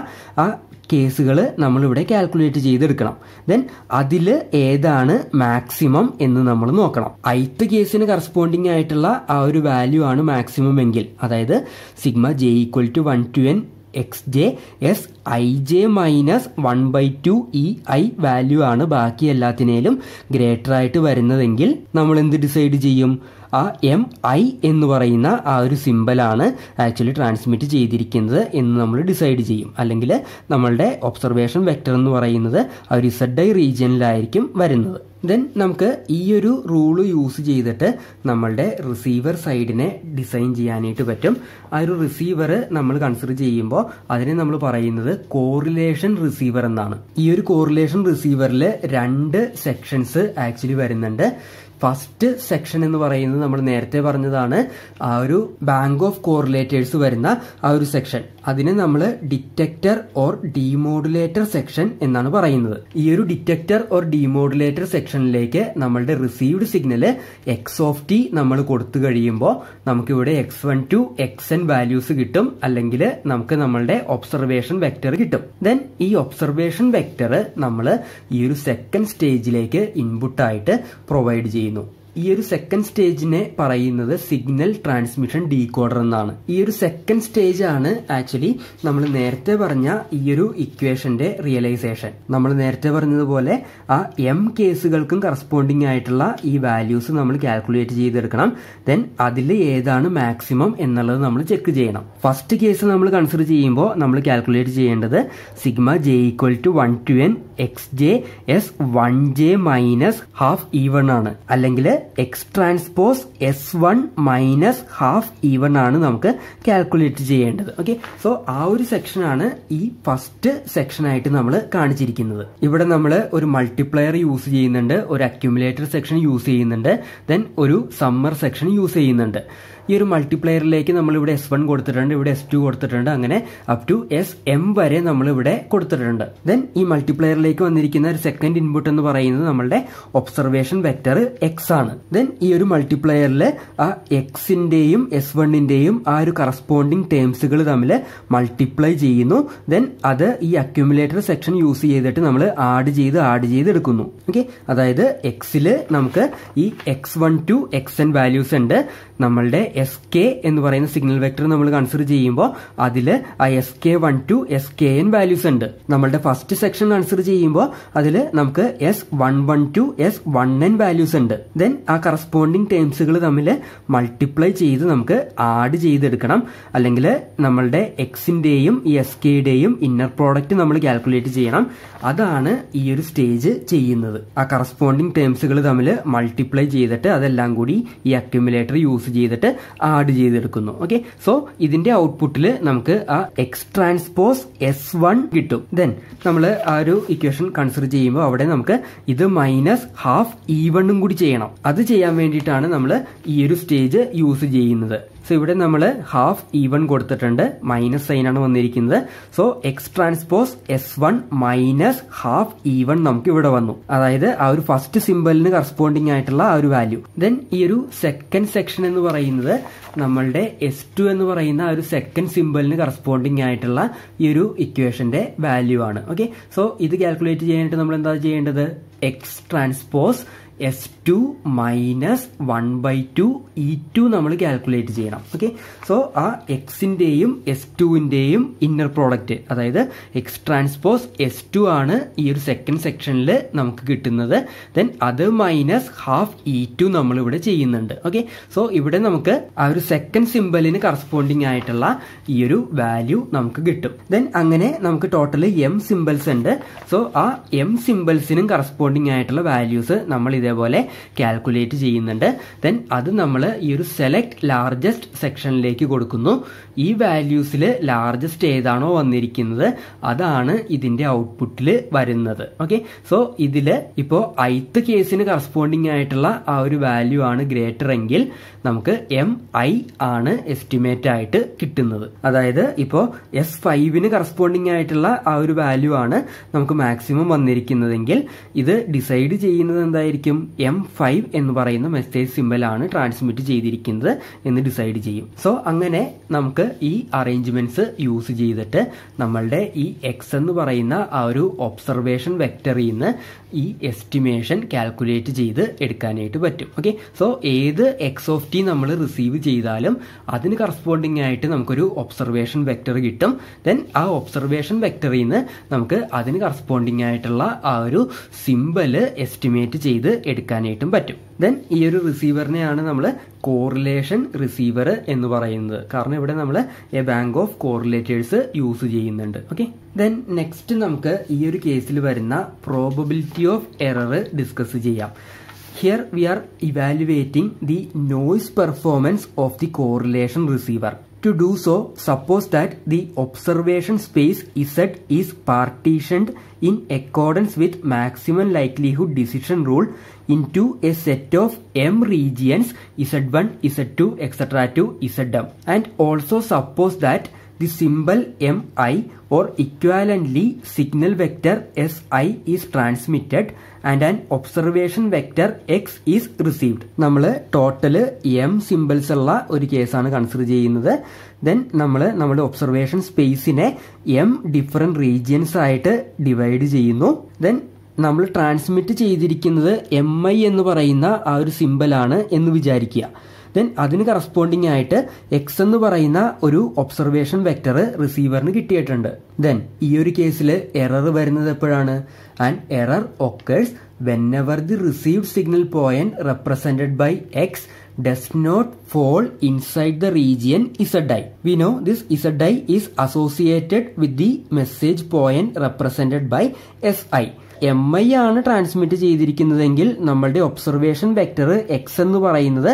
ആ കേസുകൾ നമ്മളിവിടെ calculate ചെയ്തെടുക്കണം ദെൻ അതിൽ ഏതാണ് മാക്സിമം എന്ന് നമ്മൾ നോക്കണം ഐത്ത് കേസിന് കറസ്പോണ്ടിങ് ആയിട്ടുള്ള ആ ഒരു വാല്യൂ ആണ് മാക്സിമം എങ്കിൽ അതായത് sigma J equal to one to N X j s I J minus one by two e i value ആണ് ബാക്കി എല്ലാത്തിനേലും ഗ്രേറ്റർ ആയിട്ട് വരുന്നതെങ്കിൽ നമ്മൾ എന്ത് ഡിസൈഡ് ചെയ്യും ആ എം ഐ എന്ന് പറയുന്ന ആ ഒരു സിമ്പലാണ് ആക്ച്വലി ട്രാൻസ്മിറ്റ് ചെയ്തിരിക്കുന്നത് എന്ന് നമ്മൾ ഡിസൈഡ് ചെയ്യും അല്ലെങ്കിൽ നമ്മളുടെ ഒബ്സർവേഷൻ വെക്റ്റർ എന്ന് പറയുന്നത് ആ ഒരു സെഡ് ഐ റീജിയനിലായിരിക്കും വരുന്നത് ദെൻ നമുക്ക് ഈ ഒരു റൂള് യൂസ് ചെയ്തിട്ട് നമ്മളുടെ റിസീവർ സൈഡിനെ ഡിസൈൻ ചെയ്യാനായിട്ട് പറ്റും ആ ഒരു റിസീവർ നമ്മൾ കൺസിഡർ ചെയ്യുമ്പോൾ അതിനെ നമ്മൾ പറയുന്നത് കോറിലേഷൻ റിസീവർ എന്നാണ് ഈ ഒരു കോറിലേഷൻ റിസീവറിൽ രണ്ട് സെക്ഷൻസ് ആക്ച്വലി വരുന്നുണ്ട് ഫസ്റ്റ് സെക്ഷൻ എന്ന് പറയുന്നത് നമ്മൾ നേരത്തെ പറഞ്ഞതാണ് ആ ഒരു ബാങ്ക് ഓഫ് കോറിലേറ്റേഴ്സ് വരുന്ന ആ ഒരു സെക്ഷൻ അതിന് നമ്മൾ ഡിറ്റക്ടർ ഓർ ഡിമോഡുലേറ്റർ സെക്ഷൻ എന്നാണ് പറയുന്നത് ഈ ഒരു ഡിറ്റക്ടർ ഓർ ഡിമോഡുലേറ്റർ സെക്ഷനിലേക്ക് നമ്മളുടെ received signal x of t നമ്മൾ കൊടുത്തു കഴിയുമ്പോൾ നമുക്കിവിടെ x one to X N values കിട്ടും അല്ലെങ്കിൽ നമുക്ക് നമ്മളുടെ ഒബ്സർവേഷൻ വെക്ടർ കിട്ടും ദെൻ ഈ ഒബ്സർവേഷൻ വെക്ടർ നമ്മൾ ഈ ഒരു സെക്കൻഡ് സ്റ്റേജിലേക്ക് ഇൻപുട്ടായിട്ട് പ്രൊവൈഡ് ചെയ്യുന്നു ഈ ഒരു സെക്കൻഡ് സ്റ്റേജിനെ പറയുന്നത് സിഗ്നൽ ട്രാൻസ്മിഷൻ ഡീകോഡർ എന്നാണ് ഈ ഒരു സെക്കൻഡ് സ്റ്റേജ് ആണ് ആക്ച്വലി നമ്മൾ നേരത്തെ പറഞ്ഞ ഈ ഒരു ഇക്വേഷന്റെ റിയലൈസേഷൻ നമ്മൾ നേരത്തെ പറഞ്ഞതുപോലെ ആ എം കേസുകൾക്കും കറസ്പോണ്ടിങ് ആയിട്ടുള്ള ഈ വാല്യൂസ് നമ്മൾ കാൽക്കുലേറ്റ് ചെയ്തെടുക്കണം ദെൻ അതിൽ ഏതാണ് മാക്സിമം എന്നുള്ളത് നമ്മൾ ചെക്ക് ചെയ്യണം ഫസ്റ്റ് കേസ് നമ്മൾ കൺസിഡർ ചെയ്യുമ്പോൾ നമ്മൾ കാൽക്കുലേറ്റ് ചെയ്യേണ്ടത് sigma J equal to one to N X j s one j minus half e one ആണ് അല്ലെങ്കിൽ x transpose s one minus half e one ആണ് നമുക്ക് കാൽക്കുലേറ്റ് ചെയ്യേണ്ടത് ഓക്കെ സോ ആ ഒരു സെക്ഷനാണ് ഈ ഫസ്റ്റ് സെക്ഷൻ ആയിട്ട് നമ്മൾ കാണിച്ചിരിക്കുന്നത് ഇവിടെ നമ്മൾ ഒരു മൾട്ടിപ്ലയർ യൂസ് ചെയ്യുന്നുണ്ട് ഒരു അക്യുമുലേറ്റർ സെക്ഷൻ യൂസ് ചെയ്യുന്നുണ്ട് ദെൻ ഒരു സമ്മർ സെക്ഷൻ യൂസ് ചെയ്യുന്നുണ്ട് ഈ ഒരു മൾട്ടിപ്ലയറിലേക്ക് നമ്മളിവിടെ എസ് വൺ കൊടുത്തിട്ടുണ്ട് ഇവിടെ എസ് ടു കൊടുത്തിട്ടുണ്ട് അങ്ങനെ അപ് ടു എസ് എം വരെ നമ്മൾ ഇവിടെ കൊടുത്തിട്ടുണ്ട് ദെൻ ഈ മൾട്ടിപ്ലയറിലേക്ക് വന്നിരിക്കുന്ന ഒരു സെക്കൻഡ് ഇൻപുട്ട് എന്ന് പറയുന്നത് നമ്മളുടെ ഒബ്സർവേഷൻ വെക്റ്റർ എക്സ് ആണ് ദെൻ ഈ ഒരു മൾട്ടിപ്ലയറിൽ ആ എക്സിന്റെയും എസ് വണ്ണിന്റെയും ആ ഒരു കറസ്പോണ്ടിങ് ടേംസുകൾ തമ്മിൽ മൾട്ടിപ്ലൈ ചെയ്യുന്നു ദെൻ അത് ഈ അക്യുമുലേറ്റർ സെക്ഷൻ യൂസ് ചെയ്തിട്ട് നമ്മൾ ആഡ് ചെയ്ത് ആഡ് ചെയ്ത് എടുക്കുന്നു ഓക്കെ അതായത് എക്സിൽ നമുക്ക് ഈ x one to X N values ഉണ്ട് നമ്മളുടെ എസ് കെ എന്ന് പറയുന്ന സിഗ്നൽ വെക്ടർ നമ്മൾ കൺസിഡർ ചെയ്യുമ്പോൾ അതിൽ ആ s K one to S K n values ഉണ്ട് നമ്മളുടെ ഫസ്റ്റ് സെക്ഷൻ കൺസിഡർ ചെയ്യുമ്പോൾ അതിൽ നമുക്ക് s one one to s one n values ഉണ്ട് ദെൻ ആ കറസ്പോണ്ടിങ് ടേംസുകൾ തമ്മിൽ മൾട്ടിപ്ലൈ ചെയ്ത് നമുക്ക് ആഡ് ചെയ്തെടുക്കണം അല്ലെങ്കിൽ നമ്മളുടെ എക്സിന്റെയും ഈ എസ് കെയുടെയും ഇന്നർ പ്രോഡക്റ്റ് നമ്മൾ കാൽക്കുലേറ്റ് ചെയ്യണം അതാണ് ഈ ഒരു സ്റ്റേജ് ചെയ്യുന്നത് ആ കറസ്പോണ്ടിങ് ടേംസുകൾ തമ്മിൽ മൾട്ടിപ്ലൈ ചെയ്തിട്ട് അതെല്ലാം കൂടി ഈ അക്യുമുലേറ്റർ യൂസ് ചെയ്തിട്ട് ആഡ് ചെയ്തെടുക്കുന്നു ഓക്കെ സോ ഇതിന്റെ ഔട്ട്പുട്ടിൽ നമുക്ക് ആ എക്സ് ട്രാൻസ്പോസ് എസ് വൺ കിട്ടും ദെൻ നമ്മൾ ആ ഒരു ഇക്വേഷൻ കൺസിഡർ ചെയ്യുമ്പോൾ അവിടെ നമുക്ക് ഇത് മൈനസ് ഹാഫ് ഇ വണ്ണും കൂടി ചെയ്യണം അത് ചെയ്യാൻ വേണ്ടിയിട്ടാണ് നമ്മൾ ഈ ഒരു സ്റ്റേജ് യൂസ് ചെയ്യുന്നത് സോ ഇവിടെ നമ്മൾ ഹാഫ് ഈവൺ കൊടുത്തിട്ടുണ്ട് മൈനസ് സൈനാണ് വന്നിരിക്കുന്നത് so x transpose s one minus half e one നമുക്ക് ഇവിടെ വന്നു അതായത് ആ ഒരു ഫസ്റ്റ് സിമ്പിളിന് കറസ്പോണ്ടിങ് ആയിട്ടുള്ള ആ ഒരു വാല്യൂ ദെൻ ഈ ഒരു സെക്കൻഡ് സെക്ഷൻ എന്ന് പറയുന്നത് നമ്മളുടെ എസ് ടു എന്ന് പറയുന്ന ആ ഒരു സെക്കൻഡ് സിമ്പിളിന് കറസ്പോണ്ടിങ് ആയിട്ടുള്ള ഈ ഒരു ഇക്വേഷന്റെ വാല്യൂ ആണ് ഓക്കെ സോ ഇത് കാൽക്കുലേറ്റ് ചെയ്യാനായിട്ട് നമ്മൾ എന്താ ചെയ്യേണ്ടത് x transpose s two minus one by two e two നമ്മൾ കാൽക്കുലേറ്റ് ചെയ്യണം ഓക്കെ സോ ആ എക്സിൻ്റെയും എസ് ടുവിൻ്റെയും ഇന്നർ പ്രോഡക്റ്റ് അതായത് എക്സ് ട്രാൻസ്പോസ് എസ് ടു ആണ് ഈ ഒരു സെക്കൻഡ് സെക്ഷനിൽ നമുക്ക് കിട്ടുന്നത് ദെൻ അത് മൈനസ് ഹാഫ് ഇ ടു ഇവിടെ ചെയ്യുന്നുണ്ട് ഓക്കെ സോ ഇവിടെ നമുക്ക് ആ ഒരു സെക്കൻഡ് സിമ്പലിന് കറസ്പോണ്ടിങ് ആയിട്ടുള്ള ഈ ഒരു വാല്യൂ നമുക്ക് കിട്ടും ദെൻ അങ്ങനെ നമുക്ക് ടോട്ടൽ എം സിമ്പിൾസ് ഉണ്ട് സോ ആ എം സിമ്പിൾസിനും കറസ്പോണ്ടിങ് ആയിട്ടുള്ള വാല്യൂസ് നമ്മൾ ഇതേ പോലെ കാൽക്കുലേറ്റ് ചെയ്യുന്നുണ്ട് ദെൻ അത് നമ്മൾ ഈ ഒരു സെലക്ട് ലാർജസ്റ്റ് സെക്ഷനിലേക്ക് കൊടുക്കുന്നു ഈ വാല്യൂസിൽ ലാർജസ്റ്റ് ഏതാണോ വന്നിരിക്കുന്നത് അതാണ് ഇതിൻ്റെ ഔട്ട്പുട്ടിൽ വരുന്നത് ഓക്കെ സോ ഇതിൽ ഇപ്പോൾ ഐത്ത് കേസിന് കറസ്പോണ്ടിങ് ആയിട്ടുള്ള ആ ഒരു വാല്യൂ ആണ് ഗ്രേറ്റർ എങ്കിൽ നമുക്ക് എം ഐ ആണ് എസ്റ്റിമേറ്റ് ആയിട്ട് കിട്ടുന്നത് അതായത് ഇപ്പോൾ എസ് ഫൈവിന് കറസ്പോണ്ടിങ് ആയിട്ടുള്ള ആ ഒരു വാല്യൂ ആണ് നമുക്ക് മാക്സിമം വന്നിരിക്കുന്നതെങ്കിൽ ഇത് ഡിസൈഡ് ചെയ്യുന്നത് എന്തായിരിക്കും ആയിരിക്കും എം ഫൈവ് എന്ന് പറയുന്ന മെസ്സേജ് സിമ്പലാണ് ട്രാൻസ്മിറ്റ് ചെയ്തിരിക്കുന്നത് എന്ന് ഡിസൈഡ് ചെയ്യും സോ അങ്ങനെ നമുക്ക് ഈ അറേഞ്ച്മെന്റ്സ് യൂസ് ചെയ്തിട്ട് നമ്മളുടെ ഈ എക്സ് എന്ന് പറയുന്ന ആ ഒരു ഒബ്സർവേഷൻ വെക്ടറിൽ നിന്ന് ഈ എസ്റ്റിമേഷൻ കാൽക്കുലേറ്റ് ചെയ്ത് എടുക്കാനായിട്ട് പറ്റും ഓക്കെ സോ ഏത് എക്സ് ഓഫ് ടി നമ്മൾ റിസീവ് ചെയ്താലും അതിന് കറസ്പോണ്ടിങ് ആയിട്ട് നമുക്കൊരു ഒബ്സർവേഷൻ വെക്റ്റർ കിട്ടും ദെൻ ആ ഒബ്സർവേഷൻ വെക്ടറിൽ നിന്ന് നമുക്ക് അതിന് കറസ്പോണ്ടിങ് ആയിട്ടുള്ള ആ ഒരു സിമ്പല് എസ്റ്റിമേറ്റ് ചെയ്ത് എടുക്കാനായിട്ടും പറ്റും ദെൻ ഈ ഒരു റിസീവറിനെയാണ് നമ്മൾ കോറിലേഷൻ റിസീവർ എന്ന് പറയുന്നത് കാരണം ഇവിടെ നമ്മൾ a bank of correlators use ചെയ്യുന്നുണ്ട് ഓക്കെ ദെൻ നെക്സ്റ്റ് നമുക്ക് ഈ ഒരു കേസിൽ വരുന്ന പ്രോബബിലിറ്റി ഓഫ് എറർ ഡിസ്കസ് ചെയ്യാം here we are evaluating the noise performance of the correlation receiver To do so, suppose that the observation space Z is partitioned in accordance with maximum likelihood decision rule into a set of M regions Z1, Z2, etc. to Zm. And also suppose that the m i or equivalently signal vector S i is transmitted and an observation vector x is received നമ്മൾ total m symbols ഉള്ള ഒരു കേസാണ് consider ചെയ്യുന്നത് then നമ്മൾ നമ്മുടെ observation സ്പേസിനെ m different regions ആയിട്ട് divide ചെയ്യുന്നു ദെൻ നമ്മൾ ട്രാൻസ്മിറ്റ് ചെയ്തിരിക്കുന്നത് എം ഐ എന്ന് പറയുന്ന ആ ഒരു സിമ്പിളാണ് എന്ന് വിചാരിക്കുക ദെൻ അതിന് കറസ്പോണ്ടിങ് ആയിട്ട് എക്സ് എന്ന് പറയുന്ന ഒരു ഒബ്സർവേഷൻ വെക്ടർ റിസീവറിന് കിട്ടിയിട്ടുണ്ട് ദെൻ ഈ ഒരു കേസിൽ എറർ വരുന്നത് എപ്പോഴാണ് and error occurs whenever the received signal point represented by x does not fall inside the region Zi. We know this Zi is associated with the message point represented by Si. M I ആണ് transmit ചെയ്തിരിക്കുന്നതെങ്കിൽ നമ്മളുടെ observation vector X എന്ന് പറയുന്നത്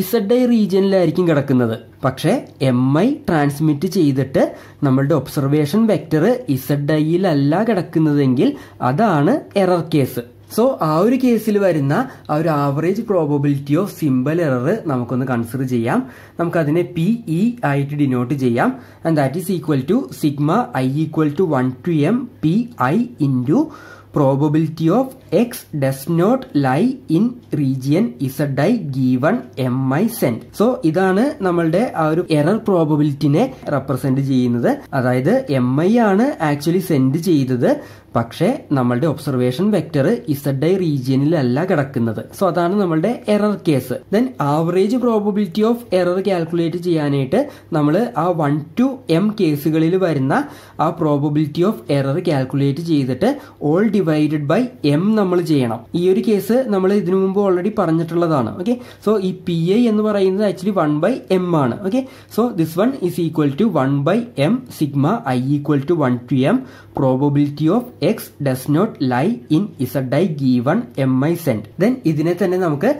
Z I റീജിയനിലായിരിക്കും കിടക്കുന്നത് പക്ഷേ M I transmit ചെയ്തിട്ട് നമ്മളുടെ observation vector z ഐയിലല്ല കിടക്കുന്നതെങ്കിൽ അതാണ് എറർ കേസ് സോ ആ ഒരു കേസിൽ വരുന്ന ആ ഒരു average probability of simple error നമുക്കൊന്ന് കൺസിഡർ ചെയ്യാം നമുക്കതിനെ പി ഇ ആയിട്ട് ഡിനോട്ട് ചെയ്യാം and that is equal to sigma I equal to one to M P I into probability of x does not lie in region Z given given M I sent so ഇതാണ് നമ്മളുടെ ആ ഒരു error പ്രോബബിലിറ്റിനെ represent ചെയ്യുന്നത് അതായത് M I ആണ് actually send ചെയ്തത് പക്ഷേ നമ്മളുടെ ഒബ്സർവേഷൻ വെക്ടർ ഇസഡ് ഐ റീജിയനിലല്ല കിടക്കുന്നത് സോ അതാണ് നമ്മളുടെ error case then average probability of error calculate ചെയ്യാനായിട്ട് നമ്മൾ ആ വൺ ടു എം കേസുകളിൽ വരുന്ന ആ പ്രോബിലിറ്റി ഓഫ് എറർ കാൽക്കുലേറ്റ് ചെയ്തിട്ട് ഓൾ ഡിവൈഡഡ് ബൈ എം നമ്മൾ ചെയ്യണം ഈ ഒരു കേസ് നമ്മൾ ഇതിനു മുമ്പ് ഓൾറെഡി പറഞ്ഞിട്ടുള്ളതാണ് ഓക്കെ സോ ഈ പി ഐ എന്ന് പറയുന്നത് ആക്ച്വലി വൺ ബൈ എം ആണ് okay so this one is equal to one by M sigma I equal to one to M probability of X does not lie in Z I given M I sent then ഇതിനെ തന്നെ നമുക്ക്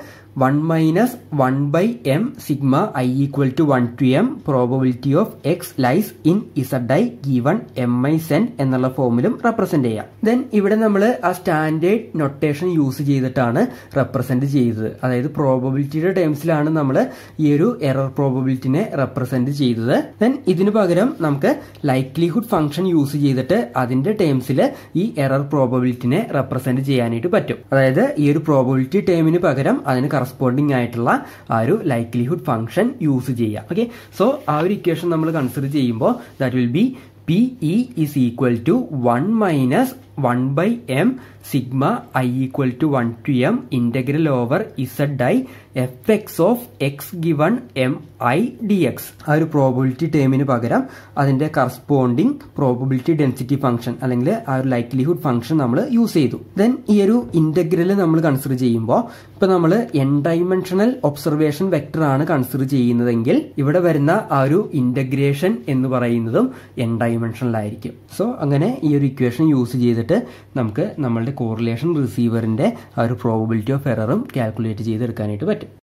one minus one by M sigma I equal to one to M probability of X lies in Z I given M I sent എന്നുള്ള ഫോമിലും represent ചെയ്യാം then ഇവിടെ നമ്മൾ ആ standard notation use ചെയ്തിട്ടാണ് റെപ്രസെന്റ് ചെയ്തത് അതായത് പ്രോബബിലിറ്റിയുടെ ടേംസിലാണ് നമ്മൾ ഈ ഒരു എറർ പ്രോബബിലിറ്റിനെ റെപ്രസെന്റ് ചെയ്തത് ദെൻ ഇതിനു പകരം നമുക്ക് ലൈക്ലിഹുഡ് ഫംഗ്ഷൻ യൂസ് ചെയ്തിട്ട് അതിന്റെ ടേംസിൽ ഈ എറർ പ്രോബബിലിറ്റിനെ റെപ്രസെന്റ് ചെയ്യാനായിട്ട് പറ്റും അതായത് ഈ ഒരു പ്രോബബിലിറ്റി ടേമിന് പകരം അതിന് കറസ്പോണ്ടിങ് ആയിട്ടുള്ള ആ ഒരു ലൈക്ലിഹുഡ് ഫംഗ്ഷൻ യൂസ് ചെയ്യുക ഓക്കെ സോ ആ ഒരു ഇക്വേഷൻ നമ്മൾ കൺസിഡർ ചെയ്യുമ്പോൾ that will be P E is equal to one minus one by M sigma I equal to one to M integral over Z I F X of X given M I D X ആ ഒരു probability ടേമിന് പകരം അതിന്റെ corresponding probability density function അല്ലെങ്കിൽ ആ ഒരു likelihood function നമ്മൾ use ചെയ്തു ദെൻ ഈ ഒരു ഇന്റഗ്രൽ നമ്മൾ കൺസിഡർ ചെയ്യുമ്പോൾ ഇപ്പൊ നമ്മൾ എൻ ഡൈമെൻഷണൽ ഒബ്സർവേഷൻ വെക്ടർ ആണ് കൺസിഡർ ചെയ്യുന്നതെങ്കിൽ ഇവിടെ വരുന്ന ആ ഒരു ഇൻ്റഗ്രേഷൻ എന്ന് പറയുന്നതും എൻ ഡൈമെൻഷണൽ ആയിരിക്കും സോ അങ്ങനെ ഈ ഒരു ഇക്വേഷൻ യൂസ് ചെയ്തിട്ട് വെച്ചിട്ട് നമുക്ക് നമ്മളുടെ കോറിലേഷൻ റിസീവറിൻ്റെ ആ ഒരു പ്രോബിലിറ്റി ഓഫ് എററും കാൽക്കുലേറ്റ് ചെയ്തെടുക്കാനായിട്ട് പറ്റും